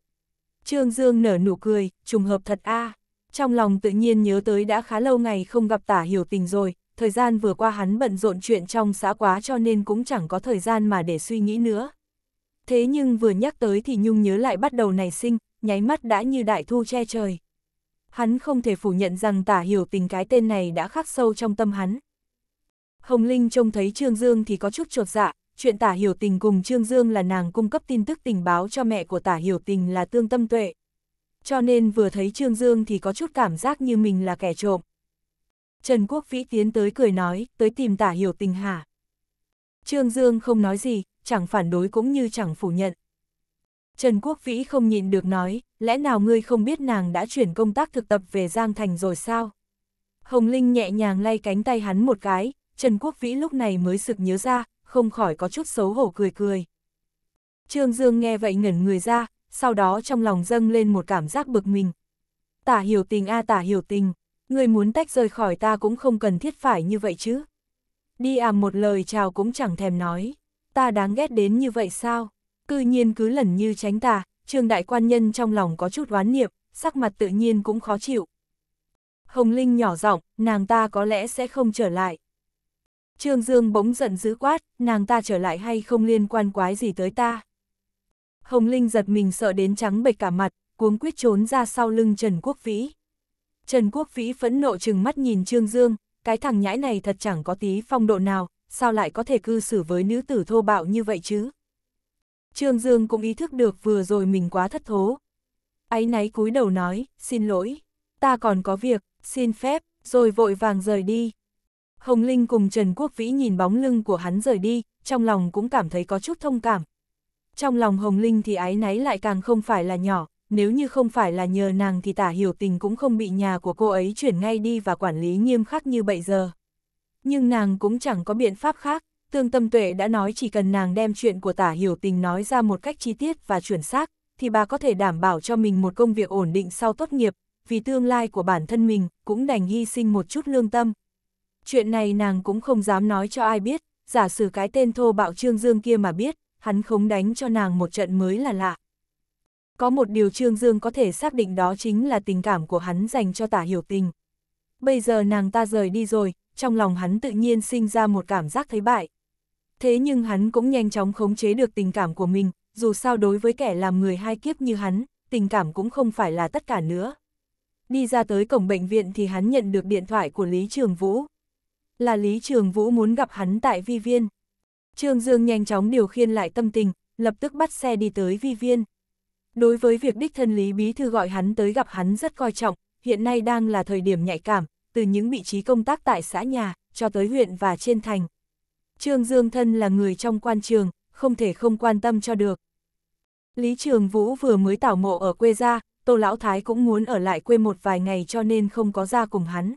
Trương Dương nở nụ cười, trùng hợp thật a à trong lòng tự nhiên nhớ tới đã khá lâu ngày không gặp tả hiểu tình rồi, thời gian vừa qua hắn bận rộn chuyện trong xã quá cho nên cũng chẳng có thời gian mà để suy nghĩ nữa. Thế nhưng vừa nhắc tới thì Nhung nhớ lại bắt đầu nảy sinh, nháy mắt đã như đại thu che trời. Hắn không thể phủ nhận rằng tả hiểu tình cái tên này đã khắc sâu trong tâm hắn. Hồng Linh trông thấy Trương Dương thì có chút trột dạ, chuyện tả hiểu tình cùng Trương Dương là nàng cung cấp tin tức tình báo cho mẹ của tả hiểu tình là Tương Tâm Tuệ, cho nên vừa thấy Trương Dương thì có chút cảm giác như mình là kẻ trộm. Trần Quốc Vĩ tiến tới cười nói, tới tìm tả hiểu tình hả? Trương Dương không nói gì, chẳng phản đối cũng như chẳng phủ nhận. Trần Quốc Vĩ không nhịn được nói, lẽ nào ngươi không biết nàng đã chuyển công tác thực tập về Giang Thành rồi sao? Hồng Linh nhẹ nhàng lay cánh tay hắn một cái, Trần Quốc Vĩ lúc này mới sực nhớ ra, không khỏi có chút xấu hổ cười cười. Trương Dương nghe vậy ngẩn người ra, sau đó trong lòng dâng lên một cảm giác bực mình. Tả hiểu tình a à, tả hiểu tình, người muốn tách rời khỏi ta cũng không cần thiết phải như vậy chứ. Đi à một lời chào cũng chẳng thèm nói, ta đáng ghét đến như vậy sao, cư nhiên cứ lần như tránh ta, trương đại quan nhân trong lòng có chút oán niệm, sắc mặt tự nhiên cũng khó chịu. Hồng Linh nhỏ giọng, nàng ta có lẽ sẽ không trở lại. Trương Dương bỗng giận dữ quát, nàng ta trở lại hay không liên quan quái gì tới ta. Hồng Linh giật mình sợ đến trắng bệch cả mặt, cuống quyết trốn ra sau lưng Trần Quốc Vĩ. Trần Quốc Vĩ phẫn nộ chừng mắt nhìn Trương Dương, cái thằng nhãi này thật chẳng có tí phong độ nào, sao lại có thể cư xử với nữ tử thô bạo như vậy chứ? Trương Dương cũng ý thức được vừa rồi mình quá thất thố. áy náy cúi đầu nói, xin lỗi, ta còn có việc, xin phép, rồi vội vàng rời đi. Hồng Linh cùng Trần Quốc Vĩ nhìn bóng lưng của hắn rời đi, trong lòng cũng cảm thấy có chút thông cảm, trong lòng Hồng Linh thì ái náy lại càng không phải là nhỏ, nếu như không phải là nhờ nàng thì tả hiểu tình cũng không bị nhà của cô ấy chuyển ngay đi và quản lý nghiêm khắc như bây giờ. Nhưng nàng cũng chẳng có biện pháp khác, tương tâm tuệ đã nói chỉ cần nàng đem chuyện của tả hiểu tình nói ra một cách chi tiết và chuẩn xác, thì bà có thể đảm bảo cho mình một công việc ổn định sau tốt nghiệp, vì tương lai của bản thân mình cũng đành hy sinh một chút lương tâm. Chuyện này nàng cũng không dám nói cho ai biết, giả sử cái tên thô bạo Trương Dương kia mà biết, hắn khống đánh cho nàng một trận mới là lạ. Có một điều Trương Dương có thể xác định đó chính là tình cảm của hắn dành cho tả hiểu tình. Bây giờ nàng ta rời đi rồi, trong lòng hắn tự nhiên sinh ra một cảm giác thấy bại. Thế nhưng hắn cũng nhanh chóng khống chế được tình cảm của mình, dù sao đối với kẻ làm người hai kiếp như hắn, tình cảm cũng không phải là tất cả nữa. Đi ra tới cổng bệnh viện thì hắn nhận được điện thoại của Lý Trường Vũ. Là Lý Trường Vũ muốn gặp hắn tại Vi Viên. Trương Dương nhanh chóng điều khiên lại tâm tình, lập tức bắt xe đi tới vi viên. Đối với việc đích thân Lý Bí Thư gọi hắn tới gặp hắn rất coi trọng, hiện nay đang là thời điểm nhạy cảm, từ những vị trí công tác tại xã nhà, cho tới huyện và trên thành. Trương Dương thân là người trong quan trường, không thể không quan tâm cho được. Lý Trường Vũ vừa mới tảo mộ ở quê ra, Tô Lão Thái cũng muốn ở lại quê một vài ngày cho nên không có ra cùng hắn.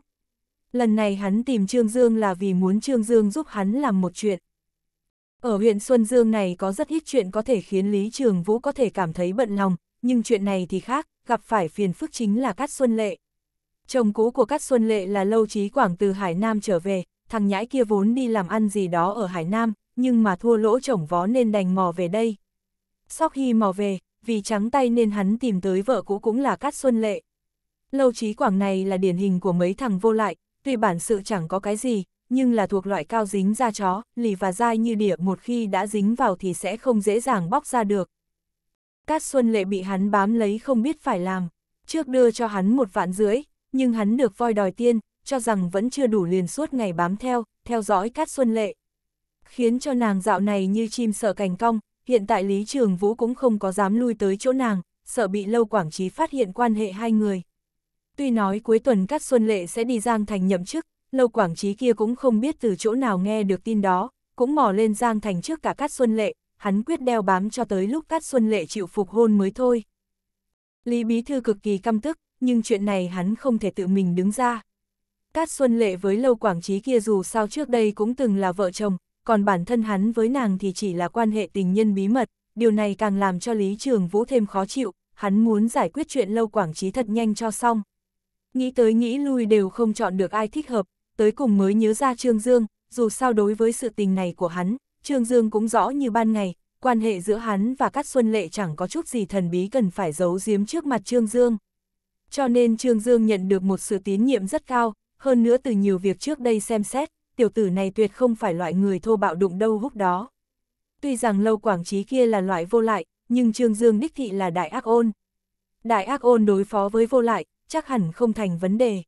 Lần này hắn tìm Trương Dương là vì muốn Trương Dương giúp hắn làm một chuyện. Ở huyện Xuân Dương này có rất ít chuyện có thể khiến Lý Trường Vũ có thể cảm thấy bận lòng, nhưng chuyện này thì khác, gặp phải phiền phức chính là Cát Xuân Lệ. Chồng cũ của Cát Xuân Lệ là Lâu Trí Quảng từ Hải Nam trở về, thằng nhãi kia vốn đi làm ăn gì đó ở Hải Nam, nhưng mà thua lỗ chồng vó nên đành mò về đây. Sau khi mò về, vì trắng tay nên hắn tìm tới vợ cũ cũng là Cát Xuân Lệ. Lâu Trí Quảng này là điển hình của mấy thằng vô lại, tuy bản sự chẳng có cái gì, nhưng là thuộc loại cao dính da chó, lì và dai như địa một khi đã dính vào thì sẽ không dễ dàng bóc ra được. Cát Xuân Lệ bị hắn bám lấy không biết phải làm, trước đưa cho hắn một vạn rưỡi, nhưng hắn được voi đòi tiên, cho rằng vẫn chưa đủ liền suốt ngày bám theo, theo dõi Cát Xuân Lệ. Khiến cho nàng dạo này như chim sợ cành cong, hiện tại Lý Trường Vũ cũng không có dám lui tới chỗ nàng, sợ bị Lâu Quảng Trí phát hiện quan hệ hai người. Tuy nói cuối tuần Cát Xuân Lệ sẽ đi Giang Thành nhậm chức, Lâu Quảng Trí kia cũng không biết từ chỗ nào nghe được tin đó, cũng mò lên Giang Thành trước cả Cát Xuân Lệ, hắn quyết đeo bám cho tới lúc Cát Xuân Lệ chịu phục hôn mới thôi. Lý Bí Thư cực kỳ căm tức, nhưng chuyện này hắn không thể tự mình đứng ra. Cát Xuân Lệ với Lâu Quảng Trí kia dù sao trước đây cũng từng là vợ chồng, còn bản thân hắn với nàng thì chỉ là quan hệ tình nhân bí mật, điều này càng làm cho Lý Trường Vũ thêm khó chịu, hắn muốn giải quyết chuyện Lâu Quảng Trí thật nhanh cho xong. Nghĩ tới nghĩ lui đều không chọn được ai thích hợp, tới cùng mới nhớ ra Trương Dương, dù sao đối với sự tình này của hắn, Trương Dương cũng rõ như ban ngày, quan hệ giữa hắn và Cát Xuân Lệ chẳng có chút gì thần bí cần phải giấu giếm trước mặt Trương Dương. Cho nên Trương Dương nhận được một sự tín nhiệm rất cao, hơn nữa từ nhiều việc trước đây xem xét, tiểu tử này tuyệt không phải loại người thô bạo đụng đâu húc đó. Tuy rằng lâu quảng trí kia là loại vô lại, nhưng Trương Dương đích thị là đại ác ôn. Đại ác ôn đối phó với vô lại, chắc hẳn không thành vấn đề.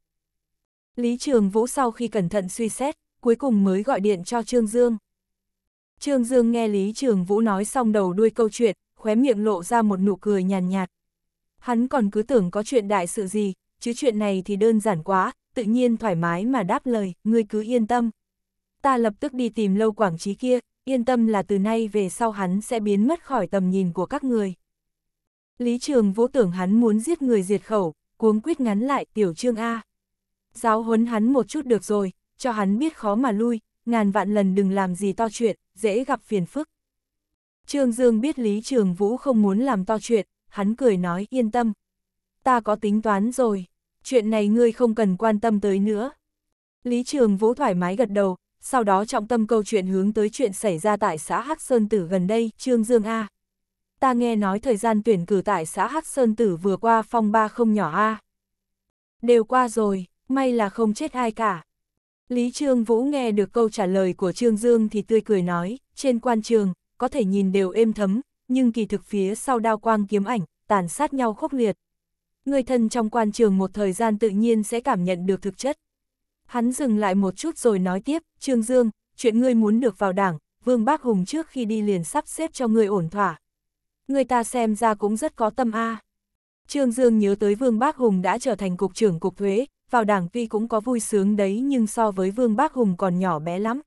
Lý Trường Vũ sau khi cẩn thận suy xét, cuối cùng mới gọi điện cho Trương Dương. Trương Dương nghe Lý Trường Vũ nói xong đầu đuôi câu chuyện, khóe miệng lộ ra một nụ cười nhàn nhạt, Hắn còn cứ tưởng có chuyện đại sự gì, chứ chuyện này thì đơn giản quá, tự nhiên thoải mái mà đáp lời, ngươi cứ yên tâm. Ta lập tức đi tìm lâu quảng trí kia, yên tâm là từ nay về sau hắn sẽ biến mất khỏi tầm nhìn của các người. Lý Trường Vũ tưởng hắn muốn giết người diệt khẩu, cuống quyết ngắn lại tiểu trương A. Giáo huấn hắn một chút được rồi, cho hắn biết khó mà lui, ngàn vạn lần đừng làm gì to chuyện, dễ gặp phiền phức. Trương Dương biết Lý Trường Vũ không muốn làm to chuyện, hắn cười nói yên tâm. Ta có tính toán rồi, chuyện này ngươi không cần quan tâm tới nữa. Lý Trường Vũ thoải mái gật đầu, sau đó trọng tâm câu chuyện hướng tới chuyện xảy ra tại xã Hắc Sơn Tử gần đây, Trương Dương A. Ta nghe nói thời gian tuyển cử tại xã Hắc Sơn Tử vừa qua phong ba không nhỏ A. Đều qua rồi, may là không chết ai cả. Lý Trương Vũ nghe được câu trả lời của Trương Dương thì tươi cười nói, trên quan trường, có thể nhìn đều êm thấm, nhưng kỳ thực phía sau đao quang kiếm ảnh, tàn sát nhau khốc liệt. Người thân trong quan trường một thời gian tự nhiên sẽ cảm nhận được thực chất. Hắn dừng lại một chút rồi nói tiếp, Trương Dương, chuyện ngươi muốn được vào đảng, Vương Bác Hùng trước khi đi liền sắp xếp cho ngươi ổn thỏa. Người ta xem ra cũng rất có tâm a. Trương Dương nhớ tới Vương Bác Hùng đã trở thành cục trưởng cục thuế, vào đảng tuy cũng có vui sướng đấy nhưng so với Vương Bác Hùng còn nhỏ bé lắm.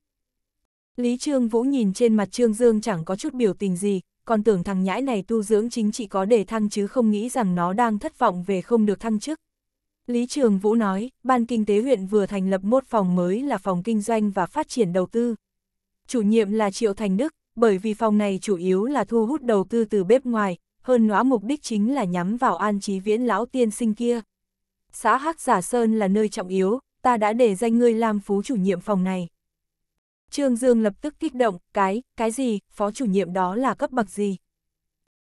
Lý Trương Vũ nhìn trên mặt Trương Dương chẳng có chút biểu tình gì, còn tưởng thằng nhãi này tu dưỡng chính trị có để thăng chứ không nghĩ rằng nó đang thất vọng về không được thăng chức. Lý Trường Vũ nói, Ban Kinh tế huyện vừa thành lập một phòng mới là phòng kinh doanh và phát triển đầu tư. Chủ nhiệm là Triệu Thành Đức, bởi vì phòng này chủ yếu là thu hút đầu tư từ bếp ngoài, hơn nữa mục đích chính là nhắm vào an trí viễn lão tiên sinh kia xã Hắc Giả Sơn là nơi trọng yếu, ta đã để danh ngươi làm phó chủ nhiệm phòng này. Trương Dương lập tức kích động, cái, cái gì, phó chủ nhiệm đó là cấp bậc gì?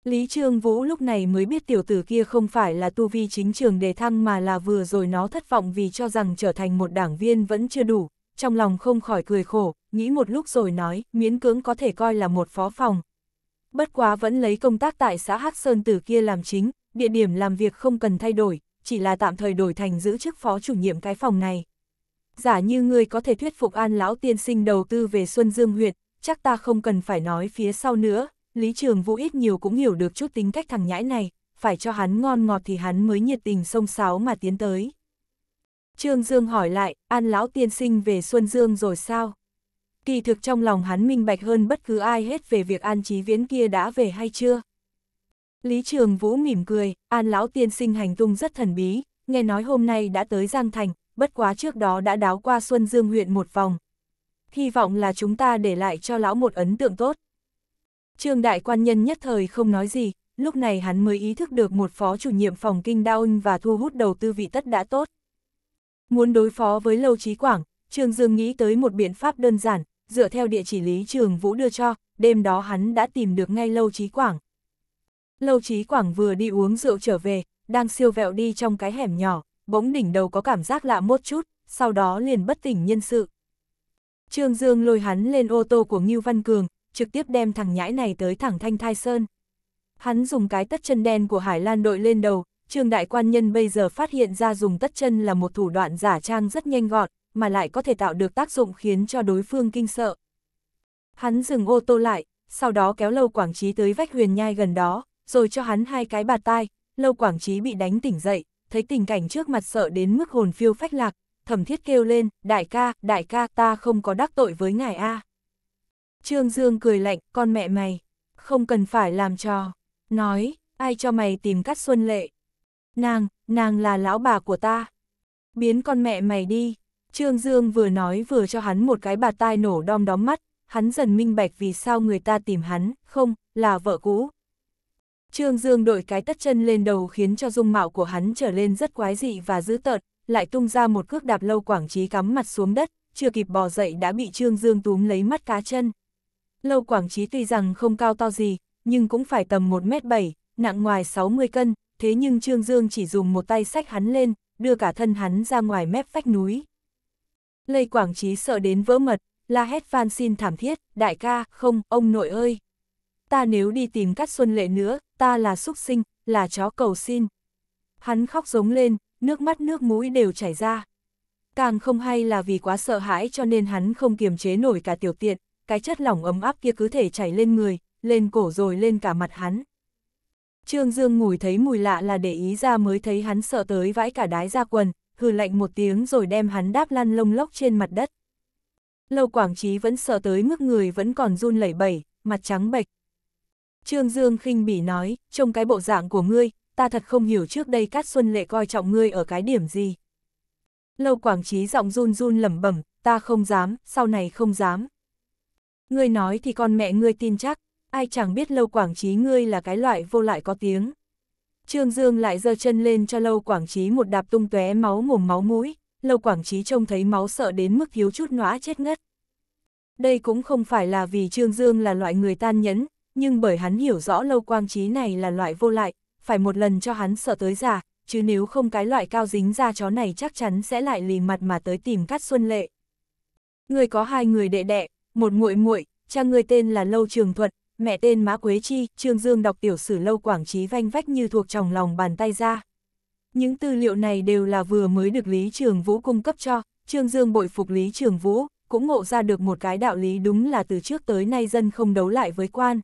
Lý Trương Vũ lúc này mới biết tiểu tử kia không phải là tu vi chính trường đề thăng mà là vừa rồi nó thất vọng vì cho rằng trở thành một đảng viên vẫn chưa đủ, trong lòng không khỏi cười khổ, nghĩ một lúc rồi nói, miễn cưỡng có thể coi là một phó phòng. Bất quá vẫn lấy công tác tại xã Hắc Sơn Tử kia làm chính, địa điểm làm việc không cần thay đổi, chỉ là tạm thời đổi thành giữ chức phó chủ nhiệm cái phòng này. Giả như ngươi có thể thuyết phục an lão tiên sinh đầu tư về Xuân Dương huyệt, chắc ta không cần phải nói phía sau nữa, Lý Trường Vũ ít nhiều cũng hiểu được chút tính cách thằng nhãi này, phải cho hắn ngon ngọt thì hắn mới nhiệt tình sông sáo mà tiến tới. Trương Dương hỏi lại, an lão tiên sinh về Xuân Dương rồi sao? Kỳ thực trong lòng hắn minh bạch hơn bất cứ ai hết về việc an trí viễn kia đã về hay chưa? Lý Trường Vũ mỉm cười, An Lão Tiên sinh hành tung rất thần bí, nghe nói hôm nay đã tới Giang Thành, bất quá trước đó đã đáo qua Xuân Dương huyện một vòng. Hy vọng là chúng ta để lại cho Lão một ấn tượng tốt. Trương Đại Quan Nhân nhất thời không nói gì, lúc này hắn mới ý thức được một phó chủ nhiệm phòng kinh đao và thu hút đầu tư vị tất đã tốt. Muốn đối phó với Lâu Trí Quảng, Trương Dương nghĩ tới một biện pháp đơn giản, dựa theo địa chỉ Lý Trường Vũ đưa cho, đêm đó hắn đã tìm được ngay Lâu Trí Quảng. Lâu Chí Quảng vừa đi uống rượu trở về, đang siêu vẹo đi trong cái hẻm nhỏ, bỗng đỉnh đầu có cảm giác lạ một chút, sau đó liền bất tỉnh nhân sự. Trương Dương lôi hắn lên ô tô của Ngưu Văn Cường, trực tiếp đem thằng nhãi này tới thẳng Thanh Thai Sơn. Hắn dùng cái tất chân đen của Hải Lan đội lên đầu, Trương Đại Quan Nhân bây giờ phát hiện ra dùng tất chân là một thủ đoạn giả trang rất nhanh gọn, mà lại có thể tạo được tác dụng khiến cho đối phương kinh sợ. Hắn dừng ô tô lại, sau đó kéo lâu Quảng Trí tới vách huyền nhai gần đó, rồi cho hắn hai cái bạt tai, Lâu Quảng Trí bị đánh tỉnh dậy, thấy tình cảnh trước mặt sợ đến mức hồn phiêu phách lạc, thầm thiết kêu lên, đại ca, đại ca ta không có đắc tội với ngài a. Trương Dương cười lạnh, con mẹ mày, không cần phải làm trò, nói, ai cho mày tìm cắt xuân lệ. Nàng, nàng là lão bà của ta. Biến con mẹ mày đi. Trương Dương vừa nói vừa cho hắn một cái bạt tai nổ đom đóm mắt, hắn dần minh bạch vì sao người ta tìm hắn, không, là vợ cũ, Trương Dương đội cái tất chân lên đầu khiến cho dung mạo của hắn trở lên rất quái dị và dữ tợn, lại tung ra một cước đạp lâu quảng trí cắm mặt xuống đất, chưa kịp bò dậy đã bị Trương Dương túm lấy mắt cá chân. Lâu quảng trí tuy rằng không cao to gì, nhưng cũng phải tầm 1m7, nặng ngoài 60 cân, thế nhưng Trương Dương chỉ dùng một tay sách hắn lên, đưa cả thân hắn ra ngoài mép vách núi. Lây Quảng Trí sợ đến vỡ mật, la hét van xin thảm thiết, đại ca, không, ông nội ơi ta nếu đi tìm Cát Xuân Lệ nữa, ta là xúc sinh, là chó cầu xin. Hắn khóc giống lên, nước mắt nước mũi đều chảy ra. Càng không hay là vì quá sợ hãi cho nên hắn không kiềm chế nổi cả tiểu tiện, cái chất lỏng ấm áp kia cứ thể chảy lên người, lên cổ rồi lên cả mặt hắn. Trương Dương ngủi thấy mùi lạ là để ý ra mới thấy hắn sợ tới vãi cả đái ra quần, hừ lạnh một tiếng rồi đem hắn đáp lăn lông lốc trên mặt đất. Lâu Quảng Trí vẫn sợ tới mức người vẫn còn run lẩy bẩy, mặt trắng bệch, Trương Dương khinh bỉ nói, trông cái bộ dạng của ngươi, ta thật không hiểu trước đây Cát Xuân Lệ coi trọng ngươi ở cái điểm gì. Lâu Quảng Trí giọng run run lẩm bẩm, ta không dám, sau này không dám. Ngươi nói thì con mẹ ngươi tin chắc, ai chẳng biết Lâu Quảng Trí ngươi là cái loại vô lại có tiếng. Trương Dương lại giơ chân lên cho Lâu Quảng Trí một đạp tung tóe máu mồm máu mũi, Lâu Quảng Trí trông thấy máu sợ đến mức thiếu chút nõa chết ngất. Đây cũng không phải là vì Trương Dương là loại người tan nhẫn, nhưng bởi hắn hiểu rõ lâu quang trí này là loại vô lại, phải một lần cho hắn sợ tới già. chứ nếu không cái loại cao dính ra chó này chắc chắn sẽ lại lì mặt mà tới tìm cắt xuân lệ. Người có hai người đệ đệ, một muội muội, cha người tên là Lâu Trường Thuận, mẹ tên Mã Quế Chi, Trương Dương đọc tiểu sử Lâu Quảng Trí vanh vách như thuộc trong lòng bàn tay ra. Những tư liệu này đều là vừa mới được Lý Trường Vũ cung cấp cho, Trương Dương bội phục Lý Trường Vũ, cũng ngộ ra được một cái đạo lý đúng là từ trước tới nay dân không đấu lại với quan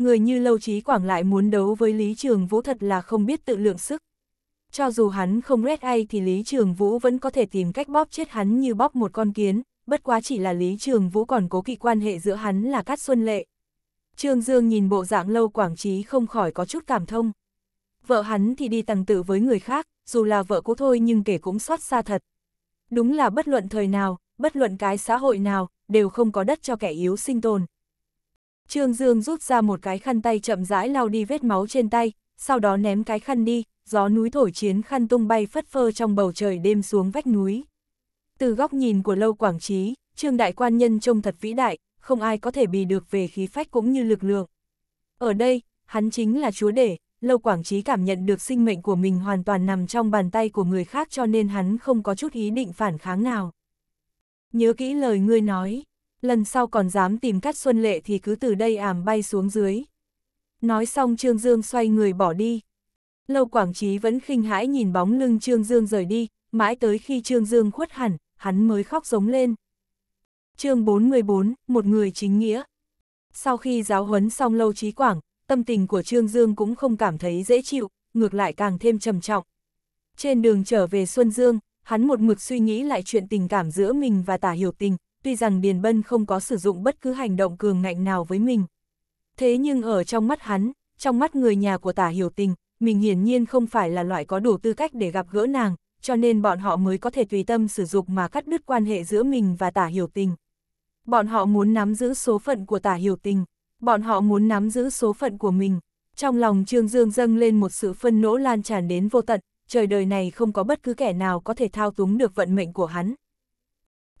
người như Lâu Trí Quảng lại muốn đấu với Lý Trường Vũ thật là không biết tự lượng sức. Cho dù hắn không rét ai thì Lý Trường Vũ vẫn có thể tìm cách bóp chết hắn như bóp một con kiến, bất quá chỉ là Lý Trường Vũ còn cố kỵ quan hệ giữa hắn là Cát Xuân Lệ. Trương Dương nhìn bộ dạng Lâu Quảng Trí không khỏi có chút cảm thông. Vợ hắn thì đi tầng tự với người khác, dù là vợ cũ thôi nhưng kể cũng xót xa thật. Đúng là bất luận thời nào, bất luận cái xã hội nào, đều không có đất cho kẻ yếu sinh tồn, Trương Dương rút ra một cái khăn tay chậm rãi lau đi vết máu trên tay, sau đó ném cái khăn đi, gió núi thổi chiến khăn tung bay phất phơ trong bầu trời đêm xuống vách núi. Từ góc nhìn của Lâu Quảng Trí, Trương Đại Quan Nhân trông thật vĩ đại, không ai có thể bì được về khí phách cũng như lực lượng. Ở đây, hắn chính là chúa để, Lâu Quảng Trí cảm nhận được sinh mệnh của mình hoàn toàn nằm trong bàn tay của người khác cho nên hắn không có chút ý định phản kháng nào. Nhớ kỹ lời ngươi nói, lần sau còn dám tìm cắt xuân lệ thì cứ từ đây ảm bay xuống dưới. Nói xong Trương Dương xoay người bỏ đi. Lâu Quảng Trí vẫn khinh hãi nhìn bóng lưng Trương Dương rời đi, mãi tới khi Trương Dương khuất hẳn, hắn mới khóc giống lên. chương 414, một người chính nghĩa. Sau khi giáo huấn xong Lâu Trí Quảng, tâm tình của Trương Dương cũng không cảm thấy dễ chịu, ngược lại càng thêm trầm trọng. Trên đường trở về Xuân Dương, hắn một mực suy nghĩ lại chuyện tình cảm giữa mình và tả hiểu tình, tuy rằng Điền Bân không có sử dụng bất cứ hành động cường ngạnh nào với mình. Thế nhưng ở trong mắt hắn, trong mắt người nhà của tả hiểu tình, mình hiển nhiên không phải là loại có đủ tư cách để gặp gỡ nàng, cho nên bọn họ mới có thể tùy tâm sử dụng mà cắt đứt quan hệ giữa mình và tả hiểu tình. Bọn họ muốn nắm giữ số phận của tả hiểu tình, bọn họ muốn nắm giữ số phận của mình. Trong lòng Trương Dương dâng lên một sự phân nỗ lan tràn đến vô tận, trời đời này không có bất cứ kẻ nào có thể thao túng được vận mệnh của hắn.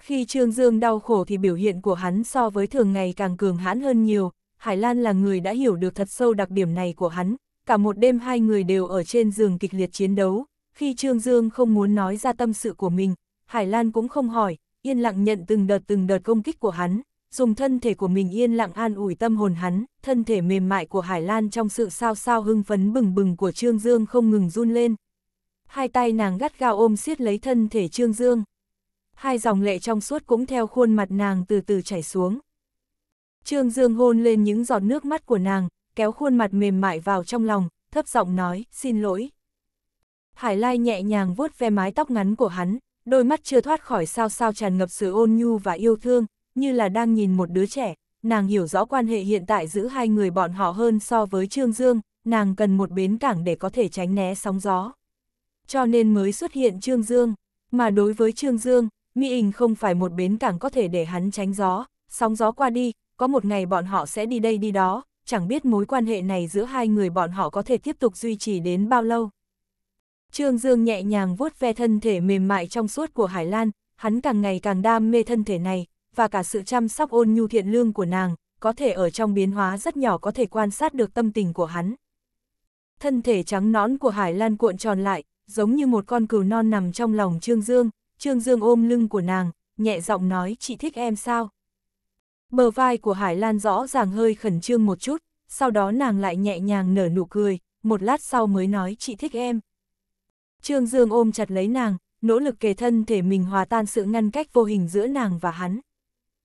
Khi Trương Dương đau khổ thì biểu hiện của hắn so với thường ngày càng cường hãn hơn nhiều, Hải Lan là người đã hiểu được thật sâu đặc điểm này của hắn, cả một đêm hai người đều ở trên giường kịch liệt chiến đấu, khi Trương Dương không muốn nói ra tâm sự của mình, Hải Lan cũng không hỏi, yên lặng nhận từng đợt từng đợt công kích của hắn, dùng thân thể của mình yên lặng an ủi tâm hồn hắn, thân thể mềm mại của Hải Lan trong sự sao sao hưng phấn bừng bừng của Trương Dương không ngừng run lên. Hai tay nàng gắt gao ôm siết lấy thân thể Trương Dương hai dòng lệ trong suốt cũng theo khuôn mặt nàng từ từ chảy xuống. Trương Dương hôn lên những giọt nước mắt của nàng, kéo khuôn mặt mềm mại vào trong lòng, thấp giọng nói, xin lỗi. Hải Lai nhẹ nhàng vuốt ve mái tóc ngắn của hắn, đôi mắt chưa thoát khỏi sao sao tràn ngập sự ôn nhu và yêu thương, như là đang nhìn một đứa trẻ, nàng hiểu rõ quan hệ hiện tại giữa hai người bọn họ hơn so với Trương Dương, nàng cần một bến cảng để có thể tránh né sóng gió. Cho nên mới xuất hiện Trương Dương, mà đối với Trương Dương, Mỹ không phải một bến cảng có thể để hắn tránh gió, sóng gió qua đi, có một ngày bọn họ sẽ đi đây đi đó, chẳng biết mối quan hệ này giữa hai người bọn họ có thể tiếp tục duy trì đến bao lâu. Trương Dương nhẹ nhàng vuốt ve thân thể mềm mại trong suốt của Hải Lan, hắn càng ngày càng đam mê thân thể này, và cả sự chăm sóc ôn nhu thiện lương của nàng, có thể ở trong biến hóa rất nhỏ có thể quan sát được tâm tình của hắn. Thân thể trắng nõn của Hải Lan cuộn tròn lại, giống như một con cừu non nằm trong lòng Trương Dương, Trương Dương ôm lưng của nàng, nhẹ giọng nói chị thích em sao. Bờ vai của Hải Lan rõ ràng hơi khẩn trương một chút, sau đó nàng lại nhẹ nhàng nở nụ cười, một lát sau mới nói chị thích em. Trương Dương ôm chặt lấy nàng, nỗ lực kề thân thể mình hòa tan sự ngăn cách vô hình giữa nàng và hắn.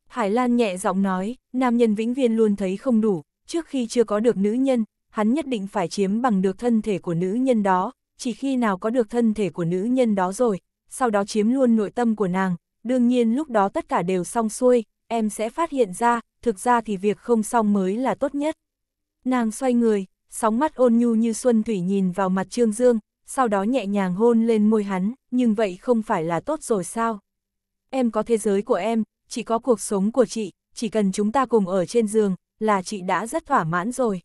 Hải Lan nhẹ giọng nói, nam nhân vĩnh viên luôn thấy không đủ, trước khi chưa có được nữ nhân, hắn nhất định phải chiếm bằng được thân thể của nữ nhân đó, chỉ khi nào có được thân thể của nữ nhân đó rồi, sau đó chiếm luôn nội tâm của nàng, đương nhiên lúc đó tất cả đều xong xuôi, em sẽ phát hiện ra, thực ra thì việc không xong mới là tốt nhất. Nàng xoay người, sóng mắt ôn nhu như xuân thủy nhìn vào mặt Trương Dương, sau đó nhẹ nhàng hôn lên môi hắn, nhưng vậy không phải là tốt rồi sao? Em có thế giới của em, chỉ có cuộc sống của chị, chỉ cần chúng ta cùng ở trên giường, là chị đã rất thỏa mãn rồi.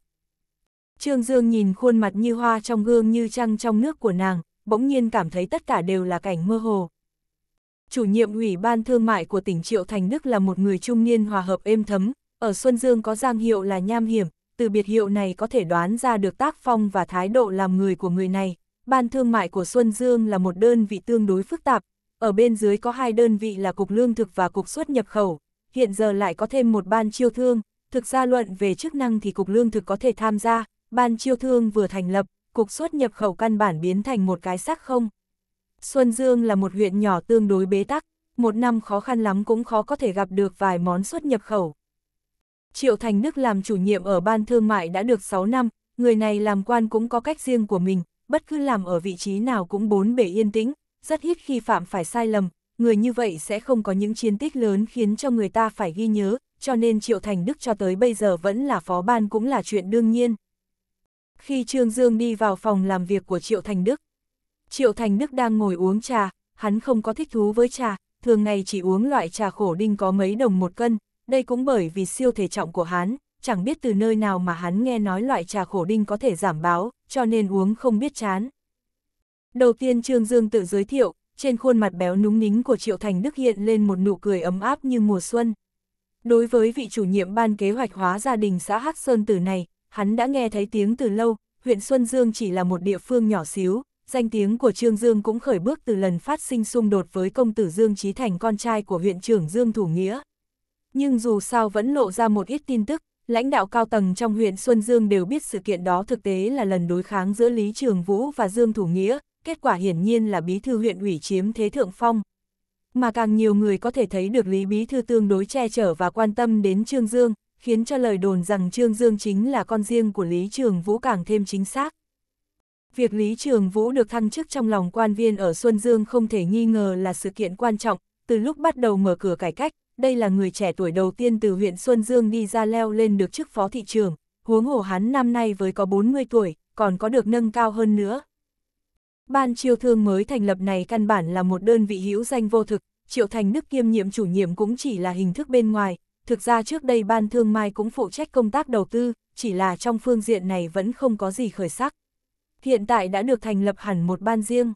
Trương Dương nhìn khuôn mặt như hoa trong gương như trăng trong nước của nàng, bỗng nhiên cảm thấy tất cả đều là cảnh mơ hồ. Chủ nhiệm Ủy ban Thương mại của tỉnh Triệu Thành Đức là một người trung niên hòa hợp êm thấm, ở Xuân Dương có giang hiệu là nham hiểm, từ biệt hiệu này có thể đoán ra được tác phong và thái độ làm người của người này. Ban thương mại của Xuân Dương là một đơn vị tương đối phức tạp, ở bên dưới có hai đơn vị là Cục Lương thực và Cục xuất nhập khẩu, hiện giờ lại có thêm một ban chiêu thương, thực ra luận về chức năng thì Cục Lương thực có thể tham gia, ban chiêu thương vừa thành lập, cục xuất nhập khẩu căn bản biến thành một cái xác không. Xuân Dương là một huyện nhỏ tương đối bế tắc, một năm khó khăn lắm cũng khó có thể gặp được vài món xuất nhập khẩu. Triệu Thành Đức làm chủ nhiệm ở ban thương mại đã được 6 năm, người này làm quan cũng có cách riêng của mình, bất cứ làm ở vị trí nào cũng bốn bể yên tĩnh, rất ít khi phạm phải sai lầm, người như vậy sẽ không có những chiến tích lớn khiến cho người ta phải ghi nhớ, cho nên Triệu Thành Đức cho tới bây giờ vẫn là phó ban cũng là chuyện đương nhiên khi Trương Dương đi vào phòng làm việc của Triệu Thành Đức. Triệu Thành Đức đang ngồi uống trà, hắn không có thích thú với trà, thường ngày chỉ uống loại trà khổ đinh có mấy đồng một cân, đây cũng bởi vì siêu thể trọng của hắn, chẳng biết từ nơi nào mà hắn nghe nói loại trà khổ đinh có thể giảm báo, cho nên uống không biết chán. Đầu tiên Trương Dương tự giới thiệu, trên khuôn mặt béo núng nính của Triệu Thành Đức hiện lên một nụ cười ấm áp như mùa xuân. Đối với vị chủ nhiệm ban kế hoạch hóa gia đình xã Hắc Sơn Tử này, hắn đã nghe thấy tiếng từ lâu, huyện Xuân Dương chỉ là một địa phương nhỏ xíu, danh tiếng của Trương Dương cũng khởi bước từ lần phát sinh xung đột với công tử Dương Trí Thành con trai của huyện trưởng Dương Thủ Nghĩa. Nhưng dù sao vẫn lộ ra một ít tin tức, lãnh đạo cao tầng trong huyện Xuân Dương đều biết sự kiện đó thực tế là lần đối kháng giữa Lý Trường Vũ và Dương Thủ Nghĩa, kết quả hiển nhiên là bí thư huyện ủy chiếm thế thượng phong. Mà càng nhiều người có thể thấy được Lý Bí Thư tương đối che chở và quan tâm đến Trương Dương, khiến cho lời đồn rằng Trương Dương chính là con riêng của Lý Trường Vũ càng thêm chính xác. Việc Lý Trường Vũ được thăng chức trong lòng quan viên ở Xuân Dương không thể nghi ngờ là sự kiện quan trọng, từ lúc bắt đầu mở cửa cải cách, đây là người trẻ tuổi đầu tiên từ huyện Xuân Dương đi ra leo lên được chức phó thị trường, huống hồ hắn năm nay với có 40 tuổi, còn có được nâng cao hơn nữa. Ban triều thương mới thành lập này căn bản là một đơn vị hữu danh vô thực, Triệu Thành Đức kiêm nhiệm chủ nhiệm cũng chỉ là hình thức bên ngoài, thực ra trước đây ban thương mai cũng phụ trách công tác đầu tư, chỉ là trong phương diện này vẫn không có gì khởi sắc. Hiện tại đã được thành lập hẳn một ban riêng.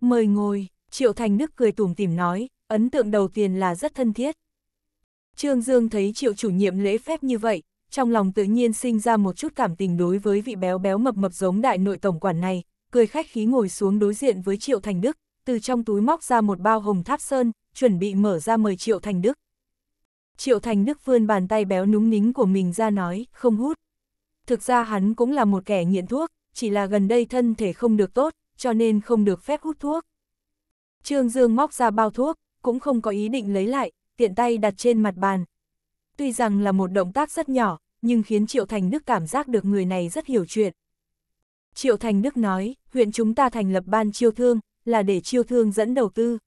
Mời ngồi, Triệu Thành Đức cười tủm tỉm nói, ấn tượng đầu tiên là rất thân thiết. Trương Dương thấy Triệu chủ nhiệm lễ phép như vậy, trong lòng tự nhiên sinh ra một chút cảm tình đối với vị béo béo mập mập giống đại nội tổng quản này, cười khách khí ngồi xuống đối diện với Triệu Thành Đức, từ trong túi móc ra một bao hồng tháp sơn, chuẩn bị mở ra mời Triệu Thành Đức. Triệu Thành Đức vươn bàn tay béo núng nính của mình ra nói, không hút. Thực ra hắn cũng là một kẻ nghiện thuốc, chỉ là gần đây thân thể không được tốt, cho nên không được phép hút thuốc. Trương Dương móc ra bao thuốc, cũng không có ý định lấy lại, tiện tay đặt trên mặt bàn. Tuy rằng là một động tác rất nhỏ, nhưng khiến Triệu Thành Đức cảm giác được người này rất hiểu chuyện. Triệu Thành Đức nói, huyện chúng ta thành lập ban chiêu thương, là để chiêu thương dẫn đầu tư.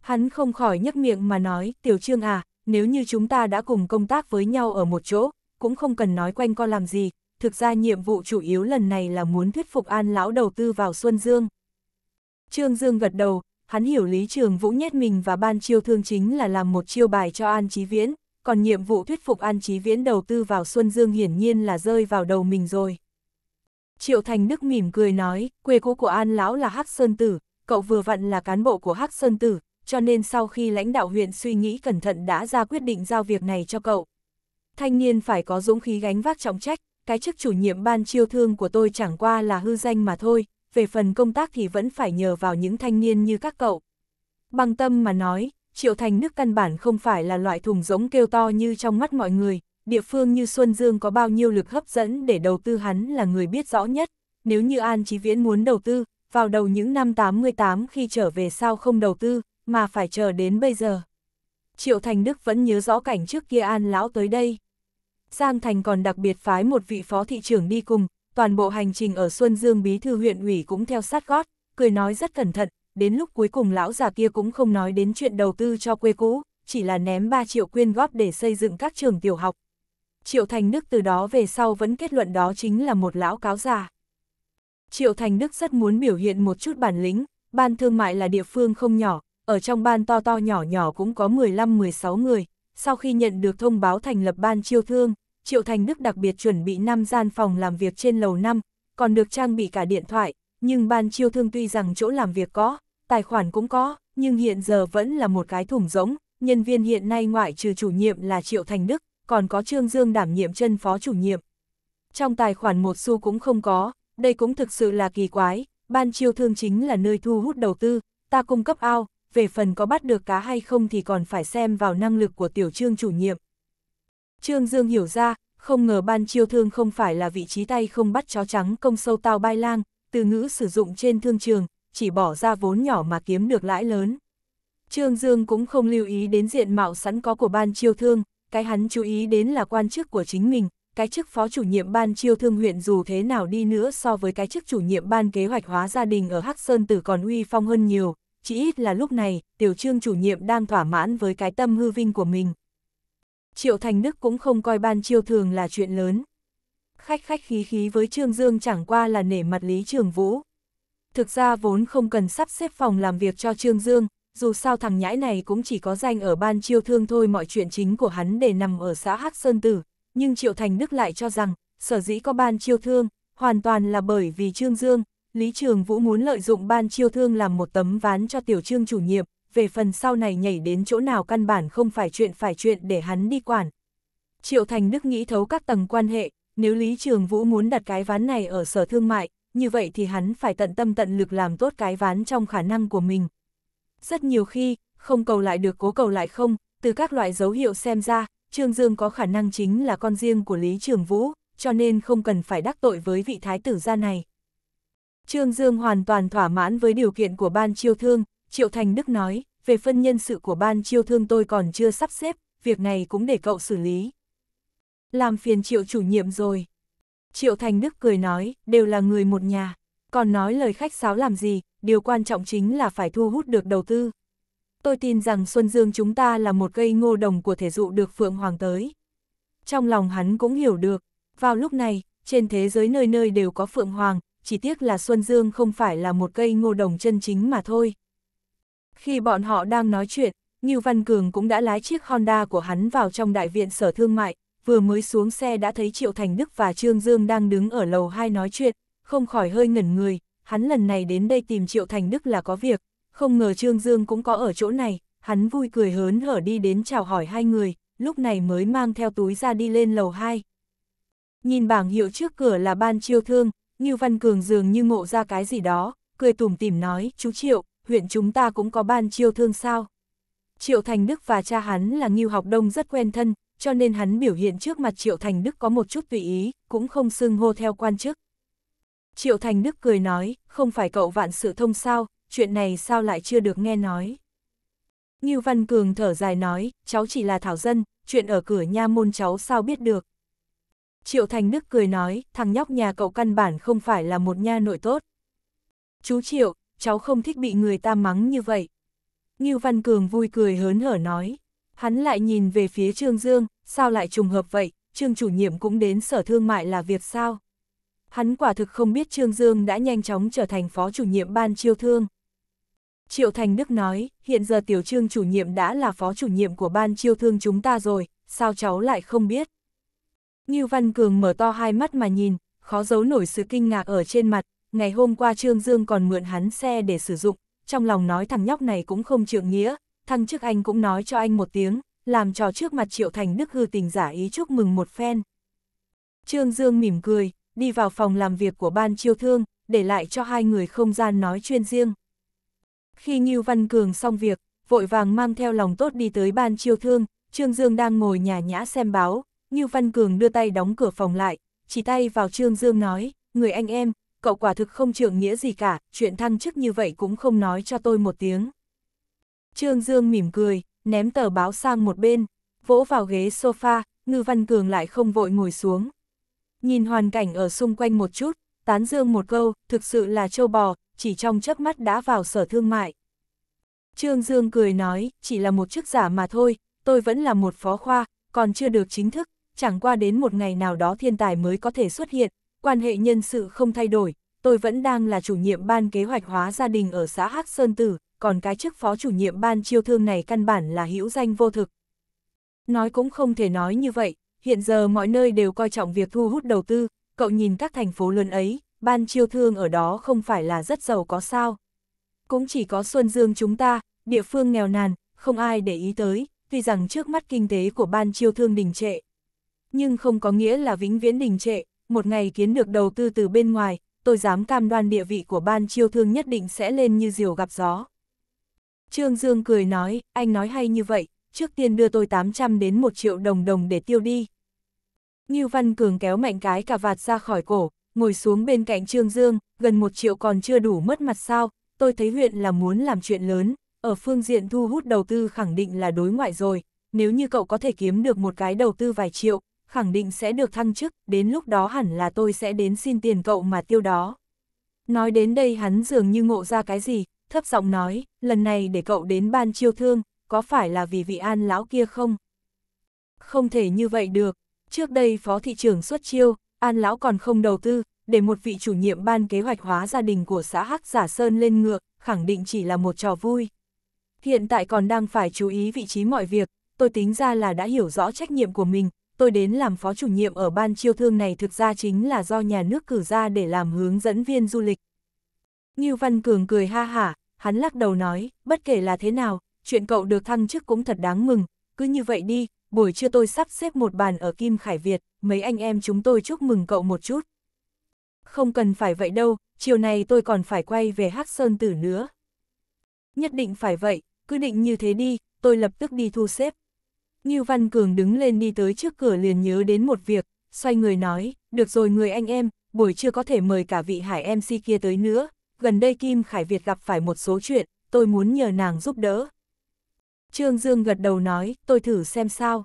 Hắn không khỏi nhấc miệng mà nói, Tiểu Trương à, nếu như chúng ta đã cùng công tác với nhau ở một chỗ, cũng không cần nói quanh co làm gì, thực ra nhiệm vụ chủ yếu lần này là muốn thuyết phục An Lão đầu tư vào Xuân Dương. Trương Dương gật đầu, hắn hiểu Lý Trường Vũ nhét mình và ban chiêu thương chính là làm một chiêu bài cho An Chí Viễn, còn nhiệm vụ thuyết phục An Chí Viễn đầu tư vào Xuân Dương hiển nhiên là rơi vào đầu mình rồi. Triệu Thành Đức mỉm cười nói, quê cũ của An Lão là Hắc Sơn Tử, cậu vừa vặn là cán bộ của Hắc Sơn Tử, cho nên sau khi lãnh đạo huyện suy nghĩ cẩn thận đã ra quyết định giao việc này cho cậu. Thanh niên phải có dũng khí gánh vác trọng trách, cái chức chủ nhiệm ban chiêu thương của tôi chẳng qua là hư danh mà thôi, về phần công tác thì vẫn phải nhờ vào những thanh niên như các cậu. Bằng tâm mà nói, Triệu Thành nước căn bản không phải là loại thùng giống kêu to như trong mắt mọi người, địa phương như Xuân Dương có bao nhiêu lực hấp dẫn để đầu tư hắn là người biết rõ nhất, nếu như An Chí Viễn muốn đầu tư, vào đầu những năm 88 khi trở về sao không đầu tư, mà phải chờ đến bây giờ. Triệu Thành Đức vẫn nhớ rõ cảnh trước kia An Lão tới đây. Giang Thành còn đặc biệt phái một vị phó thị trưởng đi cùng, toàn bộ hành trình ở Xuân Dương Bí Thư huyện ủy cũng theo sát gót, cười nói rất cẩn thận, đến lúc cuối cùng lão già kia cũng không nói đến chuyện đầu tư cho quê cũ, chỉ là ném 3 triệu quyên góp để xây dựng các trường tiểu học. Triệu Thành Đức từ đó về sau vẫn kết luận đó chính là một lão cáo già. Triệu Thành Đức rất muốn biểu hiện một chút bản lĩnh, ban thương mại là địa phương không nhỏ, ở trong ban to to nhỏ nhỏ cũng có 15-16 người, sau khi nhận được thông báo thành lập ban chiêu thương, Triệu Thành Đức đặc biệt chuẩn bị 5 gian phòng làm việc trên lầu 5, còn được trang bị cả điện thoại, nhưng ban chiêu thương tuy rằng chỗ làm việc có, tài khoản cũng có, nhưng hiện giờ vẫn là một cái thủng rỗng, nhân viên hiện nay ngoại trừ chủ nhiệm là Triệu Thành Đức, còn có Trương Dương đảm nhiệm chân phó chủ nhiệm. Trong tài khoản một xu cũng không có, đây cũng thực sự là kỳ quái, ban chiêu thương chính là nơi thu hút đầu tư, ta cung cấp ao, về phần có bắt được cá hay không thì còn phải xem vào năng lực của tiểu trương chủ nhiệm. Trương Dương hiểu ra, không ngờ ban chiêu thương không phải là vị trí tay không bắt chó trắng công sâu tao bay lang, từ ngữ sử dụng trên thương trường, chỉ bỏ ra vốn nhỏ mà kiếm được lãi lớn. Trương Dương cũng không lưu ý đến diện mạo sẵn có của ban chiêu thương, cái hắn chú ý đến là quan chức của chính mình, cái chức phó chủ nhiệm ban chiêu thương huyện dù thế nào đi nữa so với cái chức chủ nhiệm ban kế hoạch hóa gia đình ở Hắc Sơn Tử còn uy phong hơn nhiều, chỉ ít là lúc này, tiểu trương chủ nhiệm đang thỏa mãn với cái tâm hư vinh của mình. Triệu Thành Đức cũng không coi ban chiêu thường là chuyện lớn. Khách khách khí khí với Trương Dương chẳng qua là nể mặt Lý Trường Vũ. Thực ra vốn không cần sắp xếp phòng làm việc cho Trương Dương, dù sao thằng nhãi này cũng chỉ có danh ở ban chiêu thương thôi mọi chuyện chính của hắn để nằm ở xã Hắc Sơn Tử, nhưng Triệu Thành Đức lại cho rằng, sở dĩ có ban chiêu thương, hoàn toàn là bởi vì Trương Dương, Lý Trường Vũ muốn lợi dụng ban chiêu thương làm một tấm ván cho tiểu trương chủ nhiệm, về phần sau này nhảy đến chỗ nào căn bản không phải chuyện phải chuyện để hắn đi quản. Triệu Thành Đức nghĩ thấu các tầng quan hệ, nếu Lý Trường Vũ muốn đặt cái ván này ở sở thương mại, như vậy thì hắn phải tận tâm tận lực làm tốt cái ván trong khả năng của mình. Rất nhiều khi, không cầu lại được cố cầu lại không, từ các loại dấu hiệu xem ra, Trương Dương có khả năng chính là con riêng của Lý Trường Vũ, cho nên không cần phải đắc tội với vị thái tử gia này. Trương Dương hoàn toàn thỏa mãn với điều kiện của ban chiêu thương, Triệu Thành Đức nói, về phân nhân sự của ban chiêu thương tôi còn chưa sắp xếp, việc này cũng để cậu xử lý. Làm phiền Triệu chủ nhiệm rồi. Triệu Thành Đức cười nói, đều là người một nhà, còn nói lời khách sáo làm gì, điều quan trọng chính là phải thu hút được đầu tư. Tôi tin rằng Xuân Dương chúng ta là một cây ngô đồng của thể dụ được Phượng Hoàng tới. Trong lòng hắn cũng hiểu được, vào lúc này, trên thế giới nơi nơi đều có Phượng Hoàng, chỉ tiếc là Xuân Dương không phải là một cây ngô đồng chân chính mà thôi. Khi bọn họ đang nói chuyện, Ngưu Văn Cường cũng đã lái chiếc Honda của hắn vào trong đại viện sở thương mại, vừa mới xuống xe đã thấy Triệu Thành Đức và Trương Dương đang đứng ở lầu 2 nói chuyện, không khỏi hơi ngẩn người, hắn lần này đến đây tìm Triệu Thành Đức là có việc, không ngờ Trương Dương cũng có ở chỗ này, hắn vui cười hớn hở đi đến chào hỏi hai người, lúc này mới mang theo túi ra đi lên lầu 2. Nhìn bảng hiệu trước cửa là ban chiêu thương, Ngưu Văn Cường dường như ngộ ra cái gì đó, cười tủm tỉm nói, chú Triệu, huyện chúng ta cũng có ban chiêu thương sao. Triệu Thành Đức và cha hắn là Ngưu Học Đông rất quen thân, cho nên hắn biểu hiện trước mặt Triệu Thành Đức có một chút tùy ý, cũng không xưng hô theo quan chức. Triệu Thành Đức cười nói, không phải cậu vạn sự thông sao, chuyện này sao lại chưa được nghe nói. Ngưu Văn Cường thở dài nói, cháu chỉ là thảo dân, chuyện ở cửa nha môn cháu sao biết được. Triệu Thành Đức cười nói, thằng nhóc nhà cậu căn bản không phải là một nha nội tốt. Chú Triệu, cháu không thích bị người ta mắng như vậy. Ngưu Văn Cường vui cười hớn hở nói. Hắn lại nhìn về phía Trương Dương, sao lại trùng hợp vậy, Trương chủ nhiệm cũng đến sở thương mại là việc sao? Hắn quả thực không biết Trương Dương đã nhanh chóng trở thành phó chủ nhiệm ban chiêu thương. Triệu Thành Đức nói, hiện giờ tiểu trương chủ nhiệm đã là phó chủ nhiệm của ban chiêu thương chúng ta rồi, sao cháu lại không biết? Ngưu Văn Cường mở to hai mắt mà nhìn, khó giấu nổi sự kinh ngạc ở trên mặt, ngày hôm qua Trương Dương còn mượn hắn xe để sử dụng, trong lòng nói thằng nhóc này cũng không trượng nghĩa, thằng trước anh cũng nói cho anh một tiếng, làm trò trước mặt Triệu Thành Đức hư tình giả ý chúc mừng một phen. Trương Dương mỉm cười, đi vào phòng làm việc của ban chiêu thương, để lại cho hai người không gian nói chuyên riêng. Khi Ngưu Văn Cường xong việc, vội vàng mang theo lòng tốt đi tới ban chiêu thương, Trương Dương đang ngồi nhà nhã xem báo, Ngưu Văn Cường đưa tay đóng cửa phòng lại, chỉ tay vào Trương Dương nói, người anh em, cậu quả thực không trưởng nghĩa gì cả, chuyện thăng chức như vậy cũng không nói cho tôi một tiếng. Trương Dương mỉm cười, ném tờ báo sang một bên, vỗ vào ghế sofa, Ngư Văn Cường lại không vội ngồi xuống. Nhìn hoàn cảnh ở xung quanh một chút, tán dương một câu, thực sự là châu bò, chỉ trong chớp mắt đã vào sở thương mại. Trương Dương cười nói, chỉ là một chức giả mà thôi, tôi vẫn là một phó khoa, còn chưa được chính thức, chẳng qua đến một ngày nào đó thiên tài mới có thể xuất hiện, quan hệ nhân sự không thay đổi, tôi vẫn đang là chủ nhiệm ban kế hoạch hóa gia đình ở xã Hắc Sơn Tử, còn cái chức phó chủ nhiệm ban chiêu thương này căn bản là hữu danh vô thực. Nói cũng không thể nói như vậy, hiện giờ mọi nơi đều coi trọng việc thu hút đầu tư, cậu nhìn các thành phố lớn ấy, ban chiêu thương ở đó không phải là rất giàu có sao. Cũng chỉ có Xuân Dương chúng ta, địa phương nghèo nàn, không ai để ý tới, tuy rằng trước mắt kinh tế của ban chiêu thương đình trệ, nhưng không có nghĩa là vĩnh viễn đình trệ, một ngày kiến được đầu tư từ bên ngoài, tôi dám cam đoan địa vị của ban chiêu thương nhất định sẽ lên như diều gặp gió. Trương Dương cười nói, anh nói hay như vậy, trước tiên đưa tôi 800 đến 1 triệu đồng đồng để tiêu đi. Ngưu Văn Cường kéo mạnh cái cà vạt ra khỏi cổ, ngồi xuống bên cạnh Trương Dương, gần 1 triệu còn chưa đủ mất mặt sao, tôi thấy huyện là muốn làm chuyện lớn, ở phương diện thu hút đầu tư khẳng định là đối ngoại rồi, nếu như cậu có thể kiếm được một cái đầu tư vài triệu, khẳng định sẽ được thăng chức, đến lúc đó hẳn là tôi sẽ đến xin tiền cậu mà tiêu đó. Nói đến đây hắn dường như ngộ ra cái gì, thấp giọng nói, lần này để cậu đến ban chiêu thương, có phải là vì vị an lão kia không? Không thể như vậy được, trước đây phó thị trưởng xuất chiêu, an lão còn không đầu tư, để một vị chủ nhiệm ban kế hoạch hóa gia đình của xã Hắc Giả Sơn lên ngựa, khẳng định chỉ là một trò vui. Hiện tại còn đang phải chú ý vị trí mọi việc, tôi tính ra là đã hiểu rõ trách nhiệm của mình, tôi đến làm phó chủ nhiệm ở ban chiêu thương này thực ra chính là do nhà nước cử ra để làm hướng dẫn viên du lịch. Ngưu Văn Cường cười ha hả, hắn lắc đầu nói, bất kể là thế nào, chuyện cậu được thăng chức cũng thật đáng mừng, cứ như vậy đi, buổi trưa tôi sắp xếp một bàn ở Kim Khải Việt, mấy anh em chúng tôi chúc mừng cậu một chút. Không cần phải vậy đâu, chiều này tôi còn phải quay về Hắc Sơn Tử nữa. Nhất định phải vậy, cứ định như thế đi, tôi lập tức đi thu xếp. Ngưu Văn Cường đứng lên đi tới trước cửa liền nhớ đến một việc, xoay người nói, được rồi người anh em, buổi trưa có thể mời cả vị hải MC kia tới nữa, gần đây Kim Khải Việt gặp phải một số chuyện, tôi muốn nhờ nàng giúp đỡ. Trương Dương gật đầu nói, tôi thử xem sao.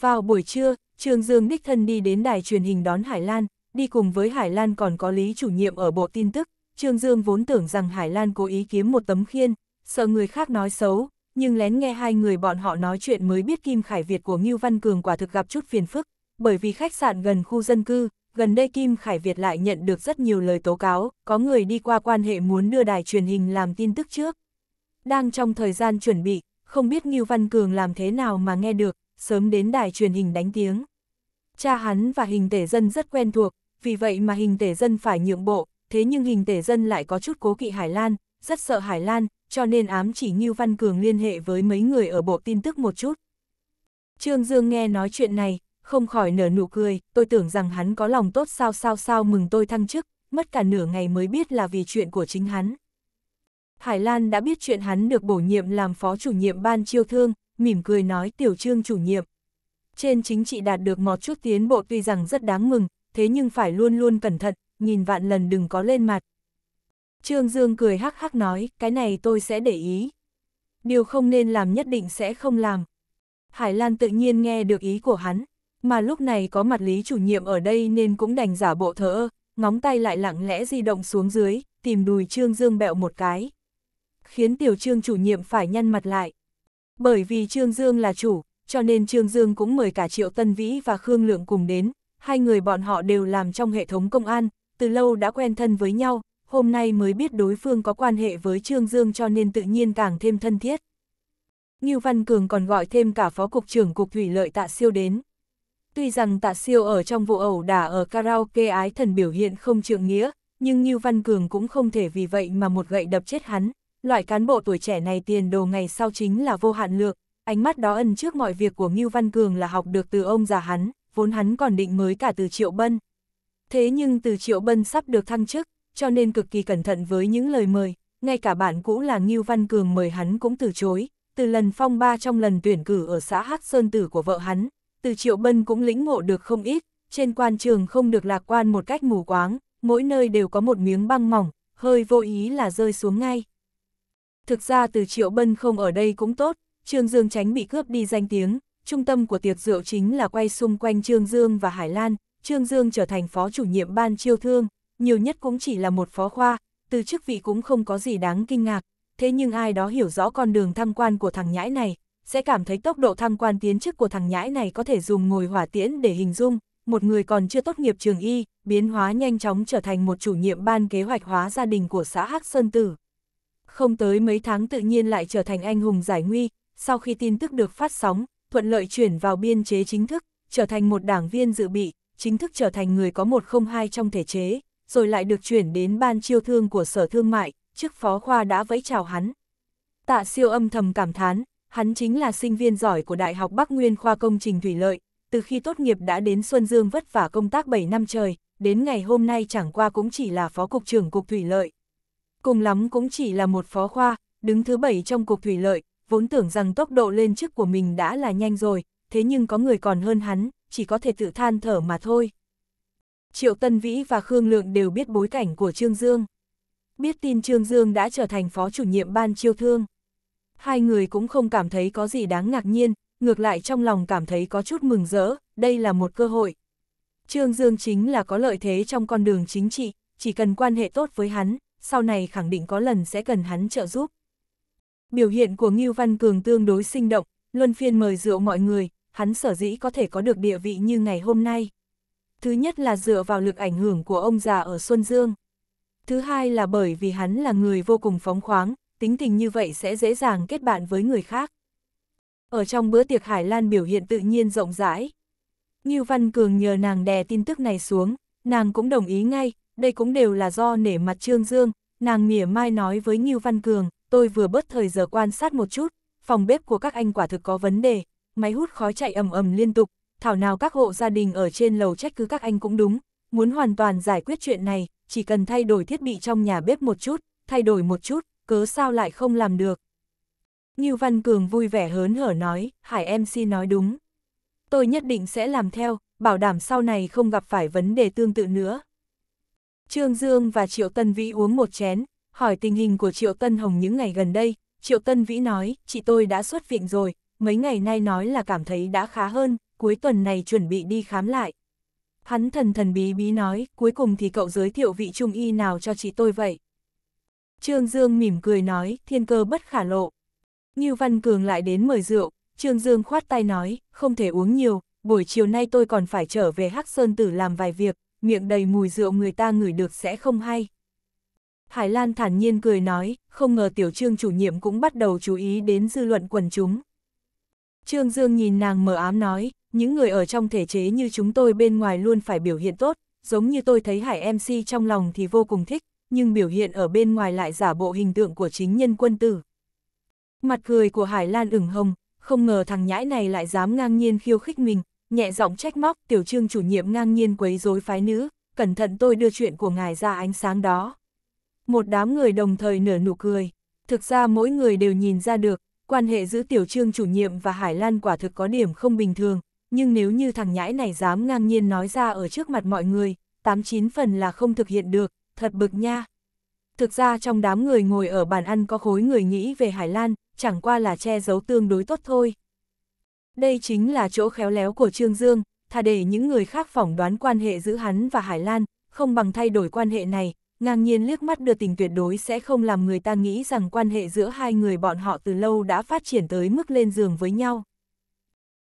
Vào buổi trưa, Trương Dương đích thân đi đến đài truyền hình đón Hải Lan, đi cùng với Hải Lan còn có lý chủ nhiệm ở bộ tin tức. Trương Dương vốn tưởng rằng Hải Lan cố ý kiếm một tấm khiên, sợ người khác nói xấu, nhưng lén nghe hai người bọn họ nói chuyện mới biết Kim Khải Việt của Ngưu Văn Cường quả thực gặp chút phiền phức, bởi vì khách sạn gần khu dân cư, gần đây Kim Khải Việt lại nhận được rất nhiều lời tố cáo, có người đi qua quan hệ muốn đưa đài truyền hình làm tin tức trước. Đang trong thời gian chuẩn bị, không biết Ngưu Văn Cường làm thế nào mà nghe được, sớm đến đài truyền hình đánh tiếng. Cha hắn và hình tể dân rất quen thuộc, vì vậy mà hình tể dân phải nhượng bộ, thế nhưng hình tể dân lại có chút cố kỵ Hải Lan, rất sợ Hải Lan, cho nên ám chỉ Ngưu Văn Cường liên hệ với mấy người ở bộ tin tức một chút. Trương Dương nghe nói chuyện này, không khỏi nở nụ cười, tôi tưởng rằng hắn có lòng tốt sao sao sao mừng tôi thăng chức, mất cả nửa ngày mới biết là vì chuyện của chính hắn. Hải Lan đã biết chuyện hắn được bổ nhiệm làm phó chủ nhiệm ban chiêu thương, mỉm cười nói tiểu trương chủ nhiệm. Trên chính trị đạt được một chút tiến bộ tuy rằng rất đáng mừng, thế nhưng phải luôn luôn cẩn thận, nghìn vạn lần đừng có lên mặt, Trương Dương cười hắc hắc nói, cái này tôi sẽ để ý. Điều không nên làm nhất định sẽ không làm. Hải Lan tự nhiên nghe được ý của hắn, mà lúc này có mặt lý chủ nhiệm ở đây nên cũng đành giả bộ thờ ơ, ngóng tay lại lặng lẽ di động xuống dưới, tìm đùi Trương Dương bẹo một cái. Khiến tiểu Trương chủ nhiệm phải nhăn mặt lại. Bởi vì Trương Dương là chủ, cho nên Trương Dương cũng mời cả Triệu Tân Vĩ và Khương Lượng cùng đến, hai người bọn họ đều làm trong hệ thống công an, từ lâu đã quen thân với nhau, hôm nay mới biết đối phương có quan hệ với Trương Dương cho nên tự nhiên càng thêm thân thiết. Ngưu Văn Cường còn gọi thêm cả Phó Cục trưởng Cục Thủy Lợi Tạ Siêu đến. Tuy rằng Tạ Siêu ở trong vụ ẩu đả ở karaoke ái thần biểu hiện không trượng nghĩa, nhưng Ngưu Văn Cường cũng không thể vì vậy mà một gậy đập chết hắn. Loại cán bộ tuổi trẻ này tiền đồ ngày sau chính là vô hạn lược, ánh mắt đó ẩn trước mọi việc của Ngưu Văn Cường là học được từ ông già hắn, vốn hắn còn định mới cả từ Triệu Bân. Thế nhưng từ Triệu Bân sắp được thăng chức, cho nên cực kỳ cẩn thận với những lời mời, ngay cả bạn cũ là Ngưu Văn Cường mời hắn cũng từ chối, từ lần phong ba trong lần tuyển cử ở xã Hắc Sơn Tử của vợ hắn, từ Triệu Bân cũng lĩnh ngộ được không ít, trên quan trường không được lạc quan một cách mù quáng, mỗi nơi đều có một miếng băng mỏng, hơi vô ý là rơi xuống ngay. Thực ra từ Triệu Bân không ở đây cũng tốt, Trương Dương tránh bị cướp đi danh tiếng, trung tâm của tiệc rượu chính là quay xung quanh Trương Dương và Hải Lan, Trương Dương trở thành phó chủ nhiệm ban chiêu thương, nhiều nhất cũng chỉ là một phó khoa, từ chức vị cũng không có gì đáng kinh ngạc, thế nhưng ai đó hiểu rõ con đường thăng quan của thằng nhãi này, sẽ cảm thấy tốc độ thăng quan tiến chức của thằng nhãi này có thể dùng ngồi hỏa tiễn để hình dung, một người còn chưa tốt nghiệp trường y, biến hóa nhanh chóng trở thành một chủ nhiệm ban kế hoạch hóa gia đình của xã Hắc Sơn Tử. Không tới mấy tháng tự nhiên lại trở thành anh hùng giải nguy, sau khi tin tức được phát sóng, thuận lợi chuyển vào biên chế chính thức, trở thành một đảng viên dự bị, chính thức trở thành người có một không hai trong thể chế, rồi lại được chuyển đến ban chiêu thương của sở thương mại, trước phó khoa đã vẫy chào hắn. Tạ siêu âm thầm cảm thán, hắn chính là sinh viên giỏi của Đại học Bắc Nguyên khoa công trình thủy lợi, từ khi tốt nghiệp đã đến Xuân Dương vất vả công tác 7 năm trời, đến ngày hôm nay chẳng qua cũng chỉ là phó cục trưởng cục thủy lợi. Cùng lắm cũng chỉ là một phó khoa, đứng thứ 7 trong cục thủy lợi, vốn tưởng rằng tốc độ lên chức của mình đã là nhanh rồi, thế nhưng có người còn hơn hắn, chỉ có thể tự than thở mà thôi. Triệu Tân Vĩ và Khương Lượng đều biết bối cảnh của Trương Dương. Biết tin Trương Dương đã trở thành phó chủ nhiệm ban chiêu thương. Hai người cũng không cảm thấy có gì đáng ngạc nhiên, ngược lại trong lòng cảm thấy có chút mừng rỡ, đây là một cơ hội. Trương Dương chính là có lợi thế trong con đường chính trị, chỉ cần quan hệ tốt với hắn, sau này khẳng định có lần sẽ cần hắn trợ giúp. Biểu hiện của Ngưu Văn Cường tương đối sinh động, luân phiên mời rượu mọi người, hắn sở dĩ có thể có được địa vị như ngày hôm nay, Thứ nhất là dựa vào lực ảnh hưởng của ông già ở Xuân Dương. Thứ hai là bởi vì hắn là người vô cùng phóng khoáng, tính tình như vậy sẽ dễ dàng kết bạn với người khác. Ở trong bữa tiệc Hải Lan biểu hiện tự nhiên rộng rãi. Ngưu Văn Cường nhờ nàng đè tin tức này xuống, nàng cũng đồng ý ngay, đây cũng đều là do nể mặt Trương Dương, nàng mỉa mai nói với Ngưu Văn Cường, tôi vừa bớt thời giờ quan sát một chút, phòng bếp của các anh quả thực có vấn đề, máy hút khói chạy ầm ầm liên tục, thảo nào các hộ gia đình ở trên lầu trách cứ các anh cũng đúng, muốn hoàn toàn giải quyết chuyện này, chỉ cần thay đổi thiết bị trong nhà bếp một chút, thay đổi một chút, cớ sao lại không làm được. như Văn Cường vui vẻ hớn hở nói, Hải em si nói đúng. Tôi nhất định sẽ làm theo, bảo đảm sau này không gặp phải vấn đề tương tự nữa. Trương Dương và Triệu Tân Vĩ uống một chén, hỏi tình hình của Triệu Tân Hồng những ngày gần đây. Triệu Tân Vĩ nói, chị tôi đã xuất viện rồi, mấy ngày nay nói là cảm thấy đã khá hơn, cuối tuần này chuẩn bị đi khám lại. Hắn thần thần bí bí nói, cuối cùng thì cậu giới thiệu vị trung y nào cho chị tôi vậy? Trương Dương mỉm cười nói, thiên cơ bất khả lộ. như Văn Cường lại đến mời rượu, Trương Dương khoát tay nói, không thể uống nhiều, buổi chiều nay tôi còn phải trở về Hắc Sơn Tử làm vài việc, miệng đầy mùi rượu người ta ngửi được sẽ không hay. Hải Lan thản nhiên cười nói, không ngờ tiểu trương chủ nhiệm cũng bắt đầu chú ý đến dư luận quần chúng. Trương Dương nhìn nàng mờ ám nói, những người ở trong thể chế như chúng tôi bên ngoài luôn phải biểu hiện tốt, giống như tôi thấy Hải MC trong lòng thì vô cùng thích, nhưng biểu hiện ở bên ngoài lại giả bộ hình tượng của chính nhân quân tử. Mặt cười của Hải Lan ửng hồng, không ngờ thằng nhãi này lại dám ngang nhiên khiêu khích mình, nhẹ giọng trách móc tiểu trương chủ nhiệm ngang nhiên quấy rối phái nữ, cẩn thận tôi đưa chuyện của ngài ra ánh sáng đó. Một đám người đồng thời nở nụ cười, thực ra mỗi người đều nhìn ra được, quan hệ giữa tiểu trương chủ nhiệm và Hải Lan quả thực có điểm không bình thường, nhưng nếu như thằng nhãi này dám ngang nhiên nói ra ở trước mặt mọi người, tám chín phần là không thực hiện được, thật bực nha. Thực ra trong đám người ngồi ở bàn ăn có khối người nghĩ về Hải Lan, chẳng qua là che giấu tương đối tốt thôi. Đây chính là chỗ khéo léo của Trương Dương, thà để những người khác phỏng đoán quan hệ giữa hắn và Hải Lan, không bằng thay đổi quan hệ này, ngang nhiên liếc mắt đưa tình tuyệt đối sẽ không làm người ta nghĩ rằng quan hệ giữa hai người bọn họ từ lâu đã phát triển tới mức lên giường với nhau.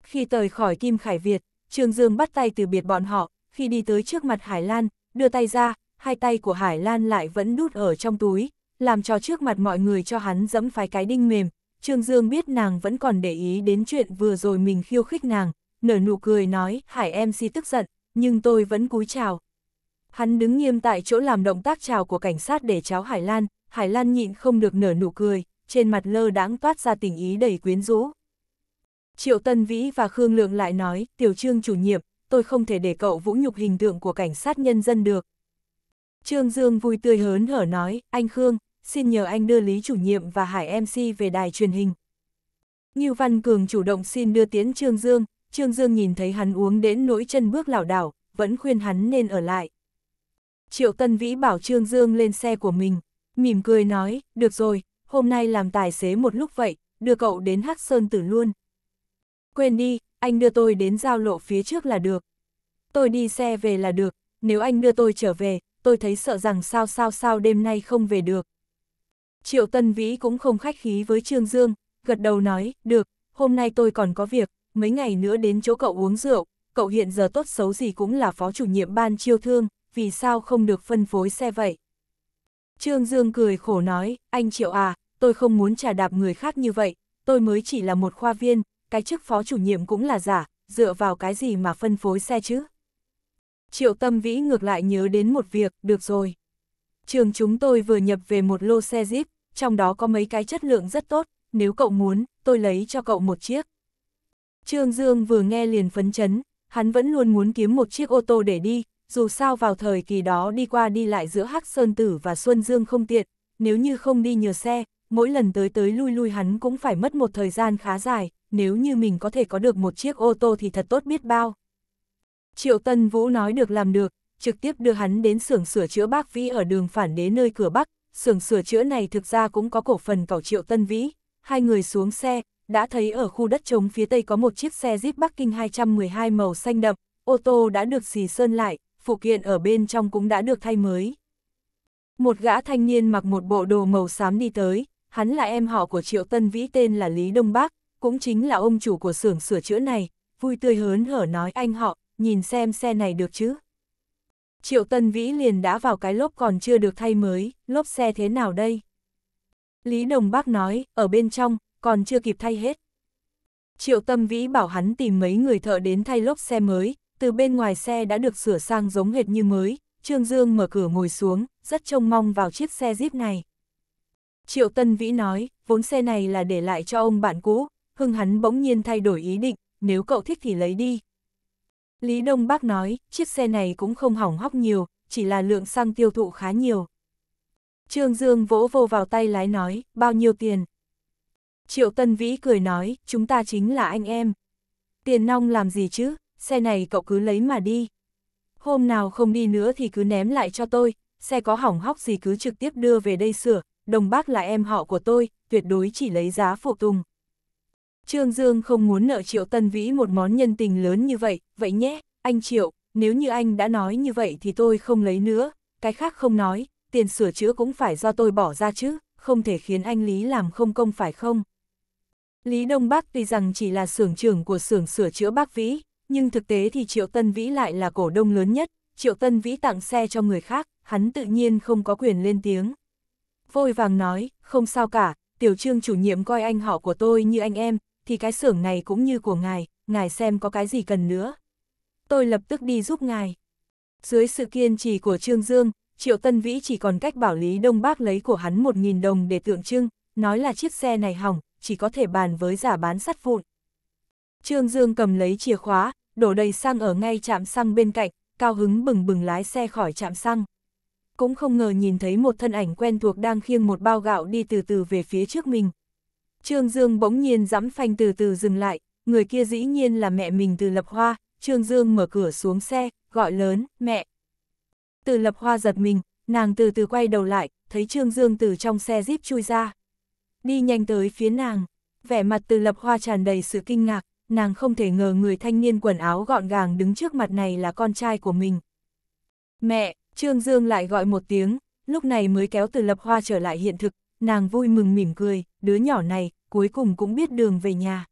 Khi rời khỏi Kim Khải Việt, Trương Dương bắt tay từ biệt bọn họ, khi đi tới trước mặt Hải Lan, đưa tay ra, hai tay của Hải Lan lại vẫn đút ở trong túi, làm cho trước mặt mọi người cho hắn dẫm phải cái đinh mềm. Trương Dương biết nàng vẫn còn để ý đến chuyện vừa rồi mình khiêu khích nàng, nở nụ cười nói, Hải em si tức giận, nhưng tôi vẫn cúi chào. Hắn đứng nghiêm tại chỗ làm động tác chào của cảnh sát để cháo Hải Lan, Hải Lan nhịn không được nở nụ cười, trên mặt lơ đãng toát ra tình ý đầy quyến rũ. Triệu Tân Vĩ và Khương Lượng lại nói, tiểu trương chủ nhiệm, tôi không thể để cậu vũ nhục hình tượng của cảnh sát nhân dân được. Trương Dương vui tươi hớn hở nói, anh Khương, xin nhờ anh đưa Lý chủ nhiệm và Hải MC về đài truyền hình. Ngưu Văn Cường chủ động xin đưa tiến Trương Dương, Trương Dương nhìn thấy hắn uống đến nỗi chân bước lảo đảo, vẫn khuyên hắn nên ở lại. Triệu Tân Vĩ bảo Trương Dương lên xe của mình, mỉm cười nói, được rồi, hôm nay làm tài xế một lúc vậy, đưa cậu đến Hắc Sơn Tử luôn quên đi, anh đưa tôi đến giao lộ phía trước là được. Tôi đi xe về là được, nếu anh đưa tôi trở về, tôi thấy sợ rằng sao sao sao đêm nay không về được. Triệu Tân Vĩ cũng không khách khí với Trương Dương, gật đầu nói, được, hôm nay tôi còn có việc, mấy ngày nữa đến chỗ cậu uống rượu, cậu hiện giờ tốt xấu gì cũng là phó chủ nhiệm ban chiêu thương, vì sao không được phân phối xe vậy? Trương Dương cười khổ nói, anh Triệu à, tôi không muốn trả đạp người khác như vậy, tôi mới chỉ là một khoa viên, cái chức phó chủ nhiệm cũng là giả, dựa vào cái gì mà phân phối xe chứ? Triệu Tâm Vĩ ngược lại nhớ đến một việc, được rồi. Trường chúng tôi vừa nhập về một lô xe Jeep, trong đó có mấy cái chất lượng rất tốt, nếu cậu muốn, tôi lấy cho cậu một chiếc. Trương Dương vừa nghe liền phấn chấn, hắn vẫn luôn muốn kiếm một chiếc ô tô để đi, dù sao vào thời kỳ đó đi qua đi lại giữa Hắc Sơn Tử và Xuân Dương không tiện, nếu như không đi nhờ xe, mỗi lần tới tới lui lui hắn cũng phải mất một thời gian khá dài, nếu như mình có thể có được một chiếc ô tô thì thật tốt biết bao. Triệu Tân Vũ nói được làm được, trực tiếp đưa hắn đến xưởng sửa chữa bác Vĩ ở đường phản đế nơi cửa Bắc, xưởng sửa chữa này thực ra cũng có cổ phần cậu Triệu Tân Vĩ, hai người xuống xe, đã thấy ở khu đất trống phía tây có một chiếc xe Jeep Bắc Kinh 212 màu xanh đậm, ô tô đã được xì sơn lại, phụ kiện ở bên trong cũng đã được thay mới. Một gã thanh niên mặc một bộ đồ màu xám đi tới, hắn là em họ của Triệu Tân Vĩ tên là Lý Đông Bắc, cũng chính là ông chủ của xưởng sửa chữa này, vui tươi hớn hở nói anh họ, nhìn xem xe này được chứ. Triệu Tân Vĩ liền đã vào cái lốp còn chưa được thay mới, lốp xe thế nào đây? Lý Đồng Bác nói, ở bên trong, còn chưa kịp thay hết. Triệu Tâm Vĩ bảo hắn tìm mấy người thợ đến thay lốp xe mới, từ bên ngoài xe đã được sửa sang giống hệt như mới, Trương Dương mở cửa ngồi xuống, rất trông mong vào chiếc xe Jeep này. Triệu Tân Vĩ nói, vốn xe này là để lại cho ông bạn cũ, Hưng hắn bỗng nhiên thay đổi ý định, nếu cậu thích thì lấy đi. Lý Đông Bác nói, chiếc xe này cũng không hỏng hóc nhiều, chỉ là lượng xăng tiêu thụ khá nhiều. Trương Dương vỗ vô vào tay lái nói, bao nhiêu tiền? Triệu Tân Vĩ cười nói, chúng ta chính là anh em. Tiền nong làm gì chứ, xe này cậu cứ lấy mà đi. Hôm nào không đi nữa thì cứ ném lại cho tôi, xe có hỏng hóc gì cứ trực tiếp đưa về đây sửa, đồng bác là em họ của tôi, tuyệt đối chỉ lấy giá phụ tùng. Trương Dương không muốn nợ Triệu Tân Vĩ một món nhân tình lớn như vậy, vậy nhé, anh Triệu, nếu như anh đã nói như vậy thì tôi không lấy nữa, cái khác không nói, tiền sửa chữa cũng phải do tôi bỏ ra chứ, không thể khiến anh Lý làm không công phải không? Lý Đông Bắc tuy rằng chỉ là xưởng trưởng của xưởng sửa chữa Bắc Vĩ, nhưng thực tế thì Triệu Tân Vĩ lại là cổ đông lớn nhất, Triệu Tân Vĩ tặng xe cho người khác, hắn tự nhiên không có quyền lên tiếng. Vôi vàng nói, không sao cả, tiểu trương chủ nhiệm coi anh họ của tôi như anh em, thì cái xưởng này cũng như của ngài, ngài xem có cái gì cần nữa. Tôi lập tức đi giúp ngài. Dưới sự kiên trì của Trương Dương, Triệu Tân Vĩ chỉ còn cách bảo Lý Đông Bác lấy của hắn 1.000 đồng để tượng trưng, nói là chiếc xe này hỏng, chỉ có thể bàn với giả bán sắt vụn. Trương Dương cầm lấy chìa khóa, đổ đầy xăng ở ngay trạm xăng bên cạnh, cao hứng bừng bừng lái xe khỏi trạm xăng. Cũng không ngờ nhìn thấy một thân ảnh quen thuộc đang khiêng một bao gạo đi từ từ về phía trước mình, Trương Dương bỗng nhiên dám phanh từ từ dừng lại, người kia dĩ nhiên là mẹ mình từ lập hoa, Trương Dương mở cửa xuống xe, gọi lớn, mẹ. Từ lập hoa giật mình, nàng từ từ quay đầu lại, thấy Trương Dương từ trong xe jeep chui ra. Đi nhanh tới phía nàng, vẻ mặt từ lập hoa tràn đầy sự kinh ngạc, nàng không thể ngờ người thanh niên quần áo gọn gàng đứng trước mặt này là con trai của mình. Mẹ, Trương Dương lại gọi một tiếng, lúc này mới kéo từ lập hoa trở lại hiện thực, nàng vui mừng mỉm cười, đứa nhỏ này, cuối cùng cũng biết đường về nhà.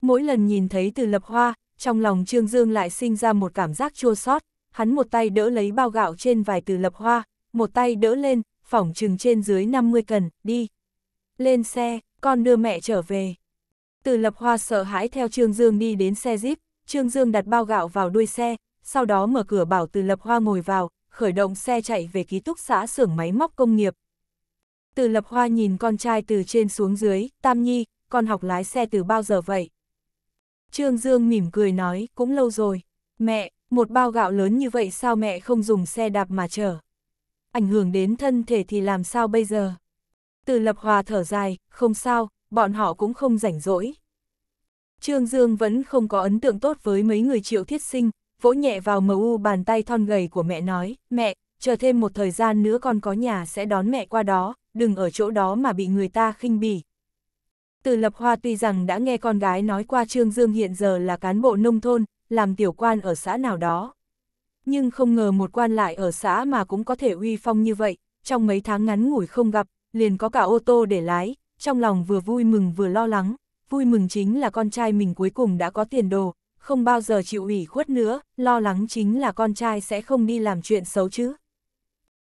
Mỗi lần nhìn thấy từ lập hoa, trong lòng Trương Dương lại sinh ra một cảm giác chua sót, hắn một tay đỡ lấy bao gạo trên vài từ lập hoa, một tay đỡ lên, phỏng chừng trên dưới 50 cần, đi. Lên xe, con đưa mẹ trở về. Từ lập hoa sợ hãi theo Trương Dương đi đến xe Jeep, Trương Dương đặt bao gạo vào đuôi xe, sau đó mở cửa bảo từ lập hoa ngồi vào, khởi động xe chạy về ký túc xã xưởng máy móc công nghiệp, từ lập hoa nhìn con trai từ trên xuống dưới, Tam Nhi, con học lái xe từ bao giờ vậy? Trương Dương mỉm cười nói, cũng lâu rồi. Mẹ, một bao gạo lớn như vậy sao mẹ không dùng xe đạp mà chở? Ảnh hưởng đến thân thể thì làm sao bây giờ? Từ lập hòa thở dài, không sao, bọn họ cũng không rảnh rỗi. Trương Dương vẫn không có ấn tượng tốt với mấy người triệu thiết sinh, vỗ nhẹ vào mờ u bàn tay thon gầy của mẹ nói, mẹ, chờ thêm một thời gian nữa con có nhà sẽ đón mẹ qua đó, đừng ở chỗ đó mà bị người ta khinh bỉ. Từ Lập Hoa tuy rằng đã nghe con gái nói qua Trương Dương hiện giờ là cán bộ nông thôn, làm tiểu quan ở xã nào đó. Nhưng không ngờ một quan lại ở xã mà cũng có thể uy phong như vậy, trong mấy tháng ngắn ngủi không gặp, liền có cả ô tô để lái, trong lòng vừa vui mừng vừa lo lắng, vui mừng chính là con trai mình cuối cùng đã có tiền đồ, không bao giờ chịu ủy khuất nữa, lo lắng chính là con trai sẽ không đi làm chuyện xấu chứ.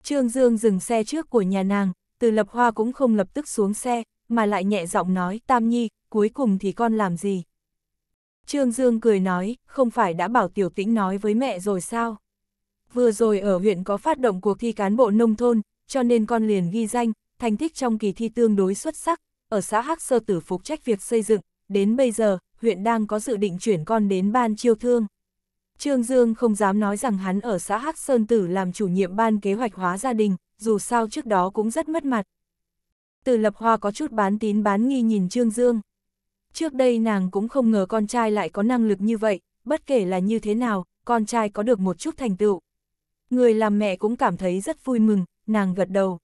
Trương Dương dừng xe trước của nhà nàng, từ lập hoa cũng không lập tức xuống xe, mà lại nhẹ giọng nói, Tam Nhi, cuối cùng thì con làm gì? Trương Dương cười nói, không phải đã bảo Tiểu Tĩnh nói với mẹ rồi sao? Vừa rồi ở huyện có phát động cuộc thi cán bộ nông thôn, cho nên con liền ghi danh, thành tích trong kỳ thi tương đối xuất sắc, ở xã Hắc Sơ Tử phục trách việc xây dựng, đến bây giờ, huyện đang có dự định chuyển con đến ban chiêu thương. Trương Dương không dám nói rằng hắn ở xã Hắc Sơn Tử làm chủ nhiệm ban kế hoạch hóa gia đình, dù sao trước đó cũng rất mất mặt. Từ lập hoa có chút bán tín bán nghi nhìn Trương Dương. Trước đây nàng cũng không ngờ con trai lại có năng lực như vậy, bất kể là như thế nào, con trai có được một chút thành tựu. Người làm mẹ cũng cảm thấy rất vui mừng, nàng gật đầu.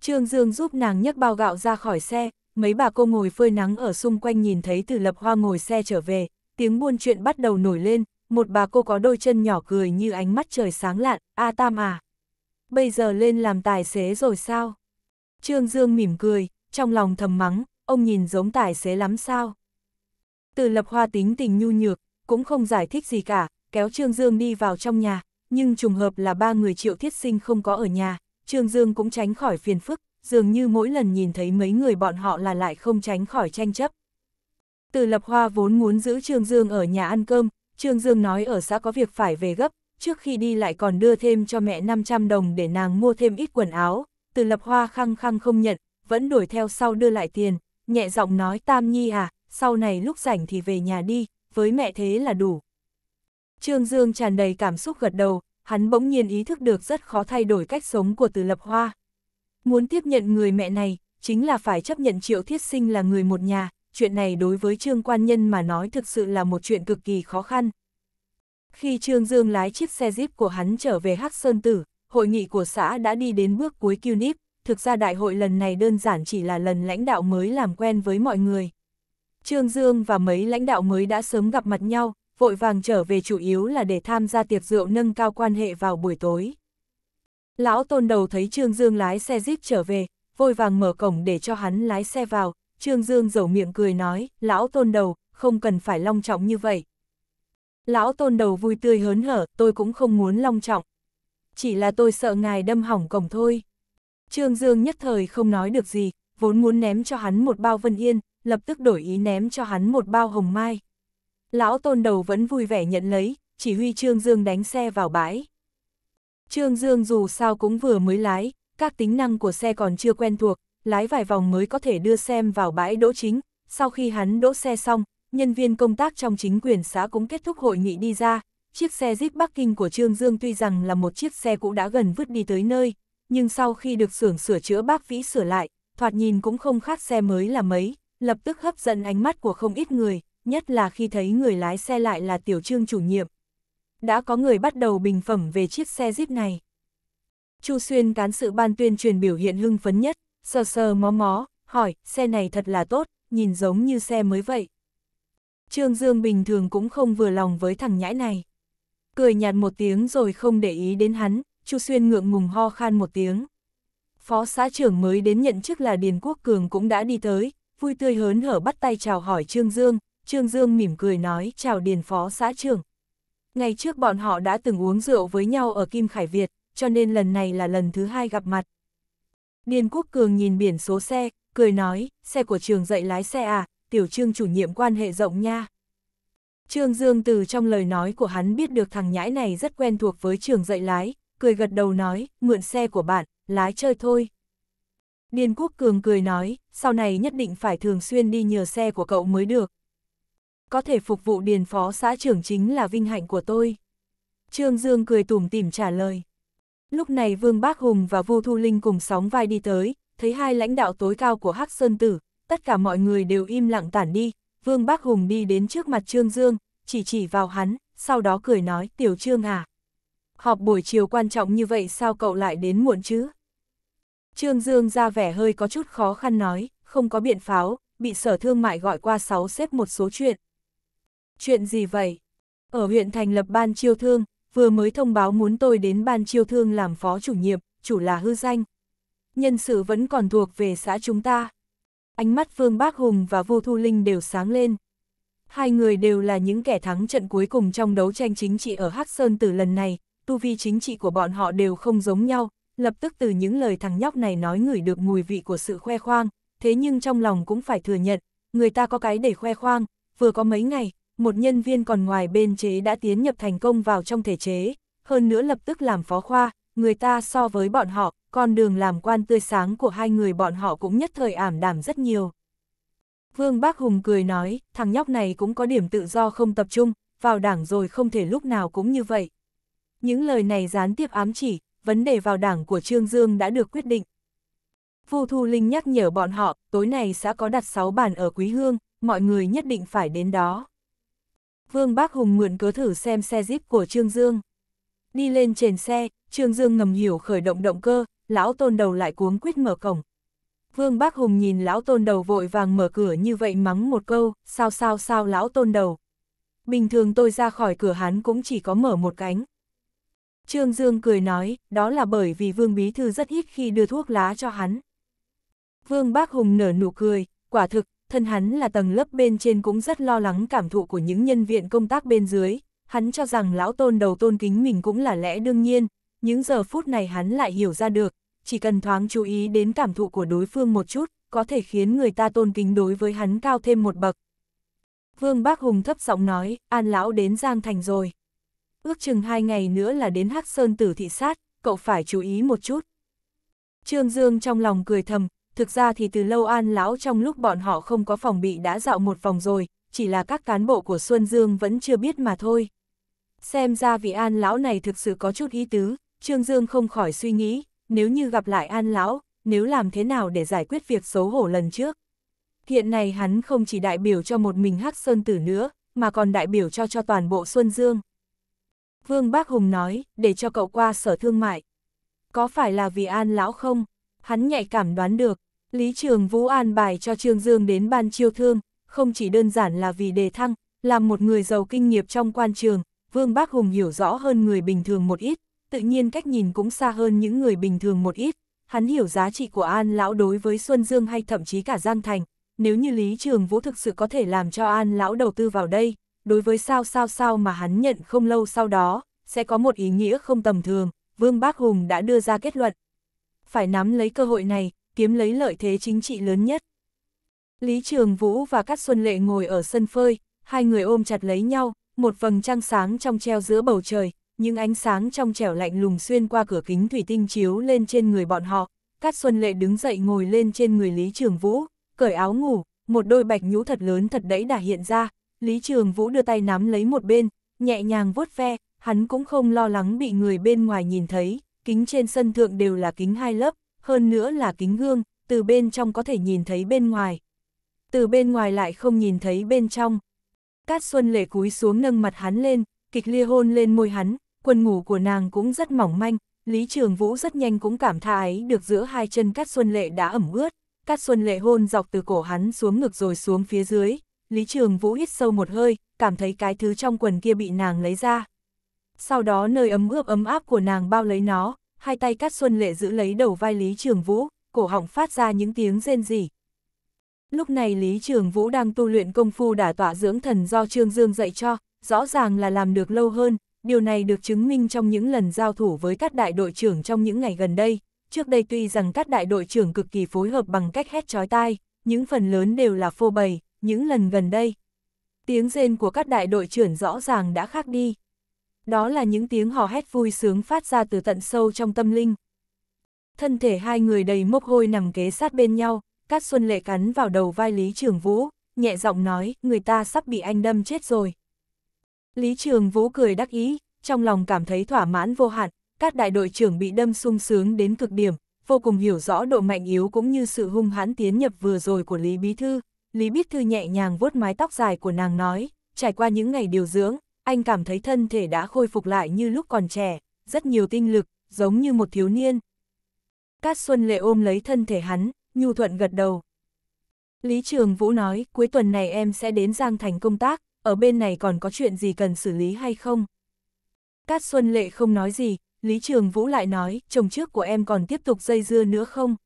Trương Dương giúp nàng nhấc bao gạo ra khỏi xe, mấy bà cô ngồi phơi nắng ở xung quanh nhìn thấy từ lập hoa ngồi xe trở về, tiếng buôn chuyện bắt đầu nổi lên, một bà cô có đôi chân nhỏ cười như ánh mắt trời sáng lạn, a tam à bây giờ lên làm tài xế rồi sao? Trương Dương mỉm cười, trong lòng thầm mắng, ông nhìn giống tài xế lắm sao? Từ lập hoa tính tình nhu nhược, cũng không giải thích gì cả, kéo Trương Dương đi vào trong nhà, nhưng trùng hợp là ba người triệu thiết sinh không có ở nhà, Trương Dương cũng tránh khỏi phiền phức, dường như mỗi lần nhìn thấy mấy người bọn họ là lại không tránh khỏi tranh chấp. Từ lập hoa vốn muốn giữ Trương Dương ở nhà ăn cơm, Trương Dương nói ở xã có việc phải về gấp, trước khi đi lại còn đưa thêm cho mẹ 500 đồng để nàng mua thêm ít quần áo, từ lập hoa khăng khăng không nhận, vẫn đuổi theo sau đưa lại tiền, nhẹ giọng nói Tam Nhi à, sau này lúc rảnh thì về nhà đi, với mẹ thế là đủ. Trương Dương tràn đầy cảm xúc gật đầu, hắn bỗng nhiên ý thức được rất khó thay đổi cách sống của từ lập hoa. Muốn tiếp nhận người mẹ này, chính là phải chấp nhận triệu thiết sinh là người một nhà, chuyện này đối với trương quan nhân mà nói thực sự là một chuyện cực kỳ khó khăn, khi Trương Dương lái chiếc xe Jeep của hắn trở về Hắc Sơn Tử, hội nghị của xã đã đi đến bước cuối QNIP, thực ra đại hội lần này đơn giản chỉ là lần lãnh đạo mới làm quen với mọi người. Trương Dương và mấy lãnh đạo mới đã sớm gặp mặt nhau, vội vàng trở về chủ yếu là để tham gia tiệc rượu nâng cao quan hệ vào buổi tối. Lão Tôn Đầu thấy Trương Dương lái xe Jeep trở về, vội vàng mở cổng để cho hắn lái xe vào, Trương Dương dầu miệng cười nói, Lão Tôn Đầu, không cần phải long trọng như vậy, Lão tôn đầu vui tươi hớn hở, tôi cũng không muốn long trọng. Chỉ là tôi sợ ngài đâm hỏng cổng thôi. Trương Dương nhất thời không nói được gì, vốn muốn ném cho hắn một bao vân yên, lập tức đổi ý ném cho hắn một bao hồng mai. Lão tôn đầu vẫn vui vẻ nhận lấy, chỉ huy Trương Dương đánh xe vào bãi. Trương Dương dù sao cũng vừa mới lái, các tính năng của xe còn chưa quen thuộc, lái vài vòng mới có thể đưa xem vào bãi đỗ chính. Sau khi hắn đỗ xe xong, nhân viên công tác trong chính quyền xã cũng kết thúc hội nghị đi ra, chiếc xe Jeep Bắc Kinh của Trương Dương tuy rằng là một chiếc xe cũ đã gần vứt đi tới nơi, nhưng sau khi được xưởng sửa chữa bác vĩ sửa lại, thoạt nhìn cũng không khác xe mới là mấy, lập tức hấp dẫn ánh mắt của không ít người, nhất là khi thấy người lái xe lại là tiểu trương chủ nhiệm. Đã có người bắt đầu bình phẩm về chiếc xe Jeep này. Chu Xuyên cán sự ban tuyên truyền biểu hiện hưng phấn nhất, sờ sờ mó mó, hỏi, xe này thật là tốt, nhìn giống như xe mới vậy. Trương Dương bình thường cũng không vừa lòng với thằng nhãi này. Cười nhạt một tiếng rồi không để ý đến hắn, Chu Xuyên ngượng ngùng ho khan một tiếng. Phó xã trưởng mới đến nhận chức là Điền Quốc Cường cũng đã đi tới, vui tươi hớn hở bắt tay chào hỏi Trương Dương, Trương Dương mỉm cười nói chào Điền Phó xã trưởng. Ngày trước bọn họ đã từng uống rượu với nhau ở Kim Khải Việt, cho nên lần này là lần thứ hai gặp mặt. Điền Quốc Cường nhìn biển số xe, cười nói, xe của trường dạy lái xe à, tiểu trương chủ nhiệm quan hệ rộng nha. Trương Dương từ trong lời nói của hắn biết được thằng nhãi này rất quen thuộc với trường dạy lái, cười gật đầu nói, mượn xe của bạn, lái chơi thôi. Điền Quốc Cường cười nói, sau này nhất định phải thường xuyên đi nhờ xe của cậu mới được. Có thể phục vụ Điền Phó xã trưởng chính là vinh hạnh của tôi. Trương Dương cười tủm tỉm trả lời. Lúc này Vương Bác Hùng và Vu Thu Linh cùng sóng vai đi tới, thấy hai lãnh đạo tối cao của Hắc Sơn Tử, tất cả mọi người đều im lặng tản đi, Vương Bác Hùng đi đến trước mặt Trương Dương, chỉ chỉ vào hắn, sau đó cười nói, tiểu Trương à. Họp buổi chiều quan trọng như vậy sao cậu lại đến muộn chứ? Trương Dương ra vẻ hơi có chút khó khăn nói, không có biện pháo, bị sở thương mại gọi qua sáu xếp một số chuyện. Chuyện gì vậy? Ở huyện thành lập ban chiêu thương, vừa mới thông báo muốn tôi đến ban chiêu thương làm phó chủ nhiệm, chủ là hư danh. Nhân sự vẫn còn thuộc về xã chúng ta. Ánh mắt Vương Bác Hùng và Vu Thu Linh đều sáng lên. Hai người đều là những kẻ thắng trận cuối cùng trong đấu tranh chính trị ở Hắc Sơn từ lần này, tu vi chính trị của bọn họ đều không giống nhau, lập tức từ những lời thằng nhóc này nói ngửi được mùi vị của sự khoe khoang, thế nhưng trong lòng cũng phải thừa nhận, người ta có cái để khoe khoang, vừa có mấy ngày, một nhân viên còn ngoài bên chế đã tiến nhập thành công vào trong thể chế, hơn nữa lập tức làm phó khoa, người ta so với bọn họ, con đường làm quan tươi sáng của hai người bọn họ cũng nhất thời ảm đảm rất nhiều. Vương Bác Hùng cười nói, thằng nhóc này cũng có điểm tự do không tập trung, vào đảng rồi không thể lúc nào cũng như vậy. Những lời này gián tiếp ám chỉ, vấn đề vào đảng của Trương Dương đã được quyết định. Vu Thu Linh nhắc nhở bọn họ, tối nay sẽ có đặt 6 bàn ở Quý Hương, mọi người nhất định phải đến đó. Vương Bác Hùng mượn cớ thử xem xe Jeep của Trương Dương. Đi lên trên xe, Trương Dương ngầm hiểu khởi động động cơ, lão tôn đầu lại cuống quýt mở cổng. Vương Bác Hùng nhìn lão tôn đầu vội vàng mở cửa như vậy mắng một câu, sao sao sao lão tôn đầu. Bình thường tôi ra khỏi cửa hắn cũng chỉ có mở một cánh. Trương Dương cười nói, đó là bởi vì Vương Bí Thư rất ít khi đưa thuốc lá cho hắn. Vương Bác Hùng nở nụ cười, quả thực, thân hắn là tầng lớp bên trên cũng rất lo lắng cảm thụ của những nhân viện công tác bên dưới. Hắn cho rằng lão tôn đầu tôn kính mình cũng là lẽ đương nhiên, những giờ phút này hắn lại hiểu ra được, chỉ cần thoáng chú ý đến cảm thụ của đối phương một chút, có thể khiến người ta tôn kính đối với hắn cao thêm một bậc. Vương Bác Hùng thấp giọng nói, An Lão đến Giang Thành rồi. Ước chừng hai ngày nữa là đến Hắc Sơn tử thị sát, cậu phải chú ý một chút. Trương Dương trong lòng cười thầm, thực ra thì từ lâu An Lão trong lúc bọn họ không có phòng bị đã dạo một vòng rồi, chỉ là các cán bộ của Xuân Dương vẫn chưa biết mà thôi. Xem ra vị An Lão này thực sự có chút ý tứ, Trương Dương không khỏi suy nghĩ, nếu như gặp lại An Lão, nếu làm thế nào để giải quyết việc xấu hổ lần trước. Hiện nay hắn không chỉ đại biểu cho một mình Hắc Sơn Tử nữa, mà còn đại biểu cho cho toàn bộ Xuân Dương. Vương Bác Hùng nói, để cho cậu qua sở thương mại. Có phải là vì An Lão không? Hắn nhạy cảm đoán được, Lý Trường Vũ an bài cho Trương Dương đến ban chiêu thương, không chỉ đơn giản là vì đề thăng, làm một người giàu kinh nghiệp trong quan trường, Vương Bác Hùng hiểu rõ hơn người bình thường một ít, tự nhiên cách nhìn cũng xa hơn những người bình thường một ít, hắn hiểu giá trị của An Lão đối với Xuân Dương hay thậm chí cả Giang Thành, nếu như Lý Trường Vũ thực sự có thể làm cho An Lão đầu tư vào đây, đối với sao sao sao mà hắn nhận không lâu sau đó, sẽ có một ý nghĩa không tầm thường, Vương Bác Hùng đã đưa ra kết luận. Phải nắm lấy cơ hội này, kiếm lấy lợi thế chính trị lớn nhất. Lý Trường Vũ và các Xuân Lệ ngồi ở sân phơi, hai người ôm chặt lấy nhau, một vầng trăng sáng trong treo giữa bầu trời, nhưng ánh sáng trong trẻo lạnh lùng xuyên qua cửa kính thủy tinh chiếu lên trên người bọn họ. Cát Xuân Lệ đứng dậy ngồi lên trên người Lý Trường Vũ, cởi áo ngủ, một đôi bạch nhũ thật lớn thật đẫy đã hiện ra. Lý Trường Vũ đưa tay nắm lấy một bên, nhẹ nhàng vuốt ve, hắn cũng không lo lắng bị người bên ngoài nhìn thấy, kính trên sân thượng đều là kính hai lớp, hơn nữa là kính gương, từ bên trong có thể nhìn thấy bên ngoài. Từ bên ngoài lại không nhìn thấy bên trong. Cát Xuân Lệ cúi xuống nâng mặt hắn lên, kịch lia hôn lên môi hắn, quần ngủ của nàng cũng rất mỏng manh, Lý Trường Vũ rất nhanh cũng cảm tha ấy được giữa hai chân Cát Xuân Lệ đã ẩm ướt, Cát Xuân Lệ hôn dọc từ cổ hắn xuống ngực rồi xuống phía dưới, Lý Trường Vũ hít sâu một hơi, cảm thấy cái thứ trong quần kia bị nàng lấy ra. Sau đó nơi ấm ướp ấm áp của nàng bao lấy nó, hai tay Cát Xuân Lệ giữ lấy đầu vai Lý Trường Vũ, cổ họng phát ra những tiếng rên rỉ. Lúc này Lý Trường Vũ đang tu luyện công phu đả tỏa dưỡng thần do Trương Dương dạy cho, rõ ràng là làm được lâu hơn, điều này được chứng minh trong những lần giao thủ với các đại đội trưởng trong những ngày gần đây. Trước đây tuy rằng các đại đội trưởng cực kỳ phối hợp bằng cách hét chói tai, những phần lớn đều là phô bày, những lần gần đây. Tiếng rên của các đại đội trưởng rõ ràng đã khác đi. Đó là những tiếng hò hét vui sướng phát ra từ tận sâu trong tâm linh. Thân thể hai người đầy mốc hôi nằm kế sát bên nhau, Cát Xuân Lệ cắn vào đầu vai Lý Trường Vũ, nhẹ giọng nói, người ta sắp bị anh đâm chết rồi. Lý Trường Vũ cười đắc ý, trong lòng cảm thấy thỏa mãn vô hạn, các đại đội trưởng bị đâm sung sướng đến cực điểm, vô cùng hiểu rõ độ mạnh yếu cũng như sự hung hãn tiến nhập vừa rồi của Lý Bí Thư. Lý Bí Thư nhẹ nhàng vuốt mái tóc dài của nàng nói, trải qua những ngày điều dưỡng, anh cảm thấy thân thể đã khôi phục lại như lúc còn trẻ, rất nhiều tinh lực, giống như một thiếu niên. Cát Xuân Lệ ôm lấy thân thể hắn, nhu thuận gật đầu. Lý Trường Vũ nói, cuối tuần này em sẽ đến Giang Thành công tác, ở bên này còn có chuyện gì cần xử lý hay không? Cát Xuân Lệ không nói gì, Lý Trường Vũ lại nói, chồng trước của em còn tiếp tục dây dưa nữa không?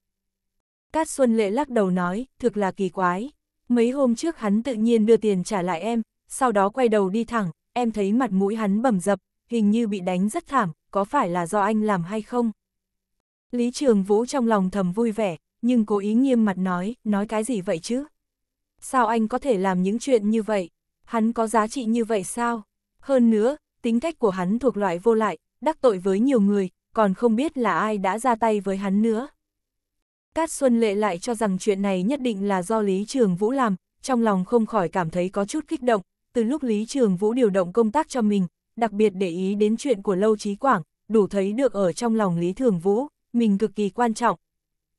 Cát Xuân Lệ lắc đầu nói, thực là kỳ quái. Mấy hôm trước hắn tự nhiên đưa tiền trả lại em, sau đó quay đầu đi thẳng, em thấy mặt mũi hắn bầm dập, hình như bị đánh rất thảm, có phải là do anh làm hay không? Lý Trường Vũ trong lòng thầm vui vẻ, nhưng cố ý nghiêm mặt nói, nói cái gì vậy chứ? Sao anh có thể làm những chuyện như vậy? Hắn có giá trị như vậy sao? Hơn nữa, tính cách của hắn thuộc loại vô lại, đắc tội với nhiều người, còn không biết là ai đã ra tay với hắn nữa. Cát Xuân Lệ lại cho rằng chuyện này nhất định là do Lý Trường Vũ làm, trong lòng không khỏi cảm thấy có chút kích động, từ lúc Lý Trường Vũ điều động công tác cho mình, đặc biệt để ý đến chuyện của Lâu Trí Quảng, đủ thấy được ở trong lòng Lý Thường Vũ, mình cực kỳ quan trọng.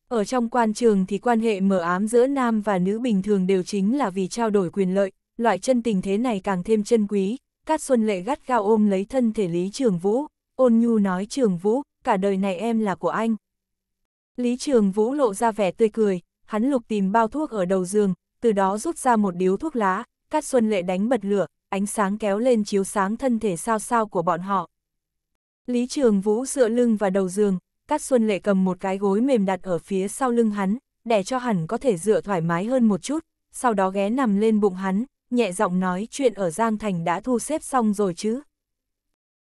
Ở trong quan trường thì quan hệ mở ám giữa nam và nữ bình thường đều chính là vì trao đổi quyền lợi, loại chân tình thế này càng thêm chân quý, Cát Xuân Lệ gắt gao ôm lấy thân thể Lý Trường Vũ, ôn nhu nói Trường Vũ, cả đời này em là của anh. Lý Trường Vũ lộ ra vẻ tươi cười, hắn lục tìm bao thuốc ở đầu giường, từ đó rút ra một điếu thuốc lá, Cát Xuân Lệ đánh bật lửa, ánh sáng kéo lên chiếu sáng thân thể sao sao của bọn họ. Lý Trường Vũ dựa lưng vào đầu giường, Cát Xuân Lệ cầm một cái gối mềm đặt ở phía sau lưng hắn, để cho hắn có thể dựa thoải mái hơn một chút, sau đó ghé nằm lên bụng hắn, nhẹ giọng nói chuyện ở Giang Thành đã thu xếp xong rồi chứ.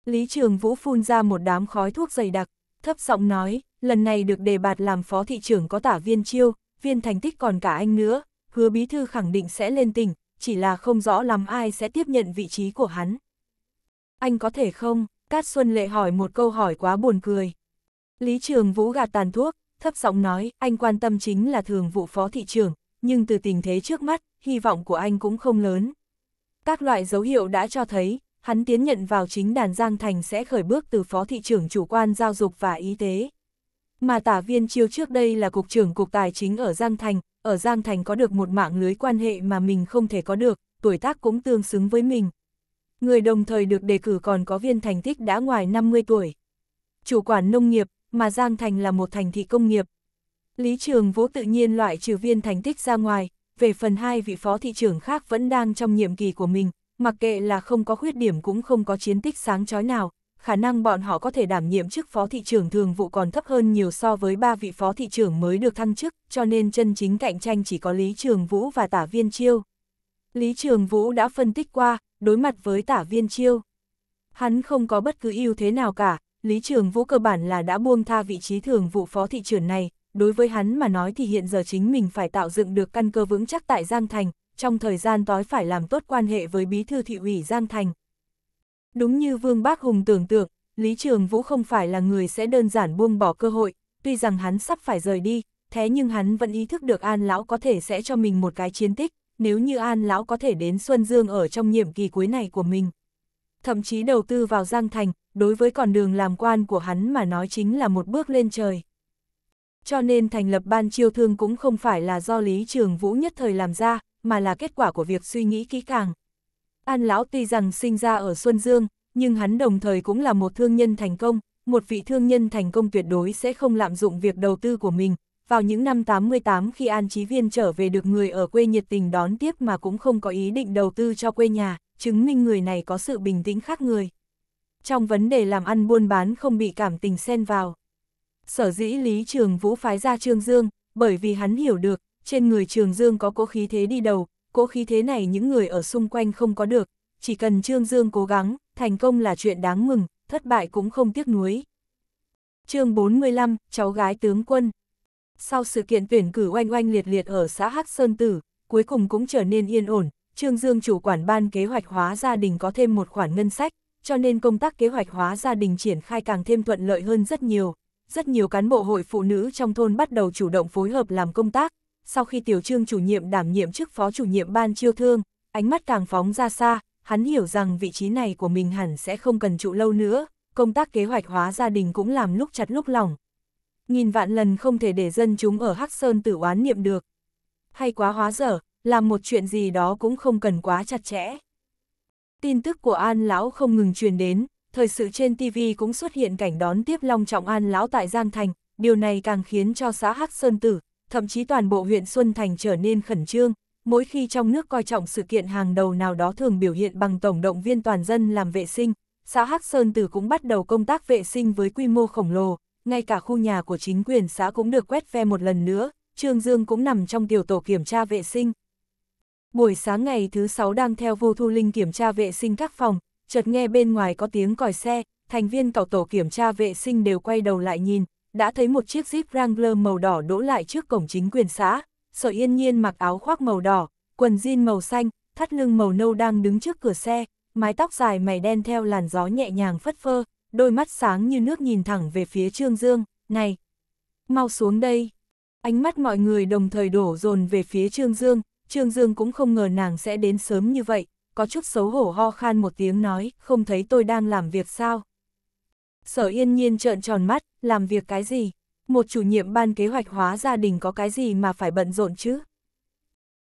Lý Trường Vũ phun ra một đám khói thuốc dày đặc, thấp giọng nói, lần này được đề bạt làm phó thị trưởng có tả viên chiêu, viên thành tích còn cả anh nữa, hứa bí thư khẳng định sẽ lên tỉnh, chỉ là không rõ lắm ai sẽ tiếp nhận vị trí của hắn. Anh có thể không? Cát Xuân Lệ hỏi một câu hỏi quá buồn cười. Lý Trường Vũ gạt tàn thuốc, thấp giọng nói, anh quan tâm chính là thường vụ phó thị trưởng, nhưng từ tình thế trước mắt, hy vọng của anh cũng không lớn. Các loại dấu hiệu đã cho thấy, hắn tiến nhận vào chính đàn Giang Thành sẽ khởi bước từ phó thị trưởng chủ quan giáo dục và y tế. Mà tả viên chiêu trước đây là cục trưởng cục tài chính ở Giang Thành, ở Giang Thành có được một mạng lưới quan hệ mà mình không thể có được, tuổi tác cũng tương xứng với mình. Người đồng thời được đề cử còn có viên thành tích đã ngoài 50 tuổi. Chủ quản nông nghiệp, mà Giang Thành là một thành thị công nghiệp, Lý Trường Vũ tự nhiên loại trừ viên thành tích ra ngoài, về phần hai vị phó thị trưởng khác vẫn đang trong nhiệm kỳ của mình, mặc kệ là không có khuyết điểm cũng không có chiến tích sáng chói nào, khả năng bọn họ có thể đảm nhiệm chức phó thị trưởng thường vụ còn thấp hơn nhiều so với ba vị phó thị trưởng mới được thăng chức, cho nên chân chính cạnh tranh chỉ có Lý Trường Vũ và Tả Viên Chiêu. Lý Trường Vũ đã phân tích qua, đối mặt với Tả Viên Chiêu. Hắn không có bất cứ ưu thế nào cả, Lý Trường Vũ cơ bản là đã buông tha vị trí thường vụ phó thị trưởng này, đối với hắn mà nói thì hiện giờ chính mình phải tạo dựng được căn cơ vững chắc tại Giang Thành, trong thời gian tối phải làm tốt quan hệ với bí thư thị ủy Giang Thành. Đúng như Vương Bác Hùng tưởng tượng, Lý Trường Vũ không phải là người sẽ đơn giản buông bỏ cơ hội, tuy rằng hắn sắp phải rời đi, thế nhưng hắn vẫn ý thức được An Lão có thể sẽ cho mình một cái chiến tích, nếu như An Lão có thể đến Xuân Dương ở trong nhiệm kỳ cuối này của mình. Thậm chí đầu tư vào Giang Thành, đối với con đường làm quan của hắn mà nói chính là một bước lên trời cho nên thành lập ban chiêu thương cũng không phải là do Lý Trường Vũ nhất thời làm ra, mà là kết quả của việc suy nghĩ kỹ càng. An Lão tuy rằng sinh ra ở Xuân Dương, nhưng hắn đồng thời cũng là một thương nhân thành công, một vị thương nhân thành công tuyệt đối sẽ không lạm dụng việc đầu tư của mình. Vào những năm 88 khi An Chí Viên trở về được người ở quê nhiệt tình đón tiếp mà cũng không có ý định đầu tư cho quê nhà, chứng minh người này có sự bình tĩnh khác người. Trong vấn đề làm ăn buôn bán không bị cảm tình xen vào. Sở dĩ Lý Trường Vũ phái ra Trương Dương, bởi vì hắn hiểu được, trên người Trường Dương có cỗ khí thế đi đầu, cỗ khí thế này những người ở xung quanh không có được, chỉ cần Trương Dương cố gắng, thành công là chuyện đáng mừng, thất bại cũng không tiếc nuối. chương 45, cháu gái tướng quân Sau sự kiện tuyển cử oanh oanh liệt liệt ở xã Hắc Sơn Tử, cuối cùng cũng trở nên yên ổn, Trương Dương chủ quản ban kế hoạch hóa gia đình có thêm một khoản ngân sách, cho nên công tác kế hoạch hóa gia đình triển khai càng thêm thuận lợi hơn rất nhiều, rất nhiều cán bộ hội phụ nữ trong thôn bắt đầu chủ động phối hợp làm công tác. Sau khi Tiểu Trương chủ nhiệm đảm nhiệm chức phó chủ nhiệm ban chiêu thương, ánh mắt càng phóng ra xa, hắn hiểu rằng vị trí này của mình hẳn sẽ không cần trụ lâu nữa, công tác kế hoạch hóa gia đình cũng làm lúc chặt lúc lỏng. Nhìn vạn lần không thể để dân chúng ở Hắc Sơn tử oán niệm được. Hay quá hóa dở, làm một chuyện gì đó cũng không cần quá chặt chẽ. Tin tức của An Lão không ngừng truyền đến, thời sự trên TV cũng xuất hiện cảnh đón tiếp Long Trọng An lão tại Giang Thành, điều này càng khiến cho xã Hắc Sơn Tử, thậm chí toàn bộ huyện Xuân Thành trở nên khẩn trương, mỗi khi trong nước coi trọng sự kiện hàng đầu nào đó thường biểu hiện bằng tổng động viên toàn dân làm vệ sinh, xã Hắc Sơn Tử cũng bắt đầu công tác vệ sinh với quy mô khổng lồ, ngay cả khu nhà của chính quyền xã cũng được quét ve một lần nữa, Trương Dương cũng nằm trong tiểu tổ kiểm tra vệ sinh. Buổi sáng ngày thứ sáu đang theo vô thu linh kiểm tra vệ sinh các phòng, chợt nghe bên ngoài có tiếng còi xe, thành viên cậu tổ kiểm tra vệ sinh đều quay đầu lại nhìn, đã thấy một chiếc Jeep Wrangler màu đỏ đỗ lại trước cổng chính quyền xã, sở yên nhiên mặc áo khoác màu đỏ, quần jean màu xanh, thắt lưng màu nâu đang đứng trước cửa xe, mái tóc dài mày đen theo làn gió nhẹ nhàng phất phơ, đôi mắt sáng như nước nhìn thẳng về phía Trương Dương, này, mau xuống đây. Ánh mắt mọi người đồng thời đổ dồn về phía Trương Dương, Trương Dương cũng không ngờ nàng sẽ đến sớm như vậy, có chút xấu hổ ho khan một tiếng nói, không thấy tôi đang làm việc sao. Sở yên nhiên trợn tròn mắt, làm việc cái gì? Một chủ nhiệm ban kế hoạch hóa gia đình có cái gì mà phải bận rộn chứ?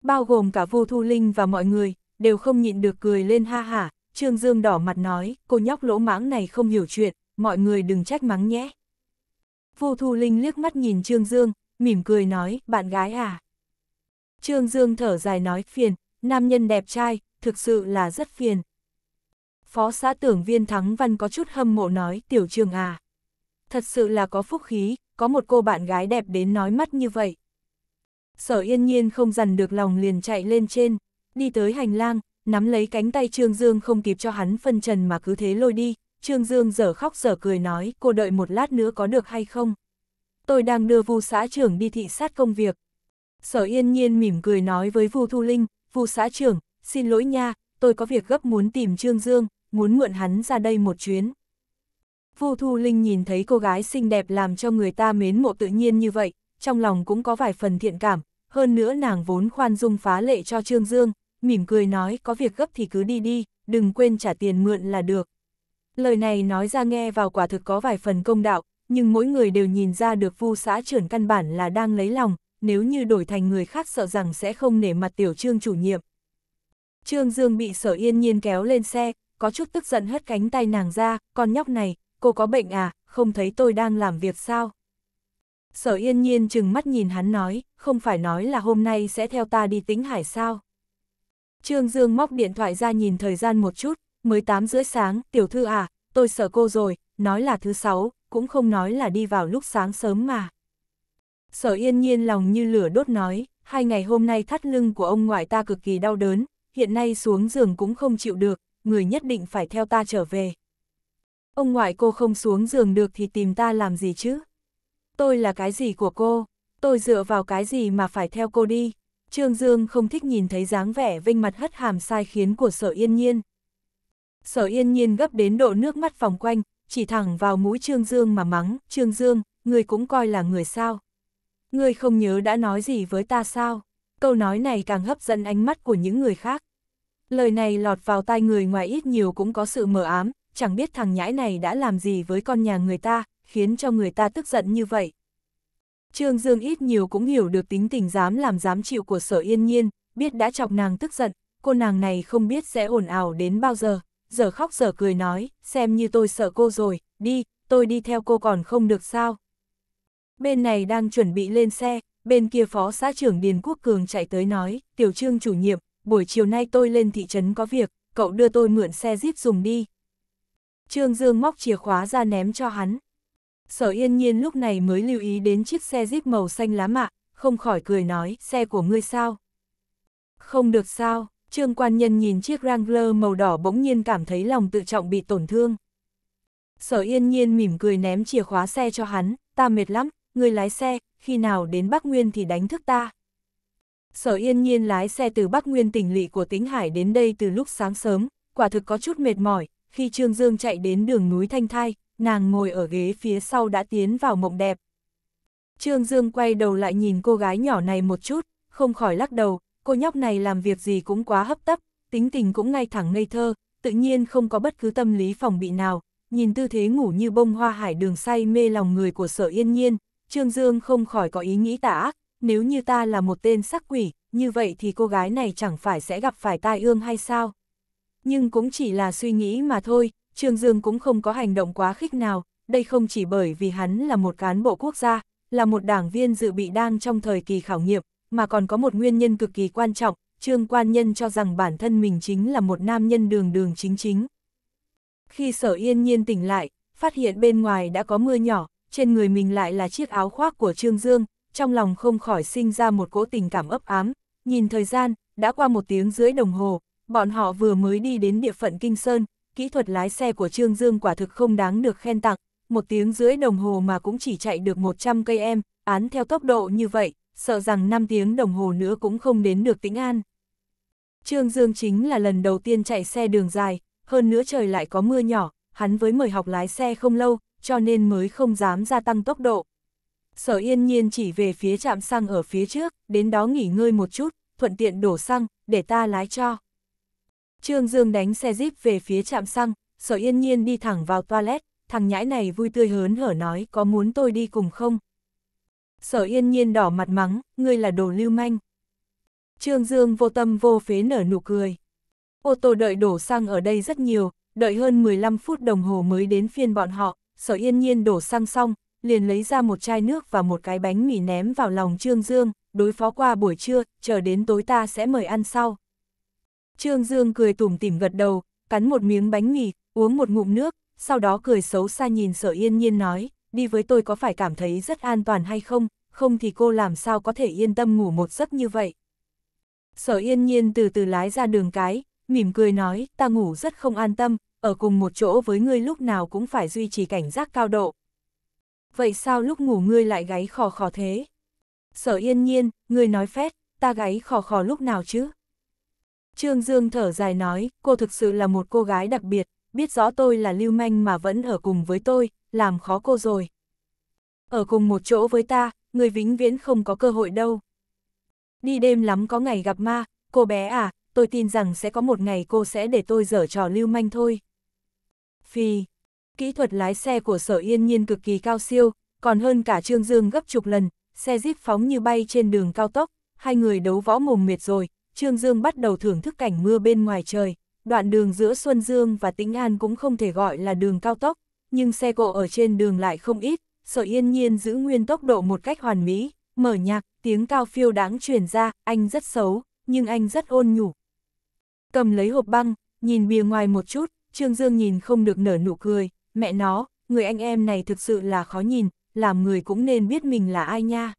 Bao gồm cả Vu thu linh và mọi người, đều không nhịn được cười lên ha hả, Trương Dương đỏ mặt nói, cô nhóc lỗ mãng này không hiểu chuyện, mọi người đừng trách mắng nhé. Vu Thu Linh liếc mắt nhìn Trương Dương, mỉm cười nói, bạn gái à. Trương Dương thở dài nói, phiền, nam nhân đẹp trai, thực sự là rất phiền. Phó xã tưởng viên Thắng Văn có chút hâm mộ nói, tiểu trường à. Thật sự là có phúc khí, có một cô bạn gái đẹp đến nói mắt như vậy. Sở yên nhiên không dằn được lòng liền chạy lên trên, đi tới hành lang, nắm lấy cánh tay Trương Dương không kịp cho hắn phân trần mà cứ thế lôi đi. Trương Dương dở khóc dở cười nói, cô đợi một lát nữa có được hay không? Tôi đang đưa vu xã trưởng đi thị sát công việc. Sở yên nhiên mỉm cười nói với vu Thu Linh, vu xã trưởng, xin lỗi nha, tôi có việc gấp muốn tìm Trương Dương, muốn mượn hắn ra đây một chuyến. Vu Thu Linh nhìn thấy cô gái xinh đẹp làm cho người ta mến mộ tự nhiên như vậy, trong lòng cũng có vài phần thiện cảm, hơn nữa nàng vốn khoan dung phá lệ cho Trương Dương, mỉm cười nói có việc gấp thì cứ đi đi, đừng quên trả tiền mượn là được. Lời này nói ra nghe vào quả thực có vài phần công đạo, nhưng mỗi người đều nhìn ra được vu xã trưởng căn bản là đang lấy lòng, nếu như đổi thành người khác sợ rằng sẽ không nể mặt tiểu trương chủ nhiệm. Trương Dương bị sở yên nhiên kéo lên xe, có chút tức giận hất cánh tay nàng ra, con nhóc này, cô có bệnh à, không thấy tôi đang làm việc sao? Sở yên nhiên chừng mắt nhìn hắn nói, không phải nói là hôm nay sẽ theo ta đi tính hải sao? Trương Dương móc điện thoại ra nhìn thời gian một chút, mới 8 rưỡi sáng, tiểu thư à, tôi sợ cô rồi, nói là thứ sáu, cũng không nói là đi vào lúc sáng sớm mà. Sở yên nhiên lòng như lửa đốt nói, hai ngày hôm nay thắt lưng của ông ngoại ta cực kỳ đau đớn, hiện nay xuống giường cũng không chịu được, người nhất định phải theo ta trở về. Ông ngoại cô không xuống giường được thì tìm ta làm gì chứ? Tôi là cái gì của cô? Tôi dựa vào cái gì mà phải theo cô đi? Trương Dương không thích nhìn thấy dáng vẻ vinh mặt hất hàm sai khiến của sở yên nhiên. Sở yên nhiên gấp đến độ nước mắt vòng quanh, chỉ thẳng vào mũi Trương Dương mà mắng, Trương Dương, người cũng coi là người sao. Người không nhớ đã nói gì với ta sao? Câu nói này càng hấp dẫn ánh mắt của những người khác. Lời này lọt vào tai người ngoài ít nhiều cũng có sự mờ ám, chẳng biết thằng nhãi này đã làm gì với con nhà người ta, khiến cho người ta tức giận như vậy. Trương Dương ít nhiều cũng hiểu được tính tình dám làm dám chịu của sở yên nhiên, biết đã chọc nàng tức giận, cô nàng này không biết sẽ ồn ào đến bao giờ, giờ khóc giờ cười nói, xem như tôi sợ cô rồi, đi, tôi đi theo cô còn không được sao. Bên này đang chuẩn bị lên xe, bên kia phó xã trưởng Điền Quốc Cường chạy tới nói, tiểu trương chủ nhiệm, buổi chiều nay tôi lên thị trấn có việc, cậu đưa tôi mượn xe jeep dùng đi. Trương Dương móc chìa khóa ra ném cho hắn. Sở yên nhiên lúc này mới lưu ý đến chiếc xe jeep màu xanh lá mạ, không khỏi cười nói, xe của ngươi sao? Không được sao, Trương quan nhân nhìn chiếc Wrangler màu đỏ bỗng nhiên cảm thấy lòng tự trọng bị tổn thương. Sở yên nhiên mỉm cười ném chìa khóa xe cho hắn, ta mệt lắm, ngươi lái xe, khi nào đến Bắc Nguyên thì đánh thức ta. Sở yên nhiên lái xe từ Bắc Nguyên tỉnh lỵ của Tĩnh Hải đến đây từ lúc sáng sớm, quả thực có chút mệt mỏi, khi Trương Dương chạy đến đường núi Thanh Thai, nàng ngồi ở ghế phía sau đã tiến vào mộng đẹp. Trương Dương quay đầu lại nhìn cô gái nhỏ này một chút, không khỏi lắc đầu, cô nhóc này làm việc gì cũng quá hấp tấp, tính tình cũng ngay thẳng ngây thơ, tự nhiên không có bất cứ tâm lý phòng bị nào, nhìn tư thế ngủ như bông hoa hải đường say mê lòng người của sở yên nhiên, Trương Dương không khỏi có ý nghĩ tà ác, nếu như ta là một tên sắc quỷ, như vậy thì cô gái này chẳng phải sẽ gặp phải tai ương hay sao? Nhưng cũng chỉ là suy nghĩ mà thôi, Trương Dương cũng không có hành động quá khích nào, đây không chỉ bởi vì hắn là một cán bộ quốc gia, là một đảng viên dự bị đang trong thời kỳ khảo nghiệm, mà còn có một nguyên nhân cực kỳ quan trọng, Trương Quan Nhân cho rằng bản thân mình chính là một nam nhân đường đường chính chính. Khi sở yên nhiên tỉnh lại, phát hiện bên ngoài đã có mưa nhỏ, trên người mình lại là chiếc áo khoác của Trương Dương, trong lòng không khỏi sinh ra một cỗ tình cảm ấp ám, nhìn thời gian, đã qua một tiếng rưỡi đồng hồ, bọn họ vừa mới đi đến địa phận Kinh Sơn, kỹ thuật lái xe của Trương Dương quả thực không đáng được khen tặng, một tiếng rưỡi đồng hồ mà cũng chỉ chạy được 100 cây em, án theo tốc độ như vậy, sợ rằng 5 tiếng đồng hồ nữa cũng không đến được tĩnh an. Trương Dương chính là lần đầu tiên chạy xe đường dài, hơn nữa trời lại có mưa nhỏ, hắn với mời học lái xe không lâu, cho nên mới không dám gia tăng tốc độ, sở yên nhiên chỉ về phía trạm xăng ở phía trước, đến đó nghỉ ngơi một chút, thuận tiện đổ xăng, để ta lái cho. Trương Dương đánh xe jeep về phía trạm xăng, sở yên nhiên đi thẳng vào toilet, thằng nhãi này vui tươi hớn hở nói có muốn tôi đi cùng không. Sở yên nhiên đỏ mặt mắng, ngươi là đồ lưu manh. Trương Dương vô tâm vô phế nở nụ cười. Ô tô đợi đổ xăng ở đây rất nhiều, đợi hơn 15 phút đồng hồ mới đến phiên bọn họ, sở yên nhiên đổ xăng xong, liền lấy ra một chai nước và một cái bánh mì ném vào lòng Trương Dương, đối phó qua buổi trưa, chờ đến tối ta sẽ mời ăn sau. Trương Dương cười tủm tỉm gật đầu, cắn một miếng bánh mì, uống một ngụm nước, sau đó cười xấu xa nhìn sở yên nhiên nói, đi với tôi có phải cảm thấy rất an toàn hay không, không thì cô làm sao có thể yên tâm ngủ một giấc như vậy. Sở yên nhiên từ từ lái ra đường cái, mỉm cười nói, ta ngủ rất không an tâm, ở cùng một chỗ với ngươi lúc nào cũng phải duy trì cảnh giác cao độ vậy sao lúc ngủ ngươi lại gáy khò khò thế? Sở yên nhiên, ngươi nói phét, ta gáy khò khò lúc nào chứ? Trương Dương thở dài nói, cô thực sự là một cô gái đặc biệt, biết rõ tôi là lưu manh mà vẫn ở cùng với tôi, làm khó cô rồi. Ở cùng một chỗ với ta, người vĩnh viễn không có cơ hội đâu. Đi đêm lắm có ngày gặp ma, cô bé à, tôi tin rằng sẽ có một ngày cô sẽ để tôi dở trò lưu manh thôi. Phi, Kỹ thuật lái xe của Sở Yên Nhiên cực kỳ cao siêu, còn hơn cả Trương Dương gấp chục lần, xe jeep phóng như bay trên đường cao tốc, hai người đấu võ mồm mệt rồi, Trương Dương bắt đầu thưởng thức cảnh mưa bên ngoài trời, đoạn đường giữa Xuân Dương và Tĩnh An cũng không thể gọi là đường cao tốc, nhưng xe cộ ở trên đường lại không ít, Sở Yên Nhiên giữ nguyên tốc độ một cách hoàn mỹ, mở nhạc, tiếng cao phiêu đáng truyền ra, anh rất xấu, nhưng anh rất ôn nhủ. Cầm lấy hộp băng, nhìn bìa ngoài một chút, Trương Dương nhìn không được nở nụ cười, mẹ nó, người anh em này thực sự là khó nhìn, làm người cũng nên biết mình là ai nha.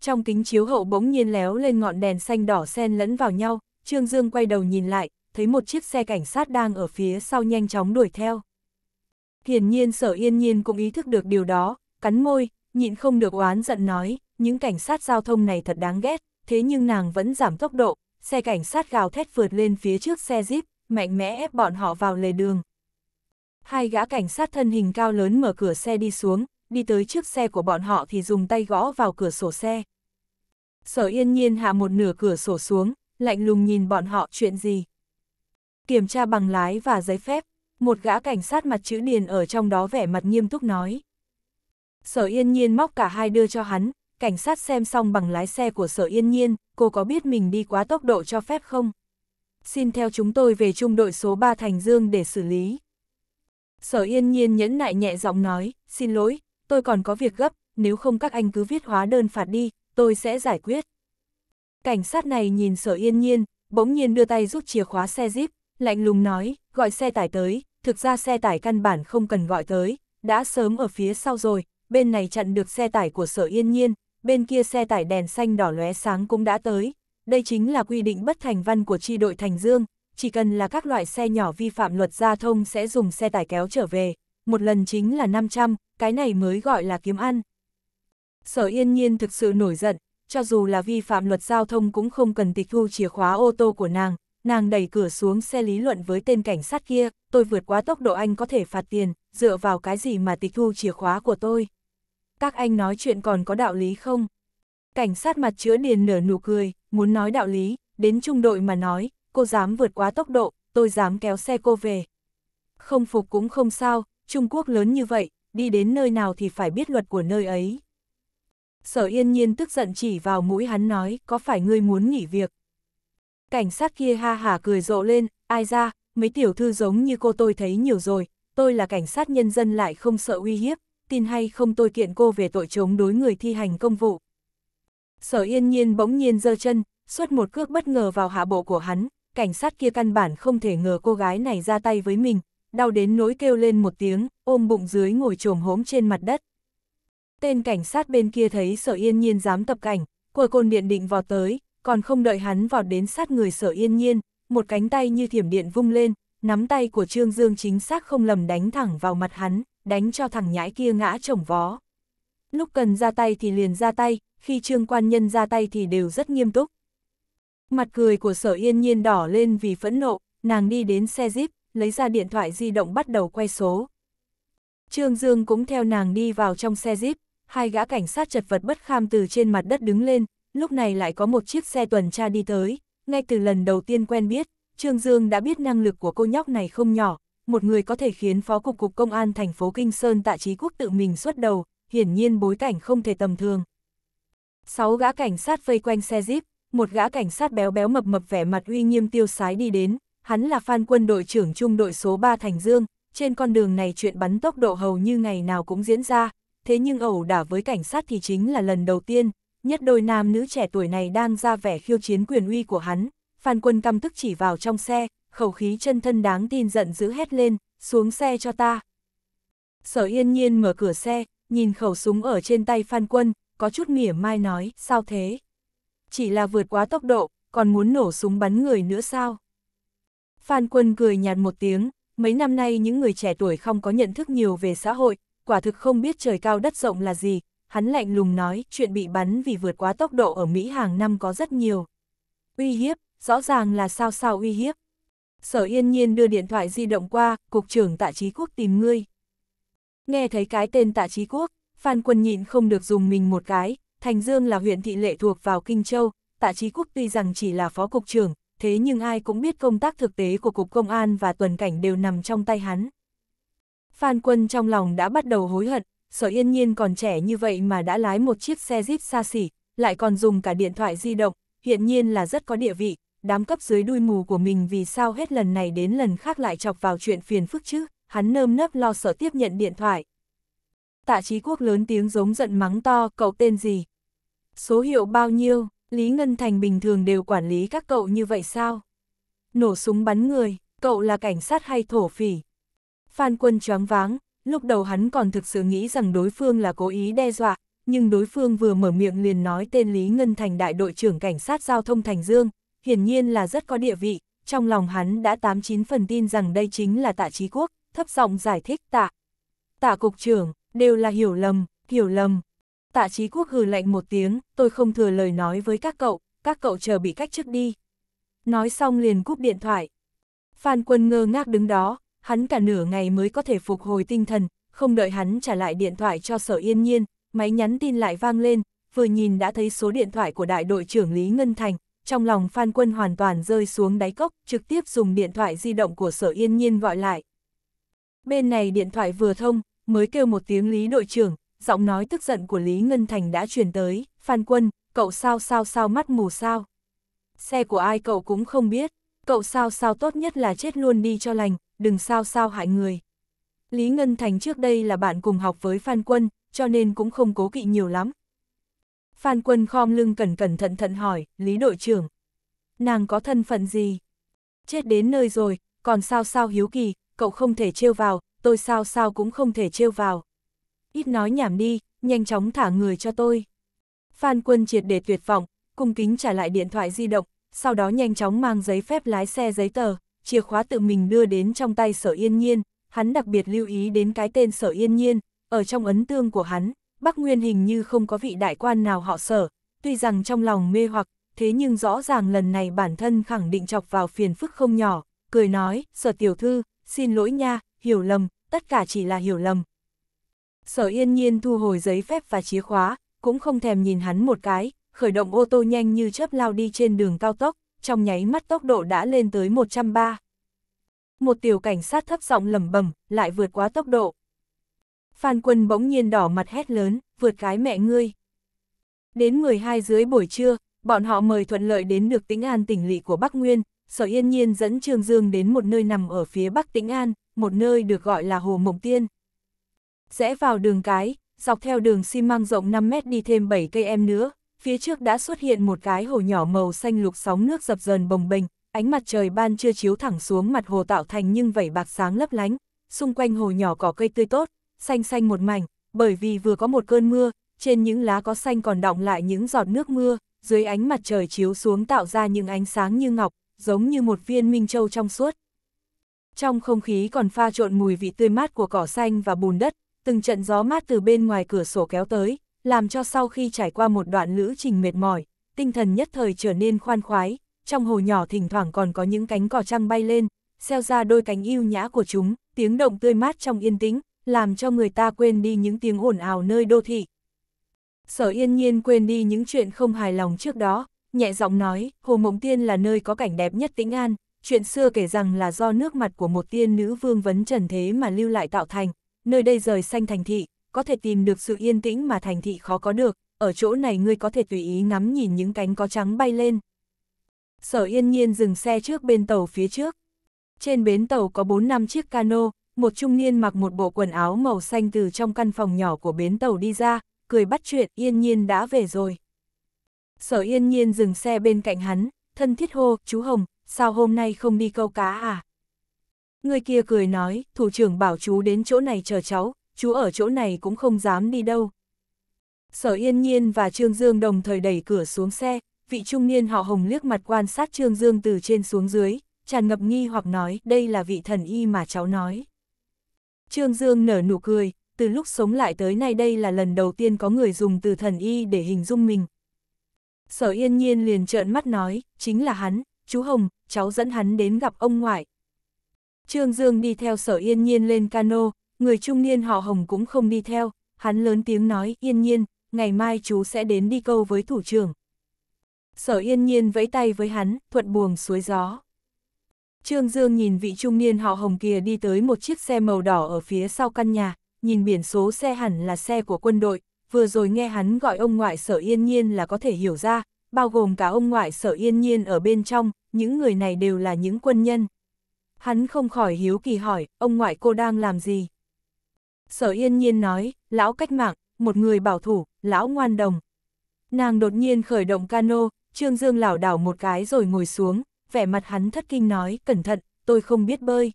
Trong kính chiếu hậu bỗng nhiên léo lên ngọn đèn xanh đỏ xen lẫn vào nhau, Trương Dương quay đầu nhìn lại, thấy một chiếc xe cảnh sát đang ở phía sau nhanh chóng đuổi theo. Hiển nhiên sở yên nhiên cũng ý thức được điều đó, cắn môi, nhịn không được oán giận nói, những cảnh sát giao thông này thật đáng ghét, thế nhưng nàng vẫn giảm tốc độ, xe cảnh sát gào thét vượt lên phía trước xe Jeep, mạnh mẽ ép bọn họ vào lề đường hai gã cảnh sát thân hình cao lớn mở cửa xe đi xuống, đi tới trước xe của bọn họ thì dùng tay gõ vào cửa sổ xe. Sở yên nhiên hạ một nửa cửa sổ xuống, lạnh lùng nhìn bọn họ chuyện gì. Kiểm tra bằng lái và giấy phép, một gã cảnh sát mặt chữ điền ở trong đó vẻ mặt nghiêm túc nói. Sở yên nhiên móc cả hai đưa cho hắn, cảnh sát xem xong bằng lái xe của sở yên nhiên, cô có biết mình đi quá tốc độ cho phép không? Xin theo chúng tôi về trung đội số 3 Thành Dương để xử lý. Sở yên nhiên nhẫn nại nhẹ giọng nói, xin lỗi, tôi còn có việc gấp, nếu không các anh cứ viết hóa đơn phạt đi, tôi sẽ giải quyết. Cảnh sát này nhìn sở yên nhiên, bỗng nhiên đưa tay rút chìa khóa xe Jeep, lạnh lùng nói, gọi xe tải tới, thực ra xe tải căn bản không cần gọi tới, đã sớm ở phía sau rồi, bên này chặn được xe tải của sở yên nhiên, bên kia xe tải đèn xanh đỏ lóe sáng cũng đã tới. Đây chính là quy định bất thành văn của tri đội Thành Dương, chỉ cần là các loại xe nhỏ vi phạm luật giao thông sẽ dùng xe tải kéo trở về, một lần chính là 500, cái này mới gọi là kiếm ăn. Sở Yên Nhiên thực sự nổi giận, cho dù là vi phạm luật giao thông cũng không cần tịch thu chìa khóa ô tô của nàng, nàng đẩy cửa xuống xe lý luận với tên cảnh sát kia, tôi vượt quá tốc độ anh có thể phạt tiền, dựa vào cái gì mà tịch thu chìa khóa của tôi. Các anh nói chuyện còn có đạo lý không? Cảnh sát mặt chữa điền nở nụ cười, muốn nói đạo lý, đến trung đội mà nói, cô dám vượt quá tốc độ, tôi dám kéo xe cô về. Không phục cũng không sao, Trung Quốc lớn như vậy, đi đến nơi nào thì phải biết luật của nơi ấy. Sở yên nhiên tức giận chỉ vào mũi hắn nói, có phải ngươi muốn nghỉ việc? Cảnh sát kia ha hả cười rộ lên, ai ra, mấy tiểu thư giống như cô tôi thấy nhiều rồi, tôi là cảnh sát nhân dân lại không sợ uy hiếp, tin hay không tôi kiện cô về tội chống đối người thi hành công vụ. Sở yên nhiên bỗng nhiên giơ chân, xuất một cước bất ngờ vào hạ bộ của hắn, cảnh sát kia căn bản không thể ngờ cô gái này ra tay với mình, đau đến nỗi kêu lên một tiếng, ôm bụng dưới ngồi trồm hốm trên mặt đất. Tên cảnh sát bên kia thấy sở yên nhiên dám tập cảnh, của côn điện định vào tới, còn không đợi hắn vào đến sát người sở yên nhiên, một cánh tay như thiểm điện vung lên, nắm tay của Trương Dương chính xác không lầm đánh thẳng vào mặt hắn, đánh cho thằng nhãi kia ngã trồng vó. Lúc cần ra tay thì liền ra tay, khi Trương Quan Nhân ra tay thì đều rất nghiêm túc. Mặt cười của sở yên nhiên đỏ lên vì phẫn nộ, nàng đi đến xe jeep, lấy ra điện thoại di động bắt đầu quay số. Trương Dương cũng theo nàng đi vào trong xe jeep, hai gã cảnh sát chật vật bất kham từ trên mặt đất đứng lên, lúc này lại có một chiếc xe tuần tra đi tới, ngay từ lần đầu tiên quen biết, Trương Dương đã biết năng lực của cô nhóc này không nhỏ, một người có thể khiến Phó Cục Cục Công an thành phố Kinh Sơn tạ trí quốc tự mình xuất đầu, hiển nhiên bối cảnh không thể tầm thường. Sáu gã cảnh sát vây quanh xe jeep, một gã cảnh sát béo béo mập mập vẻ mặt uy nghiêm tiêu sái đi đến, hắn là Phan Quân đội trưởng trung đội số 3 Thành Dương, trên con đường này chuyện bắn tốc độ hầu như ngày nào cũng diễn ra, thế nhưng ẩu đả với cảnh sát thì chính là lần đầu tiên, nhất đôi nam nữ trẻ tuổi này đang ra vẻ khiêu chiến quyền uy của hắn, Phan Quân căm tức chỉ vào trong xe, khẩu khí chân thân đáng tin giận dữ hét lên, xuống xe cho ta. Sở yên nhiên mở cửa xe, nhìn khẩu súng ở trên tay Phan Quân, có chút mỉa mai nói, sao thế? chỉ là vượt quá tốc độ, còn muốn nổ súng bắn người nữa sao? Phan Quân cười nhạt một tiếng, mấy năm nay những người trẻ tuổi không có nhận thức nhiều về xã hội, quả thực không biết trời cao đất rộng là gì, hắn lạnh lùng nói chuyện bị bắn vì vượt quá tốc độ ở Mỹ hàng năm có rất nhiều. Uy hiếp, rõ ràng là sao sao uy hiếp. Sở yên nhiên đưa điện thoại di động qua, cục trưởng tạ trí quốc tìm ngươi. Nghe thấy cái tên tạ trí quốc, Phan Quân nhịn không được dùng mình một cái, Thành Dương là huyện thị lệ thuộc vào Kinh Châu, Tạ Trí Quốc tuy rằng chỉ là phó cục trưởng, thế nhưng ai cũng biết công tác thực tế của Cục Công an và tuần cảnh đều nằm trong tay hắn. Phan Quân trong lòng đã bắt đầu hối hận, sở yên nhiên còn trẻ như vậy mà đã lái một chiếc xe Jeep xa xỉ, lại còn dùng cả điện thoại di động, hiện nhiên là rất có địa vị, đám cấp dưới đuôi mù của mình vì sao hết lần này đến lần khác lại chọc vào chuyện phiền phức chứ, hắn nơm nớp lo sợ tiếp nhận điện thoại, tạ trí quốc lớn tiếng giống giận mắng to, cậu tên gì? Số hiệu bao nhiêu, Lý Ngân Thành bình thường đều quản lý các cậu như vậy sao? Nổ súng bắn người, cậu là cảnh sát hay thổ phỉ? Phan quân choáng váng, lúc đầu hắn còn thực sự nghĩ rằng đối phương là cố ý đe dọa, nhưng đối phương vừa mở miệng liền nói tên Lý Ngân Thành đại đội trưởng cảnh sát giao thông Thành Dương, hiển nhiên là rất có địa vị, trong lòng hắn đã 89 phần tin rằng đây chính là tạ trí quốc, thấp giọng giải thích tạ. Tạ cục trưởng, đều là hiểu lầm, hiểu lầm. Tạ trí quốc hừ lạnh một tiếng, tôi không thừa lời nói với các cậu, các cậu chờ bị cách trước đi. Nói xong liền cúp điện thoại. Phan quân ngơ ngác đứng đó, hắn cả nửa ngày mới có thể phục hồi tinh thần, không đợi hắn trả lại điện thoại cho sở yên nhiên, máy nhắn tin lại vang lên, vừa nhìn đã thấy số điện thoại của đại đội trưởng Lý Ngân Thành, trong lòng Phan Quân hoàn toàn rơi xuống đáy cốc, trực tiếp dùng điện thoại di động của sở yên nhiên gọi lại. Bên này điện thoại vừa thông, mới kêu một tiếng Lý đội trưởng, giọng nói tức giận của Lý Ngân Thành đã truyền tới, Phan Quân, cậu sao sao sao mắt mù sao? Xe của ai cậu cũng không biết, cậu sao sao tốt nhất là chết luôn đi cho lành, đừng sao sao hại người. Lý Ngân Thành trước đây là bạn cùng học với Phan Quân, cho nên cũng không cố kỵ nhiều lắm. Phan Quân khom lưng cẩn cẩn thận thận hỏi, Lý đội trưởng, nàng có thân phận gì? Chết đến nơi rồi, còn sao sao hiếu kỳ, cậu không thể trêu vào, tôi sao sao cũng không thể trêu vào. Ít nói nhảm đi, nhanh chóng thả người cho tôi. Phan Quân triệt để tuyệt vọng, cung kính trả lại điện thoại di động, sau đó nhanh chóng mang giấy phép lái xe giấy tờ, chìa khóa tự mình đưa đến trong tay sở yên nhiên, hắn đặc biệt lưu ý đến cái tên sở yên nhiên, ở trong ấn tương của hắn, Bắc Nguyên hình như không có vị đại quan nào họ sở, tuy rằng trong lòng mê hoặc, thế nhưng rõ ràng lần này bản thân khẳng định chọc vào phiền phức không nhỏ, cười nói, sở tiểu thư, xin lỗi nha, hiểu lầm, tất cả chỉ là hiểu lầm. Sở yên nhiên thu hồi giấy phép và chìa khóa, cũng không thèm nhìn hắn một cái, khởi động ô tô nhanh như chớp lao đi trên đường cao tốc, trong nháy mắt tốc độ đã lên tới 130. Một tiểu cảnh sát thấp giọng lầm bẩm lại vượt quá tốc độ. Phan quân bỗng nhiên đỏ mặt hét lớn, vượt cái mẹ ngươi. Đến 12 dưới buổi trưa, bọn họ mời thuận lợi đến được tỉnh an tỉnh lỵ của Bắc Nguyên, sở yên nhiên dẫn Trương Dương đến một nơi nằm ở phía Bắc tỉnh an, một nơi được gọi là Hồ Mộng Tiên. Rẽ vào đường cái, dọc theo đường xi măng rộng 5 mét đi thêm 7 cây em nữa, phía trước đã xuất hiện một cái hồ nhỏ màu xanh lục sóng nước dập dờn bồng bềnh, ánh mặt trời ban chưa chiếu thẳng xuống mặt hồ tạo thành nhưng vảy bạc sáng lấp lánh, xung quanh hồ nhỏ có cây tươi tốt, xanh xanh một mảnh, bởi vì vừa có một cơn mưa, trên những lá có xanh còn đọng lại những giọt nước mưa, dưới ánh mặt trời chiếu xuống tạo ra những ánh sáng như ngọc, giống như một viên minh châu trong suốt. Trong không khí còn pha trộn mùi vị tươi mát của cỏ xanh và bùn đất, từng trận gió mát từ bên ngoài cửa sổ kéo tới, làm cho sau khi trải qua một đoạn lữ trình mệt mỏi, tinh thần nhất thời trở nên khoan khoái, trong hồ nhỏ thỉnh thoảng còn có những cánh cỏ trăng bay lên, xeo ra đôi cánh yêu nhã của chúng, tiếng động tươi mát trong yên tĩnh, làm cho người ta quên đi những tiếng ồn ào nơi đô thị. Sở yên nhiên quên đi những chuyện không hài lòng trước đó, nhẹ giọng nói, Hồ Mộng Tiên là nơi có cảnh đẹp nhất tĩnh an, Chuyện xưa kể rằng là do nước mặt của một tiên nữ vương vấn trần thế mà lưu lại tạo thành, nơi đây rời xanh thành thị, có thể tìm được sự yên tĩnh mà thành thị khó có được, ở chỗ này ngươi có thể tùy ý ngắm nhìn những cánh có trắng bay lên. Sở yên nhiên dừng xe trước bên tàu phía trước. Trên bến tàu có 4 năm chiếc cano, một trung niên mặc một bộ quần áo màu xanh từ trong căn phòng nhỏ của bến tàu đi ra, cười bắt chuyện yên nhiên đã về rồi. Sở yên nhiên dừng xe bên cạnh hắn, thân thiết hô, chú Hồng, sao hôm nay không đi câu cá à? Người kia cười nói, thủ trưởng bảo chú đến chỗ này chờ cháu, chú ở chỗ này cũng không dám đi đâu. Sở Yên Nhiên và Trương Dương đồng thời đẩy cửa xuống xe, vị trung niên họ hồng liếc mặt quan sát Trương Dương từ trên xuống dưới, tràn ngập nghi hoặc nói đây là vị thần y mà cháu nói. Trương Dương nở nụ cười, từ lúc sống lại tới nay đây là lần đầu tiên có người dùng từ thần y để hình dung mình. Sở Yên Nhiên liền trợn mắt nói, chính là hắn, chú Hồng, cháu dẫn hắn đến gặp ông ngoại. Trương Dương đi theo sở yên nhiên lên cano, người trung niên họ Hồng cũng không đi theo, hắn lớn tiếng nói, yên nhiên, ngày mai chú sẽ đến đi câu với thủ trưởng. Sở yên nhiên vẫy tay với hắn, thuận buồng suối gió. Trương Dương nhìn vị trung niên họ Hồng kia đi tới một chiếc xe màu đỏ ở phía sau căn nhà, nhìn biển số xe hẳn là xe của quân đội, vừa rồi nghe hắn gọi ông ngoại sở yên nhiên là có thể hiểu ra, bao gồm cả ông ngoại sở yên nhiên ở bên trong, những người này đều là những quân nhân. Hắn không khỏi hiếu kỳ hỏi, ông ngoại cô đang làm gì? Sở yên nhiên nói, lão cách mạng, một người bảo thủ, lão ngoan đồng. Nàng đột nhiên khởi động cano, Trương Dương lảo đảo một cái rồi ngồi xuống, vẻ mặt hắn thất kinh nói, cẩn thận, tôi không biết bơi.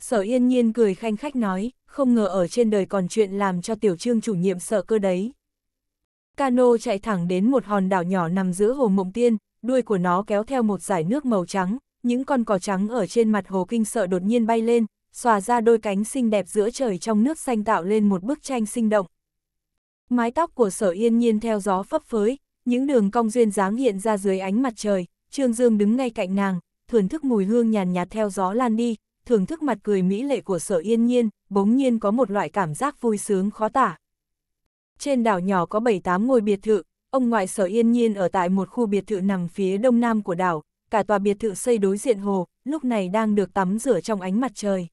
Sở yên nhiên cười khanh khách nói, không ngờ ở trên đời còn chuyện làm cho tiểu trương chủ nhiệm sợ cơ đấy. Cano chạy thẳng đến một hòn đảo nhỏ nằm giữa hồ Mộng Tiên, đuôi của nó kéo theo một dải nước màu trắng, những con cỏ trắng ở trên mặt hồ kinh sợ đột nhiên bay lên, xòa ra đôi cánh xinh đẹp giữa trời trong nước xanh tạo lên một bức tranh sinh động. Mái tóc của sở yên nhiên theo gió phấp phới, những đường cong duyên dáng hiện ra dưới ánh mặt trời, Trương Dương đứng ngay cạnh nàng, thưởng thức mùi hương nhàn nhạt theo gió lan đi, thưởng thức mặt cười mỹ lệ của sở yên nhiên, bỗng nhiên có một loại cảm giác vui sướng khó tả. Trên đảo nhỏ có 7-8 ngôi biệt thự, ông ngoại sở yên nhiên ở tại một khu biệt thự nằm phía đông nam của đảo, cả tòa biệt thự xây đối diện hồ, lúc này đang được tắm rửa trong ánh mặt trời.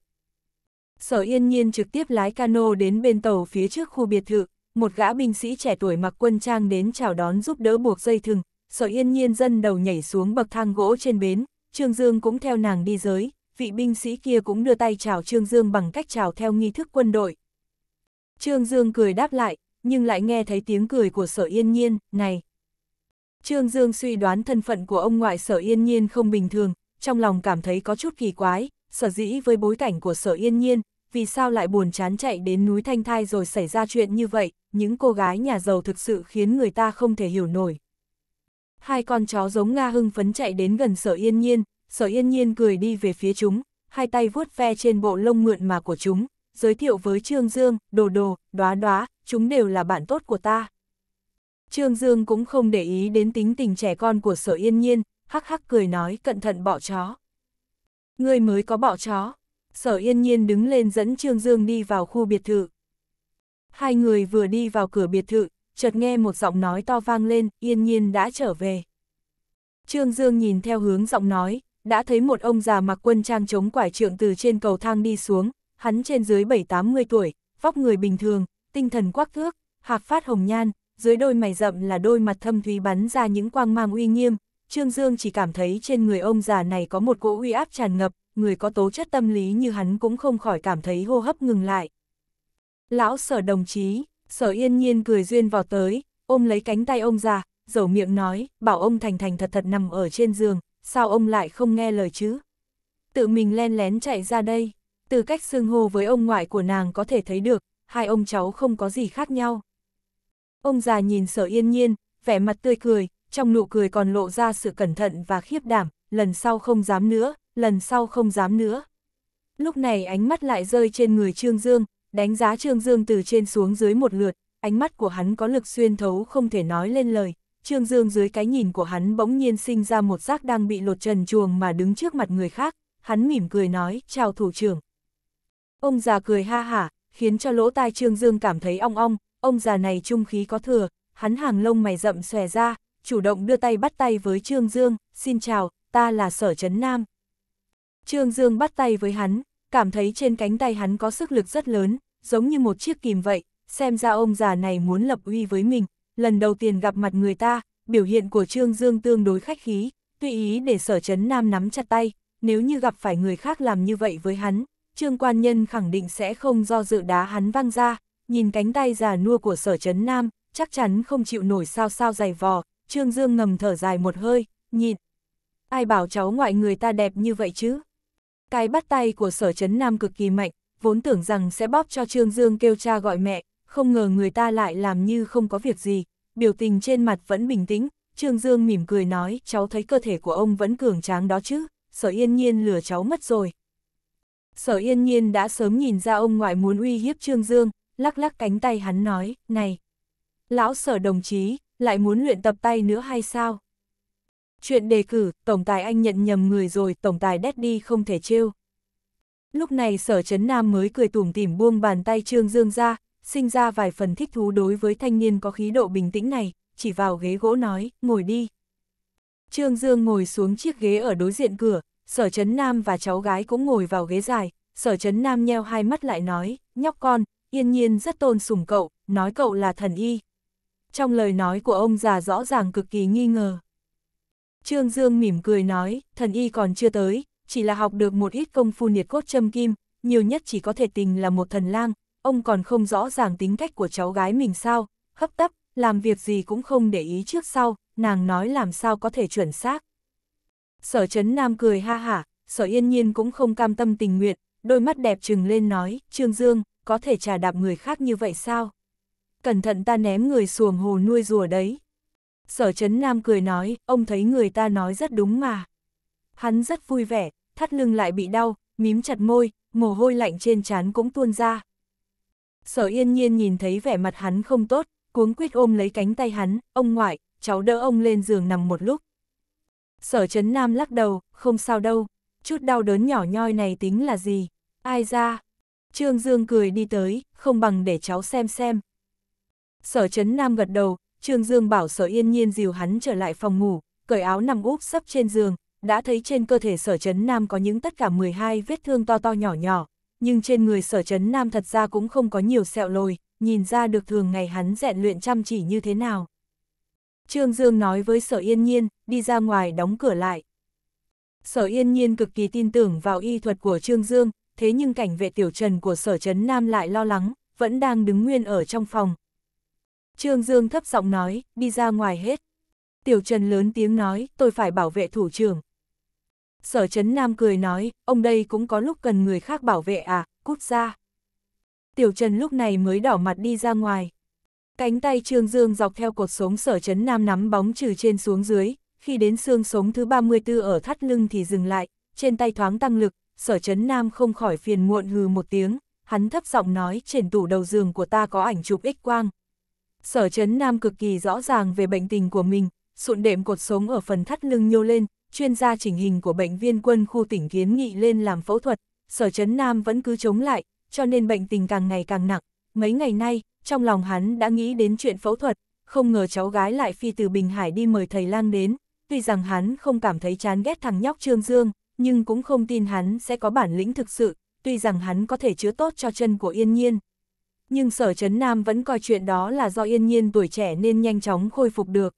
Sở yên nhiên trực tiếp lái cano đến bên tàu phía trước khu biệt thự, một gã binh sĩ trẻ tuổi mặc quân trang đến chào đón giúp đỡ buộc dây thừng, sở yên nhiên dân đầu nhảy xuống bậc thang gỗ trên bến, Trương Dương cũng theo nàng đi giới, vị binh sĩ kia cũng đưa tay chào Trương Dương bằng cách chào theo nghi thức quân đội. Trương Dương cười đáp lại, nhưng lại nghe thấy tiếng cười của sở yên nhiên, này. Trương Dương suy đoán thân phận của ông ngoại sở yên nhiên không bình thường, trong lòng cảm thấy có chút kỳ quái, sở dĩ với bối cảnh của sở yên nhiên, vì sao lại buồn chán chạy đến núi Thanh Thai rồi xảy ra chuyện như vậy, những cô gái nhà giàu thực sự khiến người ta không thể hiểu nổi. Hai con chó giống Nga hưng phấn chạy đến gần sở yên nhiên, sở yên nhiên cười đi về phía chúng, hai tay vuốt ve trên bộ lông mượn mà của chúng, giới thiệu với Trương Dương, đồ đồ, đoá đoá, chúng đều là bạn tốt của ta. Trương Dương cũng không để ý đến tính tình trẻ con của sở yên nhiên, hắc hắc cười nói cẩn thận bỏ chó. Người mới có bỏ chó. Sở yên nhiên đứng lên dẫn Trương Dương đi vào khu biệt thự. Hai người vừa đi vào cửa biệt thự, chợt nghe một giọng nói to vang lên, yên nhiên đã trở về. Trương Dương nhìn theo hướng giọng nói, đã thấy một ông già mặc quân trang chống quải trượng từ trên cầu thang đi xuống, hắn trên dưới 7-80 tuổi, vóc người bình thường, tinh thần quắc thước, hạc phát hồng nhan, dưới đôi mày rậm là đôi mặt thâm thúy bắn ra những quang mang uy nghiêm, Trương Dương chỉ cảm thấy trên người ông già này có một cỗ uy áp tràn ngập, người có tố chất tâm lý như hắn cũng không khỏi cảm thấy hô hấp ngừng lại. Lão sở đồng chí, sở yên nhiên cười duyên vào tới, ôm lấy cánh tay ông già, dầu miệng nói, bảo ông thành thành thật thật nằm ở trên giường, sao ông lại không nghe lời chứ? Tự mình len lén chạy ra đây từ cách xưng hô với ông ngoại của nàng có thể thấy được, hai ông cháu không có gì khác nhau. Ông già nhìn sở yên nhiên, vẻ mặt tươi cười, trong nụ cười còn lộ ra sự cẩn thận và khiếp đảm, lần sau không dám nữa, lần sau không dám nữa. Lúc này ánh mắt lại rơi trên người Trương Dương, đánh giá Trương Dương từ trên xuống dưới một lượt, ánh mắt của hắn có lực xuyên thấu không thể nói lên lời. Trương Dương dưới cái nhìn của hắn bỗng nhiên sinh ra một giác đang bị lột trần chuồng mà đứng trước mặt người khác, hắn mỉm cười nói, chào thủ trưởng, Ông già cười ha hả, khiến cho lỗ tai Trương Dương cảm thấy ong ong, ông già này trung khí có thừa, hắn hàng lông mày rậm xòe ra, chủ động đưa tay bắt tay với Trương Dương, xin chào, ta là Sở Trấn Nam. Trương Dương bắt tay với hắn, cảm thấy trên cánh tay hắn có sức lực rất lớn, giống như một chiếc kìm vậy, xem ra ông già này muốn lập uy với mình, lần đầu tiên gặp mặt người ta, biểu hiện của Trương Dương tương đối khách khí, tùy ý để Sở Trấn Nam nắm chặt tay, nếu như gặp phải người khác làm như vậy với hắn, Trương Quan Nhân khẳng định sẽ không do dự đá hắn văng ra, nhìn cánh tay già nua của sở chấn nam, chắc chắn không chịu nổi sao sao dày vò, Trương Dương ngầm thở dài một hơi, Nhìn, Ai bảo cháu ngoại người ta đẹp như vậy chứ? Cái bắt tay của sở chấn nam cực kỳ mạnh, vốn tưởng rằng sẽ bóp cho Trương Dương kêu cha gọi mẹ, không ngờ người ta lại làm như không có việc gì, biểu tình trên mặt vẫn bình tĩnh, Trương Dương mỉm cười nói, cháu thấy cơ thể của ông vẫn cường tráng đó chứ, sở yên nhiên lừa cháu mất rồi sở yên nhiên đã sớm nhìn ra ông ngoại muốn uy hiếp Trương Dương, lắc lắc cánh tay hắn nói, này, lão sở đồng chí, lại muốn luyện tập tay nữa hay sao? Chuyện đề cử, tổng tài anh nhận nhầm người rồi, tổng tài đét đi không thể trêu. Lúc này sở chấn nam mới cười tủm tỉm buông bàn tay Trương Dương ra, sinh ra vài phần thích thú đối với thanh niên có khí độ bình tĩnh này, chỉ vào ghế gỗ nói, ngồi đi. Trương Dương ngồi xuống chiếc ghế ở đối diện cửa, sở chấn nam và cháu gái cũng ngồi vào ghế dài, sở chấn nam nheo hai mắt lại nói, nhóc con, yên nhiên rất tôn sùng cậu, nói cậu là thần y. Trong lời nói của ông già rõ ràng cực kỳ nghi ngờ. Trương Dương mỉm cười nói, thần y còn chưa tới, chỉ là học được một ít công phu niệt cốt châm kim, nhiều nhất chỉ có thể tình là một thần lang, ông còn không rõ ràng tính cách của cháu gái mình sao, hấp tấp, làm việc gì cũng không để ý trước sau, nàng nói làm sao có thể chuẩn xác. Sở chấn nam cười ha hả, sở yên nhiên cũng không cam tâm tình nguyện, đôi mắt đẹp trừng lên nói, Trương Dương, có thể trả đạp người khác như vậy sao? Cẩn thận ta ném người xuồng hồ nuôi rùa đấy. Sở chấn nam cười nói, ông thấy người ta nói rất đúng mà. Hắn rất vui vẻ, thắt lưng lại bị đau, mím chặt môi, mồ hôi lạnh trên trán cũng tuôn ra. Sở yên nhiên nhìn thấy vẻ mặt hắn không tốt, cuống quyết ôm lấy cánh tay hắn, ông ngoại, cháu đỡ ông lên giường nằm một lúc. Sở chấn nam lắc đầu, không sao đâu, chút đau đớn nhỏ nhoi này tính là gì, ai ra. Trương Dương cười đi tới, không bằng để cháu xem xem. Sở chấn nam gật đầu, Trương Dương bảo sở yên nhiên dìu hắn trở lại phòng ngủ, cởi áo nằm úp sấp trên giường, đã thấy trên cơ thể sở chấn nam có những tất cả 12 vết thương to to nhỏ nhỏ, nhưng trên người sở chấn nam thật ra cũng không có nhiều sẹo lồi, nhìn ra được thường ngày hắn rèn luyện chăm chỉ như thế nào. Trương Dương nói với Sở Yên Nhiên, đi ra ngoài đóng cửa lại. Sở Yên Nhiên cực kỳ tin tưởng vào y thuật của Trương Dương, thế nhưng cảnh vệ tiểu trần của Sở Trấn Nam lại lo lắng, vẫn đang đứng nguyên ở trong phòng. Trương Dương thấp giọng nói, đi ra ngoài hết. Tiểu Trần lớn tiếng nói, tôi phải bảo vệ thủ trưởng. Sở Trấn Nam cười nói, ông đây cũng có lúc cần người khác bảo vệ à, cút ra. Tiểu Trần lúc này mới đỏ mặt đi ra ngoài. Cánh tay Trương Dương dọc theo cột sống sở chấn nam nắm bóng trừ trên xuống dưới, khi đến xương sống thứ 34 ở thắt lưng thì dừng lại, trên tay thoáng tăng lực, sở chấn nam không khỏi phiền muộn hừ một tiếng, hắn thấp giọng nói trên tủ đầu giường của ta có ảnh chụp x quang. Sở chấn nam cực kỳ rõ ràng về bệnh tình của mình, sụn đệm cột sống ở phần thắt lưng nhô lên, chuyên gia chỉnh hình của bệnh viên quân khu tỉnh kiến nghị lên làm phẫu thuật, sở chấn nam vẫn cứ chống lại, cho nên bệnh tình càng ngày càng nặng. Mấy ngày nay, trong lòng hắn đã nghĩ đến chuyện phẫu thuật, không ngờ cháu gái lại phi từ Bình Hải đi mời thầy lang đến, tuy rằng hắn không cảm thấy chán ghét thằng nhóc Trương Dương, nhưng cũng không tin hắn sẽ có bản lĩnh thực sự, tuy rằng hắn có thể chữa tốt cho chân của Yên Nhiên. Nhưng sở Trấn Nam vẫn coi chuyện đó là do Yên Nhiên tuổi trẻ nên nhanh chóng khôi phục được.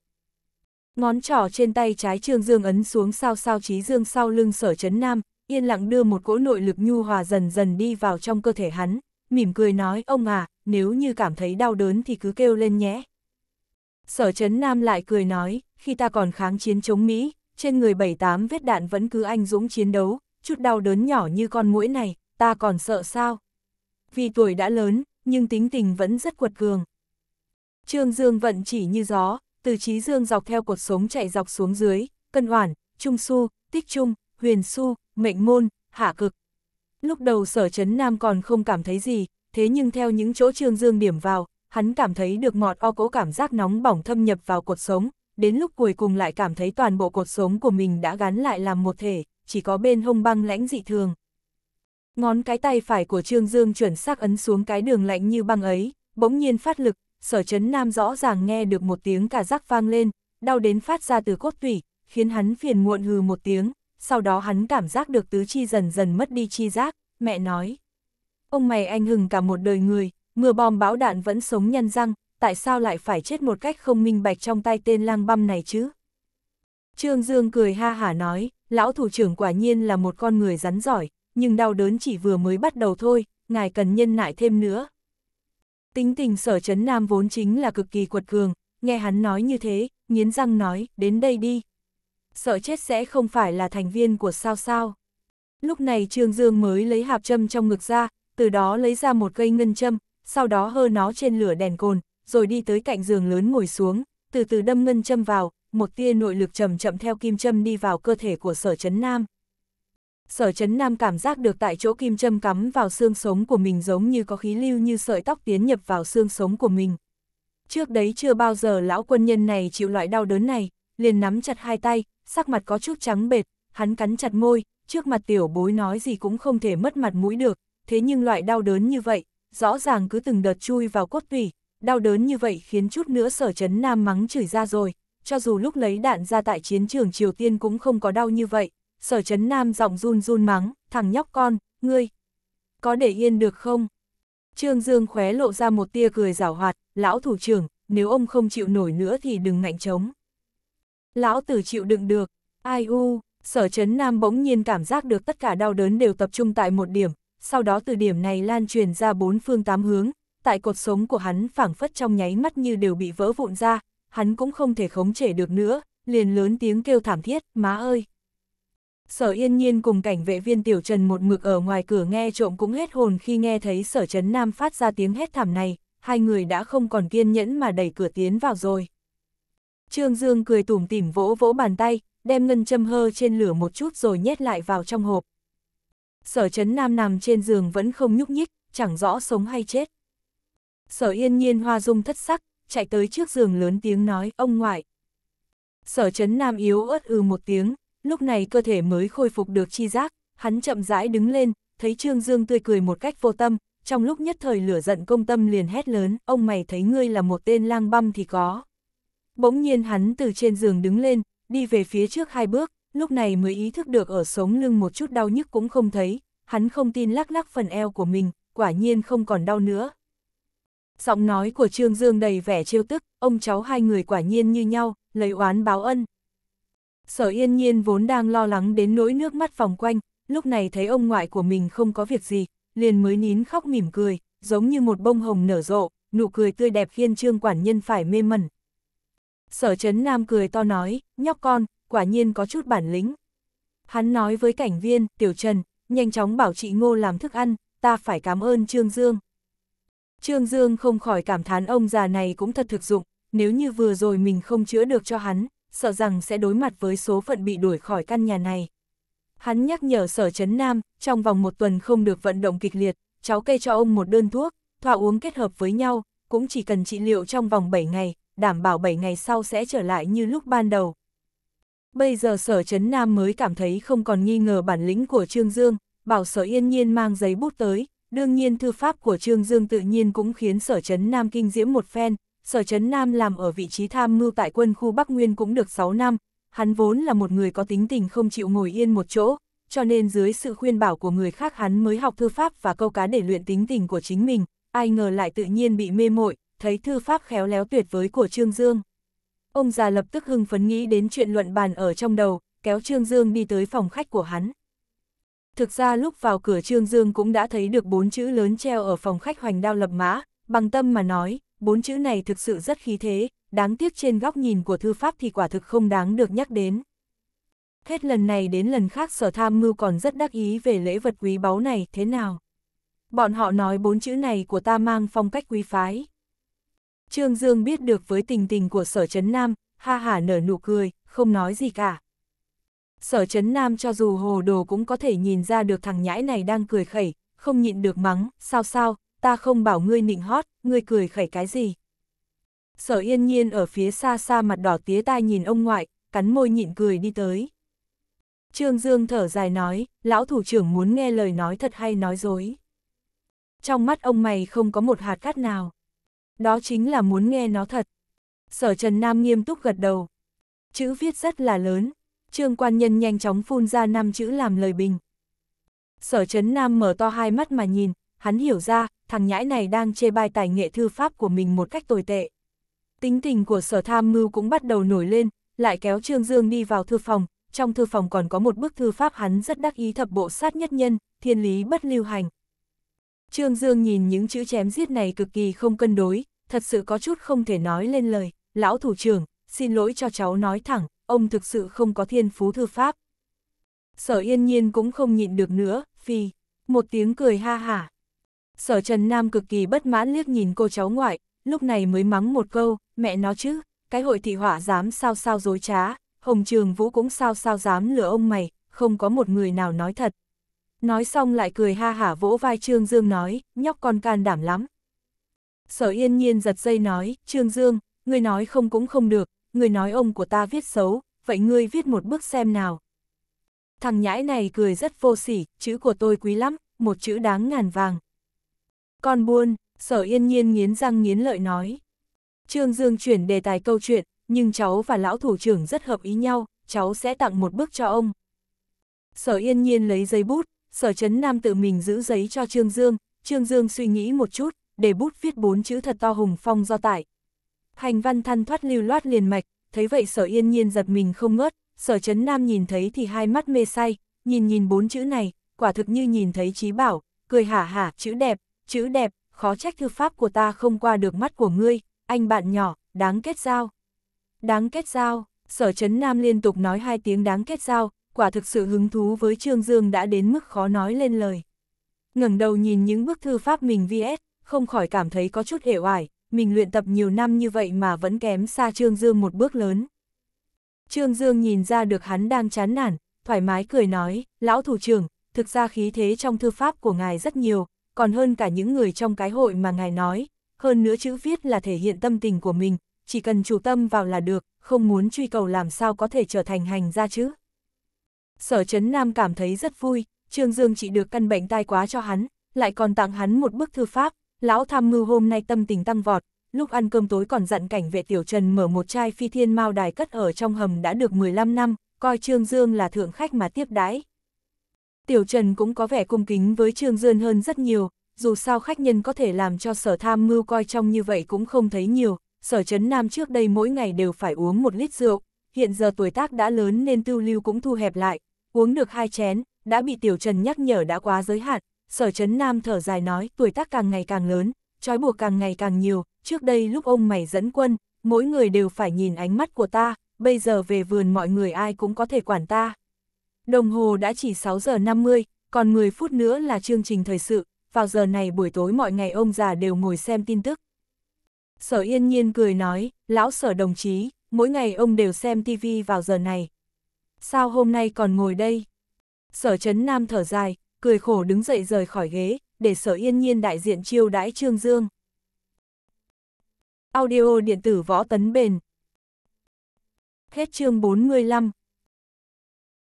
Ngón trỏ trên tay trái Trương Dương ấn xuống sao sao trí dương sau lưng sở Trấn Nam, yên lặng đưa một cỗ nội lực nhu hòa dần dần đi vào trong cơ thể hắn, mỉm cười nói ông à, nếu như cảm thấy đau đớn thì cứ kêu lên nhé. Sở Trấn Nam lại cười nói, khi ta còn kháng chiến chống Mỹ, trên người bảy tám vết đạn vẫn cứ anh dũng chiến đấu, chút đau đớn nhỏ như con mũi này, ta còn sợ sao? Vì tuổi đã lớn, nhưng tính tình vẫn rất quật cường. Trương Dương vận chỉ như gió, từ trí dương dọc theo cuộc sống chạy dọc xuống dưới, cân oản, trung su, tích trung, huyền su, mệnh môn, hạ cực, Lúc đầu sở chấn nam còn không cảm thấy gì, thế nhưng theo những chỗ trương dương điểm vào, hắn cảm thấy được mọt o cố cảm giác nóng bỏng thâm nhập vào cuộc sống, đến lúc cuối cùng lại cảm thấy toàn bộ cuộc sống của mình đã gắn lại làm một thể, chỉ có bên hông băng lãnh dị thường. Ngón cái tay phải của Trương Dương chuẩn xác ấn xuống cái đường lạnh như băng ấy, bỗng nhiên phát lực, sở chấn nam rõ ràng nghe được một tiếng cả rắc vang lên, đau đến phát ra từ cốt tủy, khiến hắn phiền muộn hừ một tiếng sau đó hắn cảm giác được tứ chi dần dần mất đi chi giác, mẹ nói. Ông mày anh hừng cả một đời người, mưa bom bão đạn vẫn sống nhân răng, tại sao lại phải chết một cách không minh bạch trong tay tên lang băm này chứ? Trương Dương cười ha hả nói, lão thủ trưởng quả nhiên là một con người rắn giỏi, nhưng đau đớn chỉ vừa mới bắt đầu thôi, ngài cần nhân nại thêm nữa. Tính tình sở chấn nam vốn chính là cực kỳ quật cường, nghe hắn nói như thế, nghiến răng nói, đến đây đi, sợ chết sẽ không phải là thành viên của sao sao. Lúc này Trương Dương mới lấy hạp châm trong ngực ra, từ đó lấy ra một cây ngân châm, sau đó hơ nó trên lửa đèn cồn, rồi đi tới cạnh giường lớn ngồi xuống, từ từ đâm ngân châm vào, một tia nội lực chậm chậm theo kim châm đi vào cơ thể của sở chấn nam. Sở chấn nam cảm giác được tại chỗ kim châm cắm vào xương sống của mình giống như có khí lưu như sợi tóc tiến nhập vào xương sống của mình. Trước đấy chưa bao giờ lão quân nhân này chịu loại đau đớn này, liền nắm chặt hai tay, sắc mặt có chút trắng bệt, hắn cắn chặt môi, trước mặt tiểu bối nói gì cũng không thể mất mặt mũi được, thế nhưng loại đau đớn như vậy, rõ ràng cứ từng đợt chui vào cốt tủy, đau đớn như vậy khiến chút nữa sở chấn nam mắng chửi ra rồi, cho dù lúc lấy đạn ra tại chiến trường Triều Tiên cũng không có đau như vậy, sở chấn nam giọng run run mắng, thằng nhóc con, ngươi, có để yên được không? Trương Dương khóe lộ ra một tia cười giảo hoạt, lão thủ trưởng, nếu ông không chịu nổi nữa thì đừng ngạnh chống. Lão tử chịu đựng được, ai u, sở chấn nam bỗng nhiên cảm giác được tất cả đau đớn đều tập trung tại một điểm, sau đó từ điểm này lan truyền ra bốn phương tám hướng, tại cột sống của hắn phảng phất trong nháy mắt như đều bị vỡ vụn ra, hắn cũng không thể khống chế được nữa, liền lớn tiếng kêu thảm thiết, má ơi. Sở yên nhiên cùng cảnh vệ viên tiểu trần một mực ở ngoài cửa nghe trộm cũng hết hồn khi nghe thấy sở chấn nam phát ra tiếng hét thảm này, hai người đã không còn kiên nhẫn mà đẩy cửa tiến vào rồi. Trương Dương cười tủm tỉm vỗ vỗ bàn tay, đem ngân châm hơ trên lửa một chút rồi nhét lại vào trong hộp. Sở chấn nam nằm trên giường vẫn không nhúc nhích, chẳng rõ sống hay chết. Sở yên nhiên hoa dung thất sắc, chạy tới trước giường lớn tiếng nói, ông ngoại. Sở chấn nam yếu ớt ư ừ một tiếng, lúc này cơ thể mới khôi phục được chi giác, hắn chậm rãi đứng lên, thấy Trương Dương tươi cười một cách vô tâm, trong lúc nhất thời lửa giận công tâm liền hét lớn, ông mày thấy ngươi là một tên lang băm thì có. Bỗng nhiên hắn từ trên giường đứng lên, đi về phía trước hai bước, lúc này mới ý thức được ở sống lưng một chút đau nhức cũng không thấy, hắn không tin lắc lắc phần eo của mình, quả nhiên không còn đau nữa. Giọng nói của Trương Dương đầy vẻ trêu tức, ông cháu hai người quả nhiên như nhau, lấy oán báo ân. Sở yên nhiên vốn đang lo lắng đến nỗi nước mắt vòng quanh, lúc này thấy ông ngoại của mình không có việc gì, liền mới nín khóc mỉm cười, giống như một bông hồng nở rộ, nụ cười tươi đẹp khiến Trương Quản Nhân phải mê mẩn, Sở chấn nam cười to nói, nhóc con, quả nhiên có chút bản lĩnh. Hắn nói với cảnh viên, tiểu trần, nhanh chóng bảo chị ngô làm thức ăn, ta phải cảm ơn Trương Dương. Trương Dương không khỏi cảm thán ông già này cũng thật thực dụng, nếu như vừa rồi mình không chữa được cho hắn, sợ rằng sẽ đối mặt với số phận bị đuổi khỏi căn nhà này. Hắn nhắc nhở sở chấn nam, trong vòng một tuần không được vận động kịch liệt, cháu kê cho ông một đơn thuốc, thoa uống kết hợp với nhau, cũng chỉ cần trị liệu trong vòng 7 ngày, đảm bảo 7 ngày sau sẽ trở lại như lúc ban đầu. Bây giờ sở chấn Nam mới cảm thấy không còn nghi ngờ bản lĩnh của Trương Dương, bảo sở yên nhiên mang giấy bút tới, đương nhiên thư pháp của Trương Dương tự nhiên cũng khiến sở chấn Nam kinh diễm một phen, sở chấn Nam làm ở vị trí tham mưu tại quân khu Bắc Nguyên cũng được 6 năm, hắn vốn là một người có tính tình không chịu ngồi yên một chỗ, cho nên dưới sự khuyên bảo của người khác hắn mới học thư pháp và câu cá để luyện tính tình của chính mình, ai ngờ lại tự nhiên bị mê mội, thấy thư pháp khéo léo tuyệt vời của Trương Dương. Ông già lập tức hưng phấn nghĩ đến chuyện luận bàn ở trong đầu, kéo Trương Dương đi tới phòng khách của hắn. Thực ra lúc vào cửa Trương Dương cũng đã thấy được bốn chữ lớn treo ở phòng khách hoành đao lập mã, bằng tâm mà nói, bốn chữ này thực sự rất khí thế, đáng tiếc trên góc nhìn của thư pháp thì quả thực không đáng được nhắc đến. Hết lần này đến lần khác sở tham mưu còn rất đắc ý về lễ vật quý báu này thế nào. Bọn họ nói bốn chữ này của ta mang phong cách quý phái. Trương Dương biết được với tình tình của sở Trấn Nam, ha hả nở nụ cười, không nói gì cả. Sở Trấn Nam cho dù hồ đồ cũng có thể nhìn ra được thằng nhãi này đang cười khẩy, không nhịn được mắng, sao sao, ta không bảo ngươi nịnh hót, ngươi cười khẩy cái gì. Sở Yên Nhiên ở phía xa xa mặt đỏ tía tai nhìn ông ngoại, cắn môi nhịn cười đi tới. Trương Dương thở dài nói, lão thủ trưởng muốn nghe lời nói thật hay nói dối. Trong mắt ông mày không có một hạt cát nào. Đó chính là muốn nghe nó thật. Sở Trần Nam nghiêm túc gật đầu. Chữ viết rất là lớn, Trương Quan Nhân nhanh chóng phun ra năm chữ làm lời bình. Sở Trấn Nam mở to hai mắt mà nhìn, hắn hiểu ra, thằng nhãi này đang chê bai tài nghệ thư pháp của mình một cách tồi tệ. Tính tình của sở tham mưu cũng bắt đầu nổi lên, lại kéo Trương Dương đi vào thư phòng, trong thư phòng còn có một bức thư pháp hắn rất đắc ý thập bộ sát nhất nhân, thiên lý bất lưu hành. Trương Dương nhìn những chữ chém giết này cực kỳ không cân đối, thật sự có chút không thể nói lên lời, lão thủ trưởng, xin lỗi cho cháu nói thẳng, ông thực sự không có thiên phú thư pháp. Sở yên nhiên cũng không nhịn được nữa, phi, một tiếng cười ha hả. Sở Trần Nam cực kỳ bất mãn liếc nhìn cô cháu ngoại, lúc này mới mắng một câu, mẹ nó chứ, cái hội thị hỏa dám sao sao dối trá, Hồng Trường Vũ cũng sao sao dám lừa ông mày, không có một người nào nói thật nói xong lại cười ha hả vỗ vai Trương Dương nói, nhóc con can đảm lắm. Sở yên nhiên giật dây nói, Trương Dương, người nói không cũng không được, người nói ông của ta viết xấu, vậy ngươi viết một bước xem nào. Thằng nhãi này cười rất vô sỉ, chữ của tôi quý lắm, một chữ đáng ngàn vàng. Con buôn, sở yên nhiên nghiến răng nghiến lợi nói. Trương Dương chuyển đề tài câu chuyện, nhưng cháu và lão thủ trưởng rất hợp ý nhau, cháu sẽ tặng một bước cho ông. Sở yên nhiên lấy giấy bút, sở chấn nam tự mình giữ giấy cho Trương Dương, Trương Dương suy nghĩ một chút, để bút viết bốn chữ thật to hùng phong do tải. Hành văn thăn thoát lưu loát liền mạch, thấy vậy sở yên nhiên giật mình không ngớt, sở chấn nam nhìn thấy thì hai mắt mê say, nhìn nhìn bốn chữ này, quả thực như nhìn thấy trí bảo, cười hả hả, chữ đẹp, chữ đẹp, khó trách thư pháp của ta không qua được mắt của ngươi, anh bạn nhỏ, đáng kết giao. Đáng kết giao, sở chấn nam liên tục nói hai tiếng đáng kết giao, quả thực sự hứng thú với Trương Dương đã đến mức khó nói lên lời. ngẩng đầu nhìn những bức thư pháp mình viết, không khỏi cảm thấy có chút hề oải, mình luyện tập nhiều năm như vậy mà vẫn kém xa Trương Dương một bước lớn. Trương Dương nhìn ra được hắn đang chán nản, thoải mái cười nói, lão thủ trưởng, thực ra khí thế trong thư pháp của ngài rất nhiều, còn hơn cả những người trong cái hội mà ngài nói, hơn nữa chữ viết là thể hiện tâm tình của mình, chỉ cần chủ tâm vào là được, không muốn truy cầu làm sao có thể trở thành hành gia chứ. Sở Trấn Nam cảm thấy rất vui, Trương Dương chỉ được căn bệnh tai quá cho hắn, lại còn tặng hắn một bức thư pháp, lão tham mưu hôm nay tâm tình tăng vọt, lúc ăn cơm tối còn dặn cảnh vệ tiểu Trần mở một chai phi thiên mao đài cất ở trong hầm đã được 15 năm, coi Trương Dương là thượng khách mà tiếp đãi. Tiểu Trần cũng có vẻ cung kính với Trương Dương hơn rất nhiều, dù sao khách nhân có thể làm cho sở tham mưu coi trong như vậy cũng không thấy nhiều, sở Trấn Nam trước đây mỗi ngày đều phải uống một lít rượu, hiện giờ tuổi tác đã lớn nên Tưu Lưu cũng thu hẹp lại, uống được hai chén, đã bị Tiểu Trần nhắc nhở đã quá giới hạn, Sở Trấn Nam thở dài nói tuổi tác càng ngày càng lớn, trói buộc càng ngày càng nhiều, trước đây lúc ông mày dẫn quân, mỗi người đều phải nhìn ánh mắt của ta, bây giờ về vườn mọi người ai cũng có thể quản ta. Đồng hồ đã chỉ 6 giờ 50, còn 10 phút nữa là chương trình thời sự, vào giờ này buổi tối mọi ngày ông già đều ngồi xem tin tức. Sở yên nhiên cười nói, lão sở đồng chí, mỗi ngày ông đều xem TV vào giờ này. Sao hôm nay còn ngồi đây? Sở Trấn Nam thở dài, cười khổ đứng dậy rời khỏi ghế, để Sở Yên Nhiên đại diện chiêu đãi Trương Dương. Audio điện tử võ tấn bền. Hết chương 45